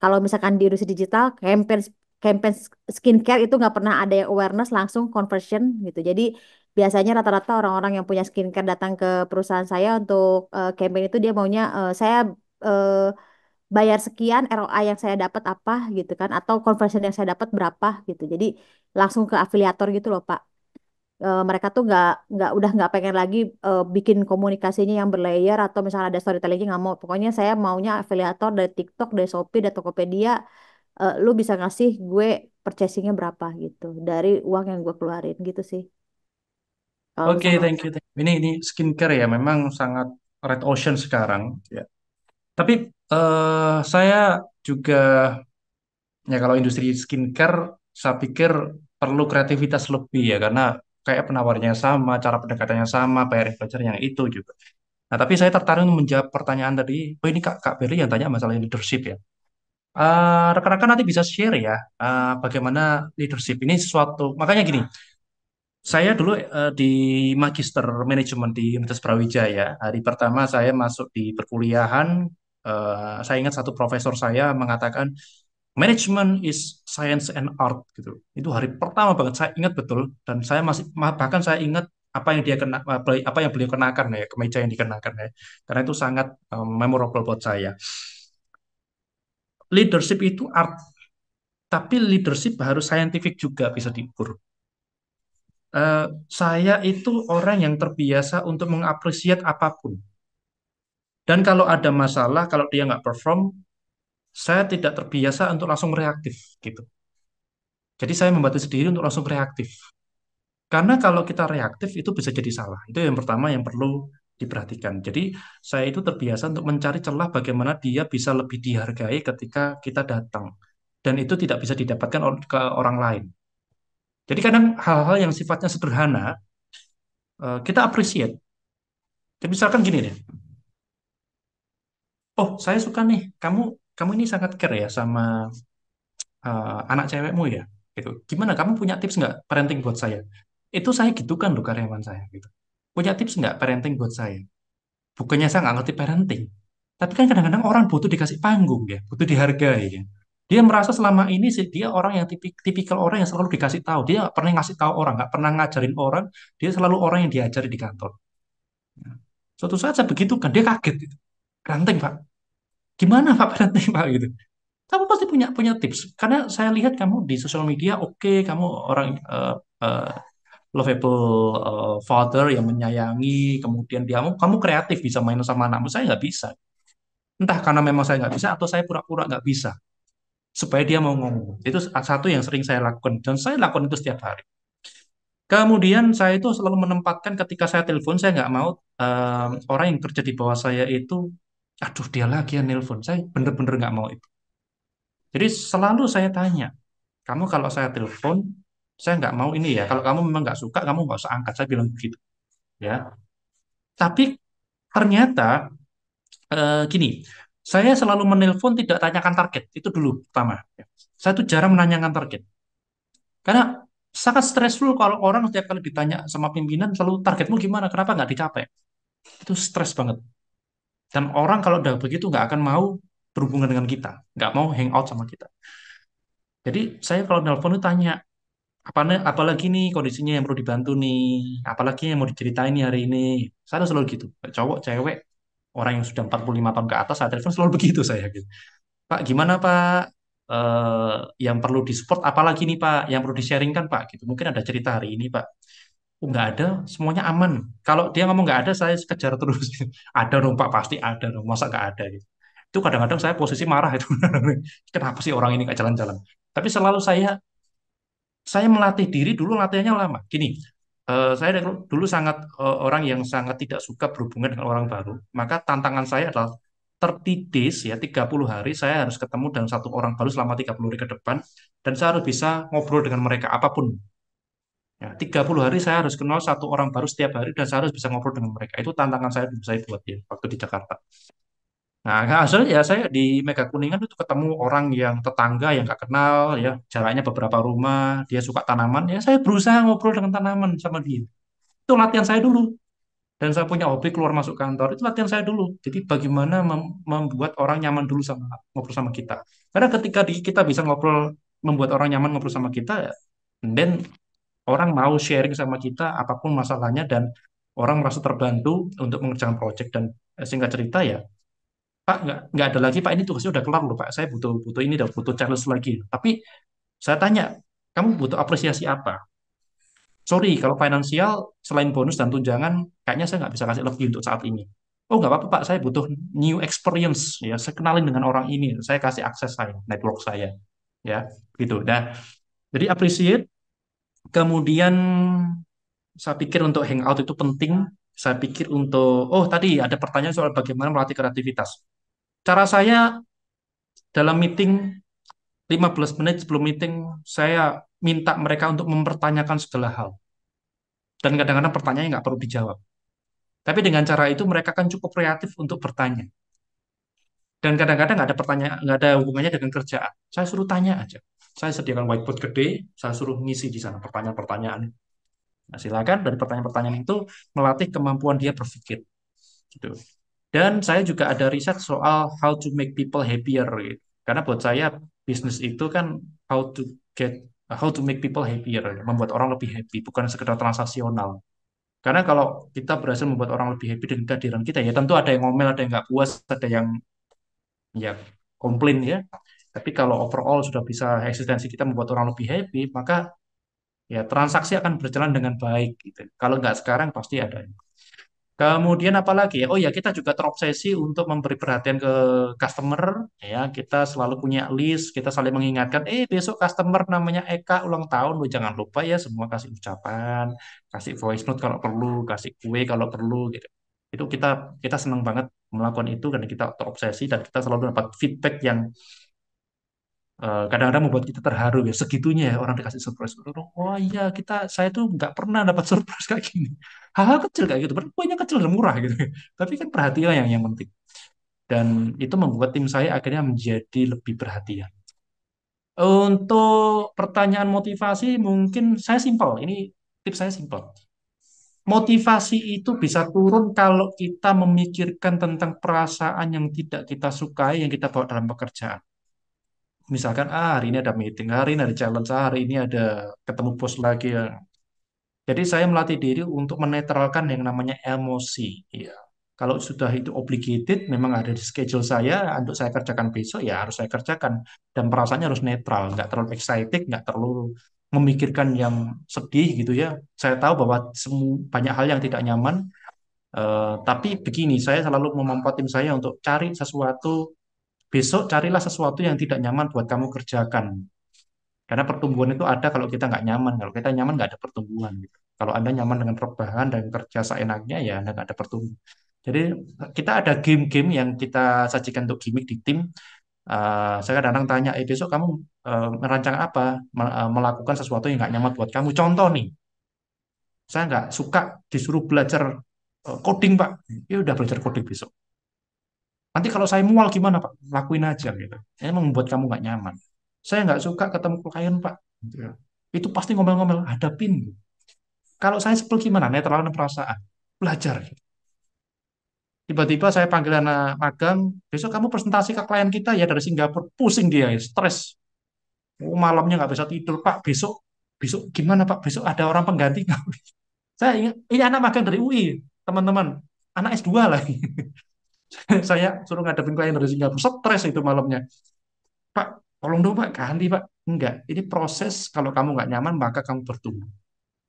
kalau misalkan di industri digital campaign campaign skincare itu nggak pernah ada yang awareness langsung conversion gitu. Jadi biasanya rata-rata orang-orang yang punya skincare datang ke perusahaan saya untuk uh, campaign itu dia maunya uh, saya uh, bayar sekian ROA yang saya dapat apa gitu kan atau conversion yang saya dapat berapa gitu jadi langsung ke afiliator gitu loh Pak e, mereka tuh nggak nggak udah nggak pengen lagi e, bikin komunikasinya yang berlayer atau misalnya ada storytelling nggak mau pokoknya saya maunya afiliator dari TikTok dari Shopee dari Tokopedia e, lu bisa ngasih gue purchasingnya berapa gitu dari uang yang gue keluarin gitu sih Oke, okay, thank you, thank you. Ini ini skincare ya, memang sangat red ocean sekarang. Ya. Tapi uh, saya juga ya kalau industri skincare saya pikir perlu kreativitas lebih ya karena kayak penawarnya sama, cara pendekatannya sama, bayar influencer yang itu juga. Nah, tapi saya tertarik untuk menjawab pertanyaan tadi. Oh, ini Kak, Kak Berry yang tanya masalah leadership ya. rekan eh, Rekan-rekan nanti bisa share ya, uh, bagaimana leadership ini sesuatu makanya gini, saya dulu uh, di Magister Manajemen di Universitas Brawijaya. Hari pertama saya masuk di perkuliahan, uh, saya ingat satu profesor saya mengatakan management is science and art gitu. Itu hari pertama banget saya ingat betul dan saya masih bahkan saya ingat apa yang dia kena eh, apa yang beliau kenakan ya kemeja yang dikenakan ya karena itu sangat um, memorable buat saya leadership itu art tapi leadership harus saintifik juga bisa diukur uh, saya itu orang yang terbiasa untuk mengapresiat apapun dan kalau ada masalah, kalau dia nggak perform, saya tidak terbiasa untuk langsung reaktif gitu. Jadi saya membatasi diri untuk langsung reaktif. Karena kalau kita reaktif itu bisa jadi salah. Itu yang pertama yang perlu diperhatikan. Jadi saya itu terbiasa untuk mencari celah bagaimana dia bisa lebih dihargai ketika kita datang. Dan itu tidak bisa didapatkan ke orang lain. Jadi kadang hal-hal yang sifatnya sederhana eh, kita appreciate. Jadi misalkan gini deh, oh saya suka nih kamu kamu ini sangat care ya sama uh, anak cewekmu ya gitu gimana kamu punya tips nggak parenting buat saya itu saya gitukan kan loh karyawan saya gitu punya tips nggak parenting buat saya bukannya saya nggak ngerti parenting tapi kan kadang-kadang orang butuh dikasih panggung ya butuh dihargai ya dia merasa selama ini sih dia orang yang tipik, tipikal orang yang selalu dikasih tahu dia gak pernah ngasih tahu orang nggak pernah ngajarin orang dia selalu orang yang diajari di kantor suatu saat saya begitu kan dia kaget gitu. ranting pak gimana Pak parenting Pak gitu kamu pasti punya punya tips karena saya lihat kamu di sosial media oke okay, kamu orang uh, uh, lovable uh, father yang menyayangi kemudian dia kamu kreatif bisa main sama anakmu saya nggak bisa entah karena memang saya nggak bisa atau saya pura-pura nggak bisa supaya dia mau ngomong itu satu yang sering saya lakukan dan saya lakukan itu setiap hari kemudian saya itu selalu menempatkan ketika saya telepon saya nggak mau um, orang yang kerja di bawah saya itu aduh dia lagi yang nelpon saya bener-bener nggak mau itu jadi selalu saya tanya kamu kalau saya telepon saya nggak mau ini ya kalau kamu memang nggak suka kamu nggak usah angkat saya bilang begitu ya tapi ternyata eh, gini saya selalu menelpon tidak tanyakan target itu dulu pertama ya. saya tuh jarang menanyakan target karena sangat stressful kalau orang setiap kali ditanya sama pimpinan selalu targetmu gimana kenapa nggak dicapai itu stres banget dan orang kalau udah begitu nggak akan mau berhubungan dengan kita, nggak mau hangout sama kita. Jadi saya kalau nelpon itu tanya, apa apalagi nih kondisinya yang perlu dibantu nih, apalagi yang mau diceritain nih hari ini. Saya selalu gitu, cowok, cewek, orang yang sudah 45 tahun ke atas, saya telepon selalu [laughs] begitu saya. Gitu. Pak, gimana Pak? Eh, yang perlu disupport apalagi nih Pak? Yang perlu di-sharingkan Pak? Gitu. Mungkin ada cerita hari ini Pak nggak ada semuanya aman kalau dia ngomong nggak ada saya kejar terus [laughs] ada numpak pasti ada dong masa nggak ada gitu itu kadang-kadang saya posisi marah itu [laughs] kenapa sih orang ini nggak jalan-jalan tapi selalu saya saya melatih diri dulu latihannya lama gini eh, saya dulu sangat eh, orang yang sangat tidak suka berhubungan dengan orang baru maka tantangan saya adalah 30 days ya 30 hari saya harus ketemu dengan satu orang baru selama 30 hari ke depan dan saya harus bisa ngobrol dengan mereka apapun Ya, 30 hari saya harus kenal satu orang baru setiap hari dan saya harus bisa ngobrol dengan mereka. Itu tantangan saya dulu saya buat ya waktu di Jakarta. Nah, hasilnya ya saya di Mega Kuningan itu ketemu orang yang tetangga yang gak kenal ya, jaraknya beberapa rumah, dia suka tanaman, ya saya berusaha ngobrol dengan tanaman sama dia. Itu latihan saya dulu. Dan saya punya hobi keluar masuk kantor, itu latihan saya dulu. Jadi bagaimana mem membuat orang nyaman dulu sama ngobrol sama kita. Karena ketika di, kita bisa ngobrol membuat orang nyaman ngobrol sama kita, ya, then orang mau sharing sama kita apapun masalahnya dan orang merasa terbantu untuk mengerjakan project dan eh, singkat cerita ya Pak nggak nggak ada lagi Pak ini tugasnya udah kelar loh Pak saya butuh butuh ini dan butuh challenge lagi tapi saya tanya kamu butuh apresiasi apa sorry kalau finansial selain bonus dan tunjangan kayaknya saya nggak bisa kasih lebih untuk saat ini oh nggak apa-apa Pak saya butuh new experience ya saya kenalin dengan orang ini saya kasih akses saya network saya ya gitu nah jadi appreciate Kemudian saya pikir untuk hangout itu penting. Saya pikir untuk, oh tadi ada pertanyaan soal bagaimana melatih kreativitas. Cara saya dalam meeting 15 menit sebelum meeting, saya minta mereka untuk mempertanyakan segala hal. Dan kadang-kadang pertanyaannya nggak perlu dijawab. Tapi dengan cara itu mereka kan cukup kreatif untuk bertanya. Dan kadang-kadang nggak ada pertanyaan, nggak ada hubungannya dengan kerjaan. Saya suruh tanya aja. Saya sediakan whiteboard gede, saya suruh ngisi di sana pertanyaan-pertanyaan. Nah, silakan dari pertanyaan-pertanyaan itu melatih kemampuan dia berpikir. Gitu. Dan saya juga ada riset soal how to make people happier. Gitu. Karena buat saya bisnis itu kan how to get how to make people happier, ya, membuat orang lebih happy, bukan sekedar transaksional. Karena kalau kita berhasil membuat orang lebih happy dengan kehadiran kita, ya tentu ada yang ngomel, ada yang nggak puas, ada yang ya komplain ya. Tapi kalau overall sudah bisa eksistensi kita membuat orang lebih happy, maka ya transaksi akan berjalan dengan baik. Gitu. Kalau nggak sekarang pasti ada. Kemudian apalagi ya, oh ya kita juga terobsesi untuk memberi perhatian ke customer ya, kita selalu punya list, kita saling mengingatkan, eh besok customer namanya Eka ulang tahun, lo jangan lupa ya semua kasih ucapan, kasih voice note kalau perlu, kasih kue kalau perlu gitu. Itu kita kita senang banget melakukan itu karena kita terobsesi dan kita selalu dapat feedback yang Eh, kadang-kadang membuat kita terharu ya segitunya ya orang dikasih surprise oh iya kita saya tuh nggak pernah dapat surprise kayak gini hal-hal kecil kayak gitu banyak kecil dan murah gitu ya. tapi kan perhatian yang yang penting dan itu membuat tim saya akhirnya menjadi lebih perhatian untuk pertanyaan motivasi mungkin saya simpel ini tips saya simpel motivasi itu bisa turun kalau kita memikirkan tentang perasaan yang tidak kita sukai yang kita bawa dalam pekerjaan misalkan ah hari ini ada meeting, hari ini ada challenge, ah, hari ini ada ketemu bos lagi. Ya. Jadi saya melatih diri untuk menetralkan yang namanya emosi. Ya. Kalau sudah itu obligated, memang ada di schedule saya untuk saya kerjakan besok, ya harus saya kerjakan. Dan perasaannya harus netral, nggak terlalu excited, nggak terlalu memikirkan yang sedih gitu ya. Saya tahu bahwa banyak hal yang tidak nyaman, Uh, tapi begini, saya selalu memompa tim saya untuk cari sesuatu Besok carilah sesuatu yang tidak nyaman buat kamu kerjakan. Karena pertumbuhan itu ada kalau kita nggak nyaman. Kalau kita nyaman nggak ada pertumbuhan. Gitu. Kalau Anda nyaman dengan perubahan dan kerja seenaknya, ya Anda nggak ada pertumbuhan. Jadi kita ada game-game yang kita sajikan untuk gimmick di tim. Uh, saya kadang-kadang tanya, eh besok kamu uh, merancang apa? Mel uh, eh, melakukan sesuatu yang nggak nyaman buat kamu. Contoh nih, saya nggak suka disuruh belajar uh, coding, Pak. Ya udah belajar coding besok. Nanti kalau saya mual gimana Pak? Lakuin aja gitu. Ini membuat kamu nggak nyaman. Saya nggak suka ketemu klien Pak. Itu pasti ngomel-ngomel, hadapin. Kalau saya sebel gimana? terlalu perasaan. Belajar. Tiba-tiba saya panggil anak magang, besok kamu presentasi ke klien kita ya dari Singapura. Pusing dia, ya. stres. Oh, malamnya nggak bisa tidur, Pak. Besok, besok gimana, Pak? Besok ada orang pengganti. [laughs] saya ingat, ini anak magang dari UI, teman-teman. Anak S2 lagi. [laughs] saya suruh ngadepin klien dari Singapura, stres itu malamnya. Pak, tolong dong Pak, ganti Pak. Enggak, ini proses kalau kamu nggak nyaman maka kamu bertumbuh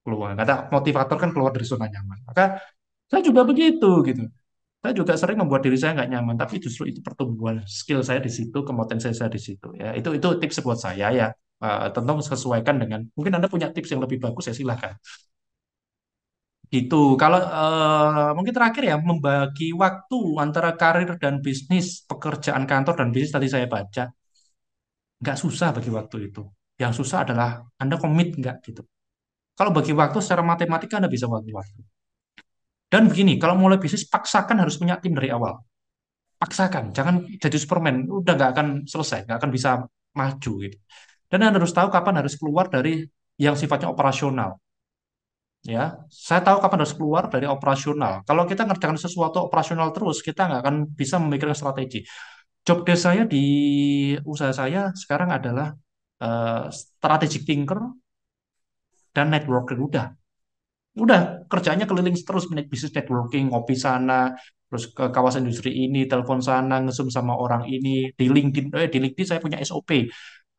keluar. Kata motivator kan keluar dari zona nyaman. Maka saya juga begitu gitu. Saya juga sering membuat diri saya nggak nyaman, tapi justru itu pertumbuhan skill saya di situ, kompetensi saya di situ. Ya, itu itu tips buat saya ya. Uh, eh, tentu sesuaikan dengan mungkin anda punya tips yang lebih bagus ya silahkan Gitu. Kalau uh, mungkin terakhir ya membagi waktu antara karir dan bisnis, pekerjaan kantor dan bisnis tadi saya baca nggak susah bagi waktu itu. Yang susah adalah Anda komit nggak gitu. Kalau bagi waktu secara matematika Anda bisa bagi waktu. Dan begini, kalau mulai bisnis paksakan harus punya tim dari awal. Paksakan, jangan jadi Superman, udah nggak akan selesai, nggak akan bisa maju gitu. Dan Anda harus tahu kapan harus keluar dari yang sifatnya operasional ya saya tahu kapan harus keluar dari operasional kalau kita ngerjakan sesuatu operasional terus kita nggak akan bisa memikirkan strategi job desk saya di usaha saya sekarang adalah uh, strategic thinker dan networker udah udah kerjanya keliling terus bisnis networking ngopi sana terus ke kawasan industri ini telepon sana ngesum sama orang ini di LinkedIn eh, di LinkedIn saya punya SOP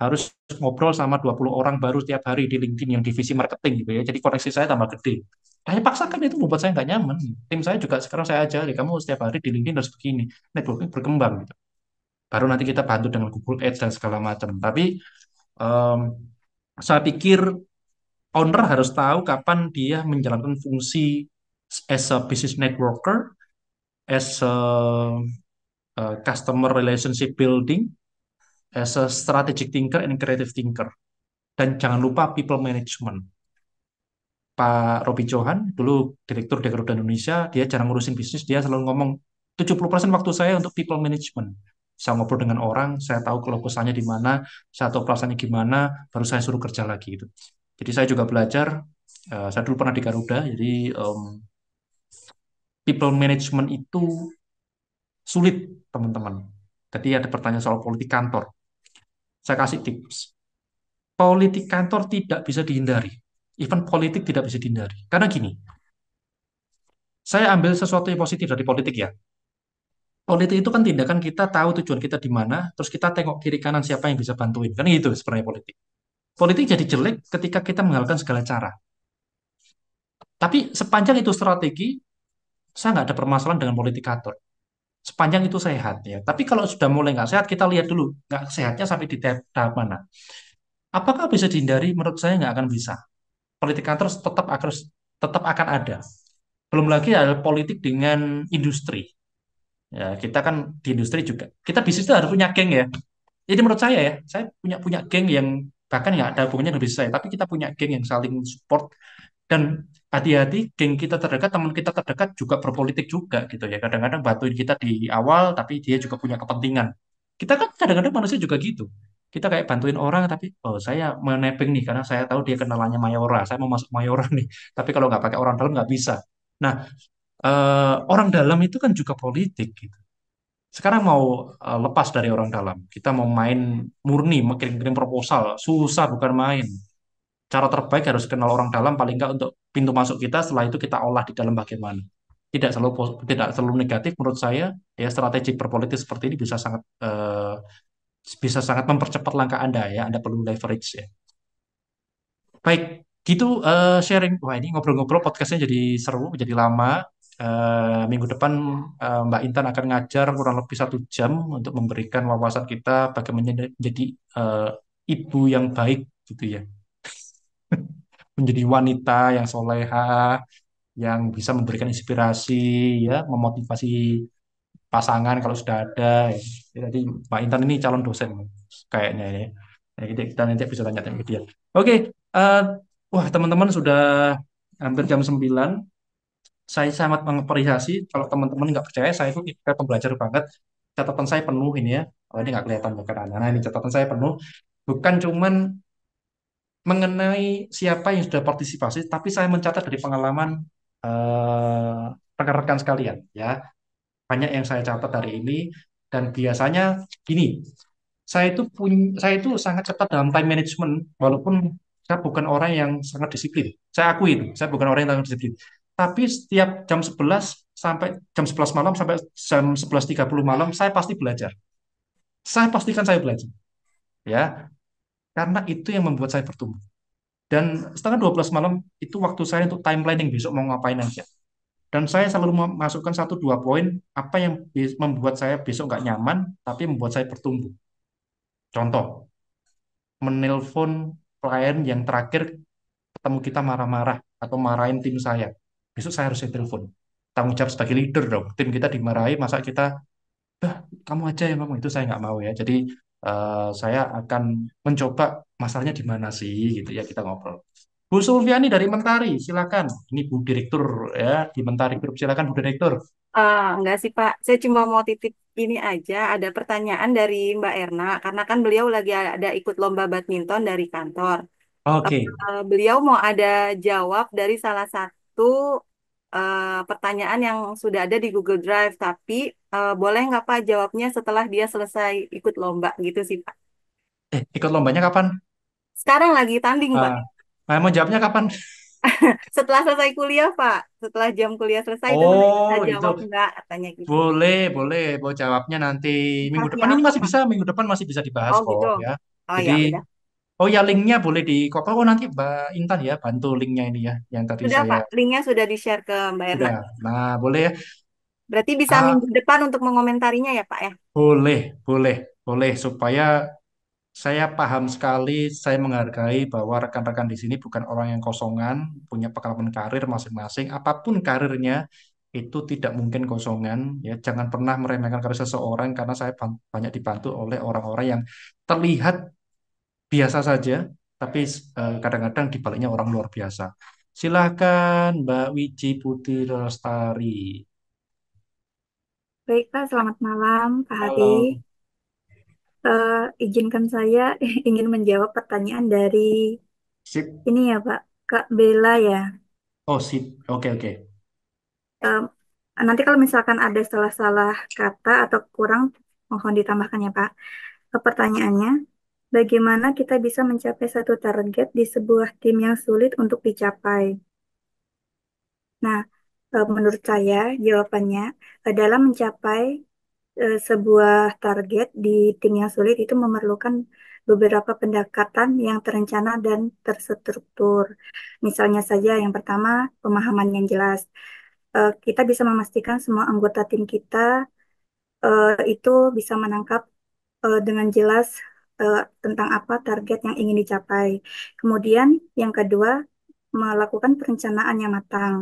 harus ngobrol sama 20 orang baru setiap hari di LinkedIn yang divisi marketing gitu ya. Jadi koneksi saya tambah gede. Saya paksakan itu membuat saya nggak nyaman. Tim saya juga sekarang saya ajari, kamu setiap hari di LinkedIn harus begini. Networking berkembang gitu. Baru nanti kita bantu dengan Google Ads dan segala macam. Tapi um, saya pikir owner harus tahu kapan dia menjalankan fungsi as a business networker, as a, a eh, customer relationship building, as a strategic thinker and creative thinker. Dan jangan lupa people management. Pak Robi Johan, dulu Direktur Garuda Indonesia, dia jarang ngurusin bisnis, dia selalu ngomong 70% waktu saya untuk people management. Saya ngobrol dengan orang, saya tahu kalau kesannya di mana, saya tahu perasaannya gimana, baru saya suruh kerja lagi gitu. Jadi saya juga belajar, uh, saya dulu pernah di Garuda, jadi um, people management itu sulit, teman-teman. Tadi ada pertanyaan soal politik kantor. Saya kasih tips. Politik kantor tidak bisa dihindari. Even politik tidak bisa dihindari. Karena gini, saya ambil sesuatu yang positif dari politik ya. Politik itu kan tindakan kita tahu tujuan kita di mana, terus kita tengok kiri kanan siapa yang bisa bantuin. Kan itu sebenarnya politik. Politik jadi jelek ketika kita menghalalkan segala cara. Tapi sepanjang itu strategi, saya nggak ada permasalahan dengan politik kantor sepanjang itu sehat ya. Tapi kalau sudah mulai nggak sehat, kita lihat dulu nggak sehatnya sampai di tahap mana. Apakah bisa dihindari? Menurut saya nggak akan bisa. Politik kantor tetap akan tetap akan ada. Belum lagi ada politik dengan industri. Ya, kita kan di industri juga. Kita bisnis itu harus punya geng ya. Jadi menurut saya ya, saya punya punya geng yang bahkan nggak ada hubungannya dengan bisnis saya, tapi kita punya geng yang saling support dan hati-hati geng kita terdekat, teman kita terdekat juga berpolitik juga gitu ya. Kadang-kadang bantuin kita di awal, tapi dia juga punya kepentingan. Kita kan kadang-kadang manusia juga gitu. Kita kayak bantuin orang, tapi oh saya menepeng nih karena saya tahu dia kenalannya Mayora, saya mau masuk Mayora nih. [laughs] Tapi kalau nggak pakai orang dalam nggak bisa. Nah, eh, orang dalam itu kan juga politik gitu. Sekarang mau eh, lepas dari orang dalam, kita mau main murni, mengirim kirim proposal, susah bukan main. Cara terbaik harus kenal orang dalam, paling nggak untuk pintu masuk kita setelah itu kita olah di dalam bagaimana tidak selalu tidak selalu negatif menurut saya ya strategi berpolitik seperti ini bisa sangat uh, bisa sangat mempercepat langkah anda ya anda perlu leverage ya baik gitu uh, sharing wah ini ngobrol-ngobrol podcastnya jadi seru jadi lama eh, minggu depan eh, Mbak Intan akan ngajar kurang lebih satu jam untuk memberikan wawasan kita bagaimana menjadi ibu yang baik gitu ya menjadi wanita yang soleha, yang bisa memberikan inspirasi, ya, memotivasi pasangan kalau sudah ada. Jadi Pak Intan ini calon dosen kayaknya ya. Nah, kita, kita nanti bisa tanya tanya ke dia. Oke, uh, wah teman-teman sudah hampir jam 9 saya sangat mengapresiasi kalau teman-teman nggak percaya saya itu kita pembelajar banget catatan saya penuh ini ya oh, ini nggak kelihatan ke nah ini catatan saya penuh bukan cuman mengenai siapa yang sudah partisipasi, tapi saya mencatat dari pengalaman eh, rekan-rekan eh, sekalian ya. Banyak yang saya catat dari ini dan biasanya gini, saya itu pun saya itu sangat cepat dalam time management walaupun saya bukan orang yang sangat disiplin. Saya akui itu, saya bukan orang yang sangat disiplin. Tapi setiap jam 11 sampai jam 11 malam sampai jam 11.30 malam saya pasti belajar. Saya pastikan saya belajar. Ya, karena itu yang membuat saya bertumbuh. Dan setengah 12 malam itu waktu saya untuk time planning besok mau ngapain aja. Dan saya selalu memasukkan satu dua poin apa yang membuat saya besok nggak nyaman, tapi membuat saya bertumbuh. Contoh, menelpon klien yang terakhir ketemu kita marah-marah atau marahin tim saya. Besok saya harus saya telepon. Tanggung jawab sebagai leader dong. Tim kita dimarahi, masa kita, bah, kamu aja yang ngomong. Itu saya nggak mau ya. Jadi Eh, saya akan mencoba masalahnya di mana sih gitu ya kita ngobrol. Bu Sulfiani dari Mentari, silakan. Ini Bu Direktur ya di Mentari Group, silakan Bu Direktur. Uh, enggak sih Pak, saya cuma mau titip ini aja ada pertanyaan dari Mbak Erna karena kan beliau lagi ada ikut lomba badminton dari kantor. Oke. Okay. Uh, eh, beliau mau ada jawab dari salah satu uh, pertanyaan yang sudah ada di Google Drive, tapi uh, boleh nggak Pak jawabnya setelah dia selesai ikut lomba gitu sih Pak? Eh, ikut lombanya kapan? Sekarang lagi tanding Pak. Eh, mau jawabnya kapan? [laughs] setelah selesai kuliah Pak, setelah jam kuliah selesai itu oh, jawab nggak Tanya gitu. Boleh, boleh, mau jawabnya nanti minggu depan ini masih bisa, minggu depan masih bisa dibahas Oh kok gitu. ya. Oh ya, Jadi Ya, Oh ya linknya boleh di copy. Oh nanti Mbak Intan ya bantu linknya ini ya yang tadi sudah, saya. Pak, linknya sudah di share ke Mbak Erna. Sudah. Nah boleh ya. Berarti bisa ah, minggu depan untuk mengomentarinya ya Pak ya. Boleh, boleh, boleh supaya saya paham sekali, saya menghargai bahwa rekan-rekan di sini bukan orang yang kosongan, punya pengalaman karir masing-masing. Apapun karirnya, itu tidak mungkin kosongan ya jangan pernah meremehkan karir seseorang karena saya banyak dibantu oleh orang-orang yang terlihat biasa saja, tapi kadang eh, kadang-kadang dibaliknya orang luar biasa. Silahkan Mbak Wiji Putih Lestari. Baik Pak, selamat malam Pak Hadi. Uh, izinkan saya [laughs] ingin menjawab pertanyaan dari Sip. ini ya Pak, Kak Bella ya. Oh, sip. Oke, oke. Uh, nanti kalau misalkan ada salah-salah kata atau kurang, mohon ditambahkan ya Pak. Pertanyaannya, bagaimana kita bisa mencapai satu target di sebuah tim yang sulit untuk dicapai? Nah, eh, menurut saya jawabannya adalah mencapai eh, sebuah target di tim yang sulit itu memerlukan beberapa pendekatan yang terencana dan terstruktur. Misalnya saja yang pertama, pemahaman yang jelas. Eh, kita bisa memastikan semua anggota tim kita itu bisa menangkap dengan jelas uh, tentang apa target yang ingin dicapai. Kemudian yang kedua, melakukan perencanaan yang matang,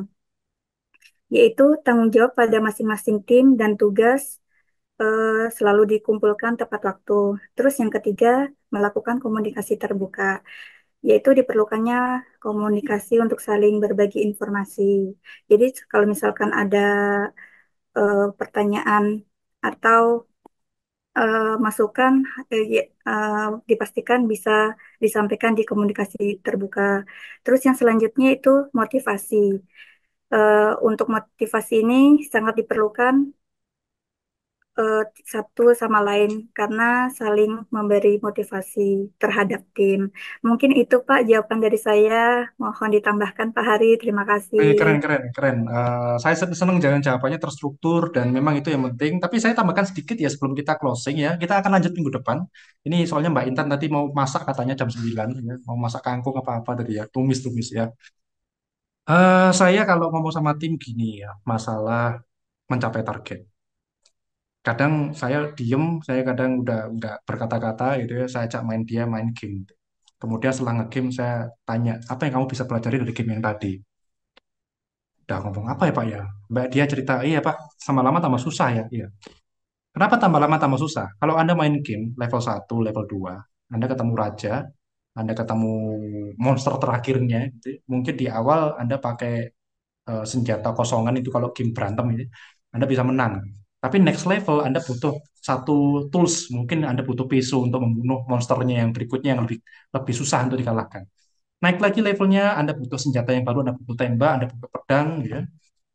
yaitu tanggung jawab pada masing-masing tim dan tugas uh, selalu dikumpulkan tepat waktu. Terus yang ketiga, melakukan komunikasi terbuka, yaitu diperlukannya komunikasi untuk saling berbagi informasi. Jadi kalau misalkan ada uh, pertanyaan atau uh, masukan uh, dipastikan bisa disampaikan di komunikasi terbuka. Terus yang selanjutnya itu motivasi. Uh, untuk motivasi ini sangat diperlukan uh, satu sama lain karena saling memberi motivasi terhadap tim. Mungkin itu Pak jawaban dari saya. Mohon ditambahkan Pak Hari. Terima kasih. Eh, keren keren keren. Uh, saya senang jangan jawabannya terstruktur dan memang itu yang penting. Tapi saya tambahkan sedikit ya sebelum kita closing ya. Kita akan lanjut minggu depan. Ini soalnya Mbak Intan tadi mau masak katanya jam 9 ya. Mau masak kangkung apa-apa tadi ya. Tumis-tumis ya. Uh, saya kalau ngomong sama tim gini ya, masalah mencapai target kadang saya diem saya kadang udah udah berkata-kata gitu ya saya ajak main dia main game kemudian setelah nge game saya tanya apa yang kamu bisa pelajari dari game yang tadi udah ngomong apa ya pak ya mbak dia cerita iya pak sama lama tambah susah ya iya kenapa tambah lama tambah susah kalau anda main game level 1, level 2, anda ketemu raja anda ketemu monster terakhirnya gitu. Ya, mungkin di awal anda pakai uh, senjata kosongan itu kalau game berantem ini gitu. Ya, anda bisa menang tapi next level Anda butuh satu tools, mungkin Anda butuh pisau untuk membunuh monsternya yang berikutnya yang lebih lebih susah untuk dikalahkan. Naik lagi levelnya, Anda butuh senjata yang baru, Anda butuh tembak, Anda butuh pedang, ya.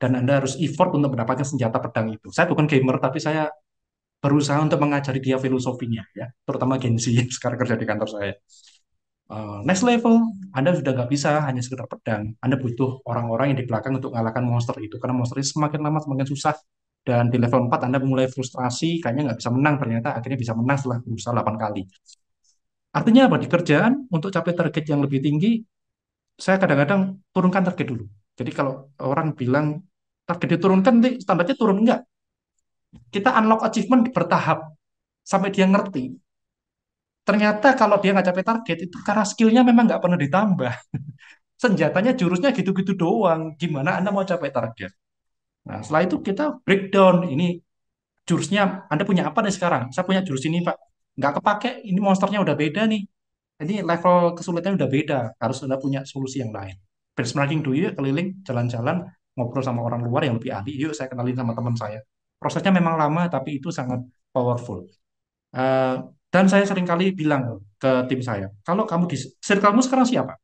Dan Anda harus effort untuk mendapatkan senjata pedang itu. Saya bukan gamer, tapi saya berusaha untuk mengajari dia filosofinya, ya. Terutama Gen Z yang sekarang kerja di kantor saya. Uh, next level, Anda sudah nggak bisa hanya sekedar pedang. Anda butuh orang-orang yang di belakang untuk mengalahkan monster itu. Karena monster itu semakin lama semakin susah, dan di level 4 Anda mulai frustrasi, kayaknya nggak bisa menang, ternyata akhirnya bisa menang setelah berusaha 8 kali. Artinya apa? Di kerjaan, untuk capai target yang lebih tinggi, saya kadang-kadang turunkan target dulu. Jadi kalau orang bilang target diturunkan, nanti standarnya turun Enggak. Kita unlock achievement bertahap, sampai dia ngerti. Ternyata kalau dia nggak capai target, itu karena skillnya memang nggak pernah ditambah. [laughs] Senjatanya, jurusnya gitu-gitu doang. Gimana Anda mau capai target? Nah, setelah itu kita breakdown ini jurusnya Anda punya apa nih sekarang? Saya punya jurus ini, Pak. Nggak kepake, ini monsternya udah beda nih. Ini level kesulitannya udah beda, harus Anda punya solusi yang lain. Benchmarking dulu yuk, keliling, jalan-jalan, ngobrol sama orang luar yang lebih ahli. Yuk saya kenalin sama teman saya. Prosesnya memang lama, tapi itu sangat powerful. Uh, dan saya seringkali bilang ke tim saya, kalau kamu di kamu sekarang siapa?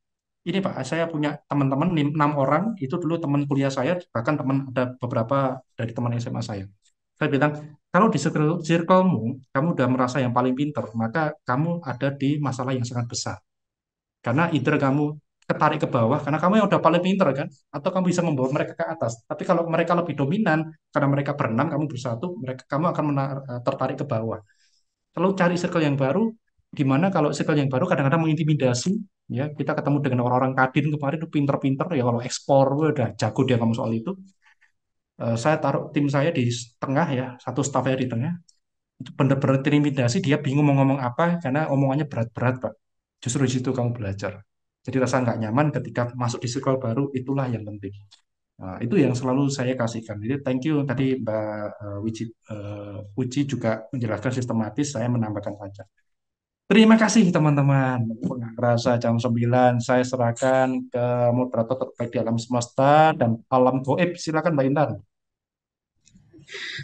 ini Pak, saya punya teman-teman enam orang, itu dulu teman kuliah saya, bahkan teman ada beberapa dari teman SMA saya. Saya bilang, kalau di circle-mu, kamu udah merasa yang paling pinter, maka kamu ada di masalah yang sangat besar. Karena either kamu ketarik ke bawah, karena kamu yang udah paling pinter kan, atau kamu bisa membawa mereka ke atas. Tapi kalau mereka lebih dominan, karena mereka berenang kamu bersatu, mereka kamu akan eh, tertarik ke bawah. kalau cari circle yang baru, dimana kalau circle yang baru kadang-kadang mengintimidasi ya kita ketemu dengan orang-orang kadin kemarin itu pinter-pinter ya kalau ekspor udah jago dia ngomong soal itu uh, saya taruh tim saya di tengah ya satu staff saya di tengah itu benar-benar intimidasi dia bingung mau ngomong apa karena omongannya berat-berat pak justru di situ kamu belajar jadi rasa nggak nyaman ketika masuk di circle baru itulah yang penting Nah, itu yang selalu saya kasihkan. Jadi thank you tadi Mbak eh, Wici, uh, eh, Uci juga menjelaskan sistematis, saya menambahkan saja. Terima kasih teman-teman. Rasa jam 9 saya serahkan ke moderator terbaik di alam semesta dan alam goib. Silakan Mbak Intan.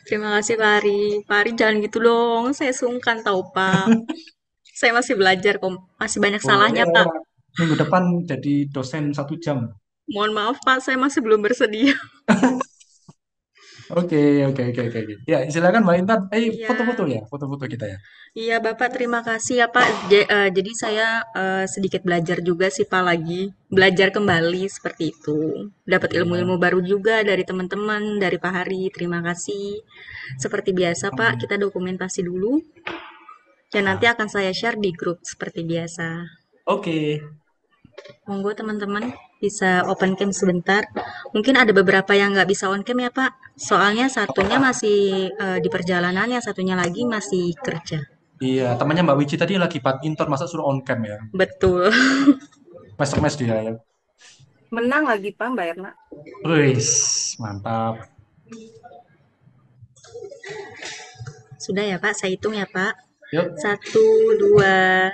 Terima kasih Pak Ari. Pak Ari jangan gitu dong, saya sungkan tau Pak. [laughs] saya masih belajar kok, masih banyak Boleh, salahnya Pak. Minggu depan jadi dosen satu jam. Mohon maaf Pak, saya masih belum bersedia. [laughs] Oke, oke, oke, oke. Ya, silakan Mbak Intan. Eh, Iya, foto-foto ya, foto-foto kita ya. iya Bapak terima kasih ya Pak. J uh, eh, jadi saya uh, sedikit belajar juga sih Pak lagi, belajar kembali seperti itu. Dapat iya. ilmu-ilmu baru juga dari teman-teman, dari Pak Hari. Terima kasih. Seperti biasa Pak, iya. kita dokumentasi dulu dan nanti akan saya share di grup seperti biasa. Oke. Monggo teman-teman bisa open cam sebentar. Mungkin ada beberapa yang nggak bisa on cam ya Pak. Soalnya satunya masih uh, di perjalanan, yang satunya lagi masih kerja. Iya, temannya Mbak Wici tadi lagi intern, masa suruh on cam ya? Betul. [laughs] Mes-mes dia ya. Menang lagi Pak Mbak Erna. Wis, mantap. Sudah ya Pak, saya hitung ya Pak. Yuk. Satu, dua,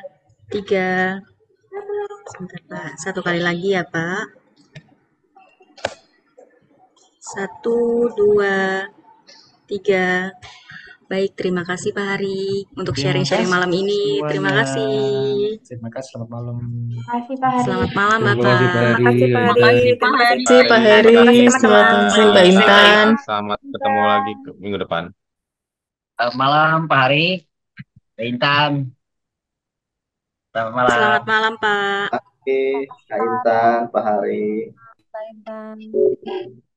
tiga, Sebentar, Pak. Satu kali lagi ya, Pak. Satu, dua, tiga. Baik, terima kasih Pak Hari untuk sharing-sharing malam ini. Semuanya. Terima kasih. Terima kasih, selamat malam. Terima kasih Pak Hari. Selamat malam Bapak. Terima kasih Pak Hari. Terima kasih Pak Hari. Selamat malam pak Intan. Selamat ketemu lagi minggu depan. Selamat malam Pak Hari. Pak Intan. Selamat malam. Selamat malam, Pak. Kak Intan, Pak Hari. Pak Intan.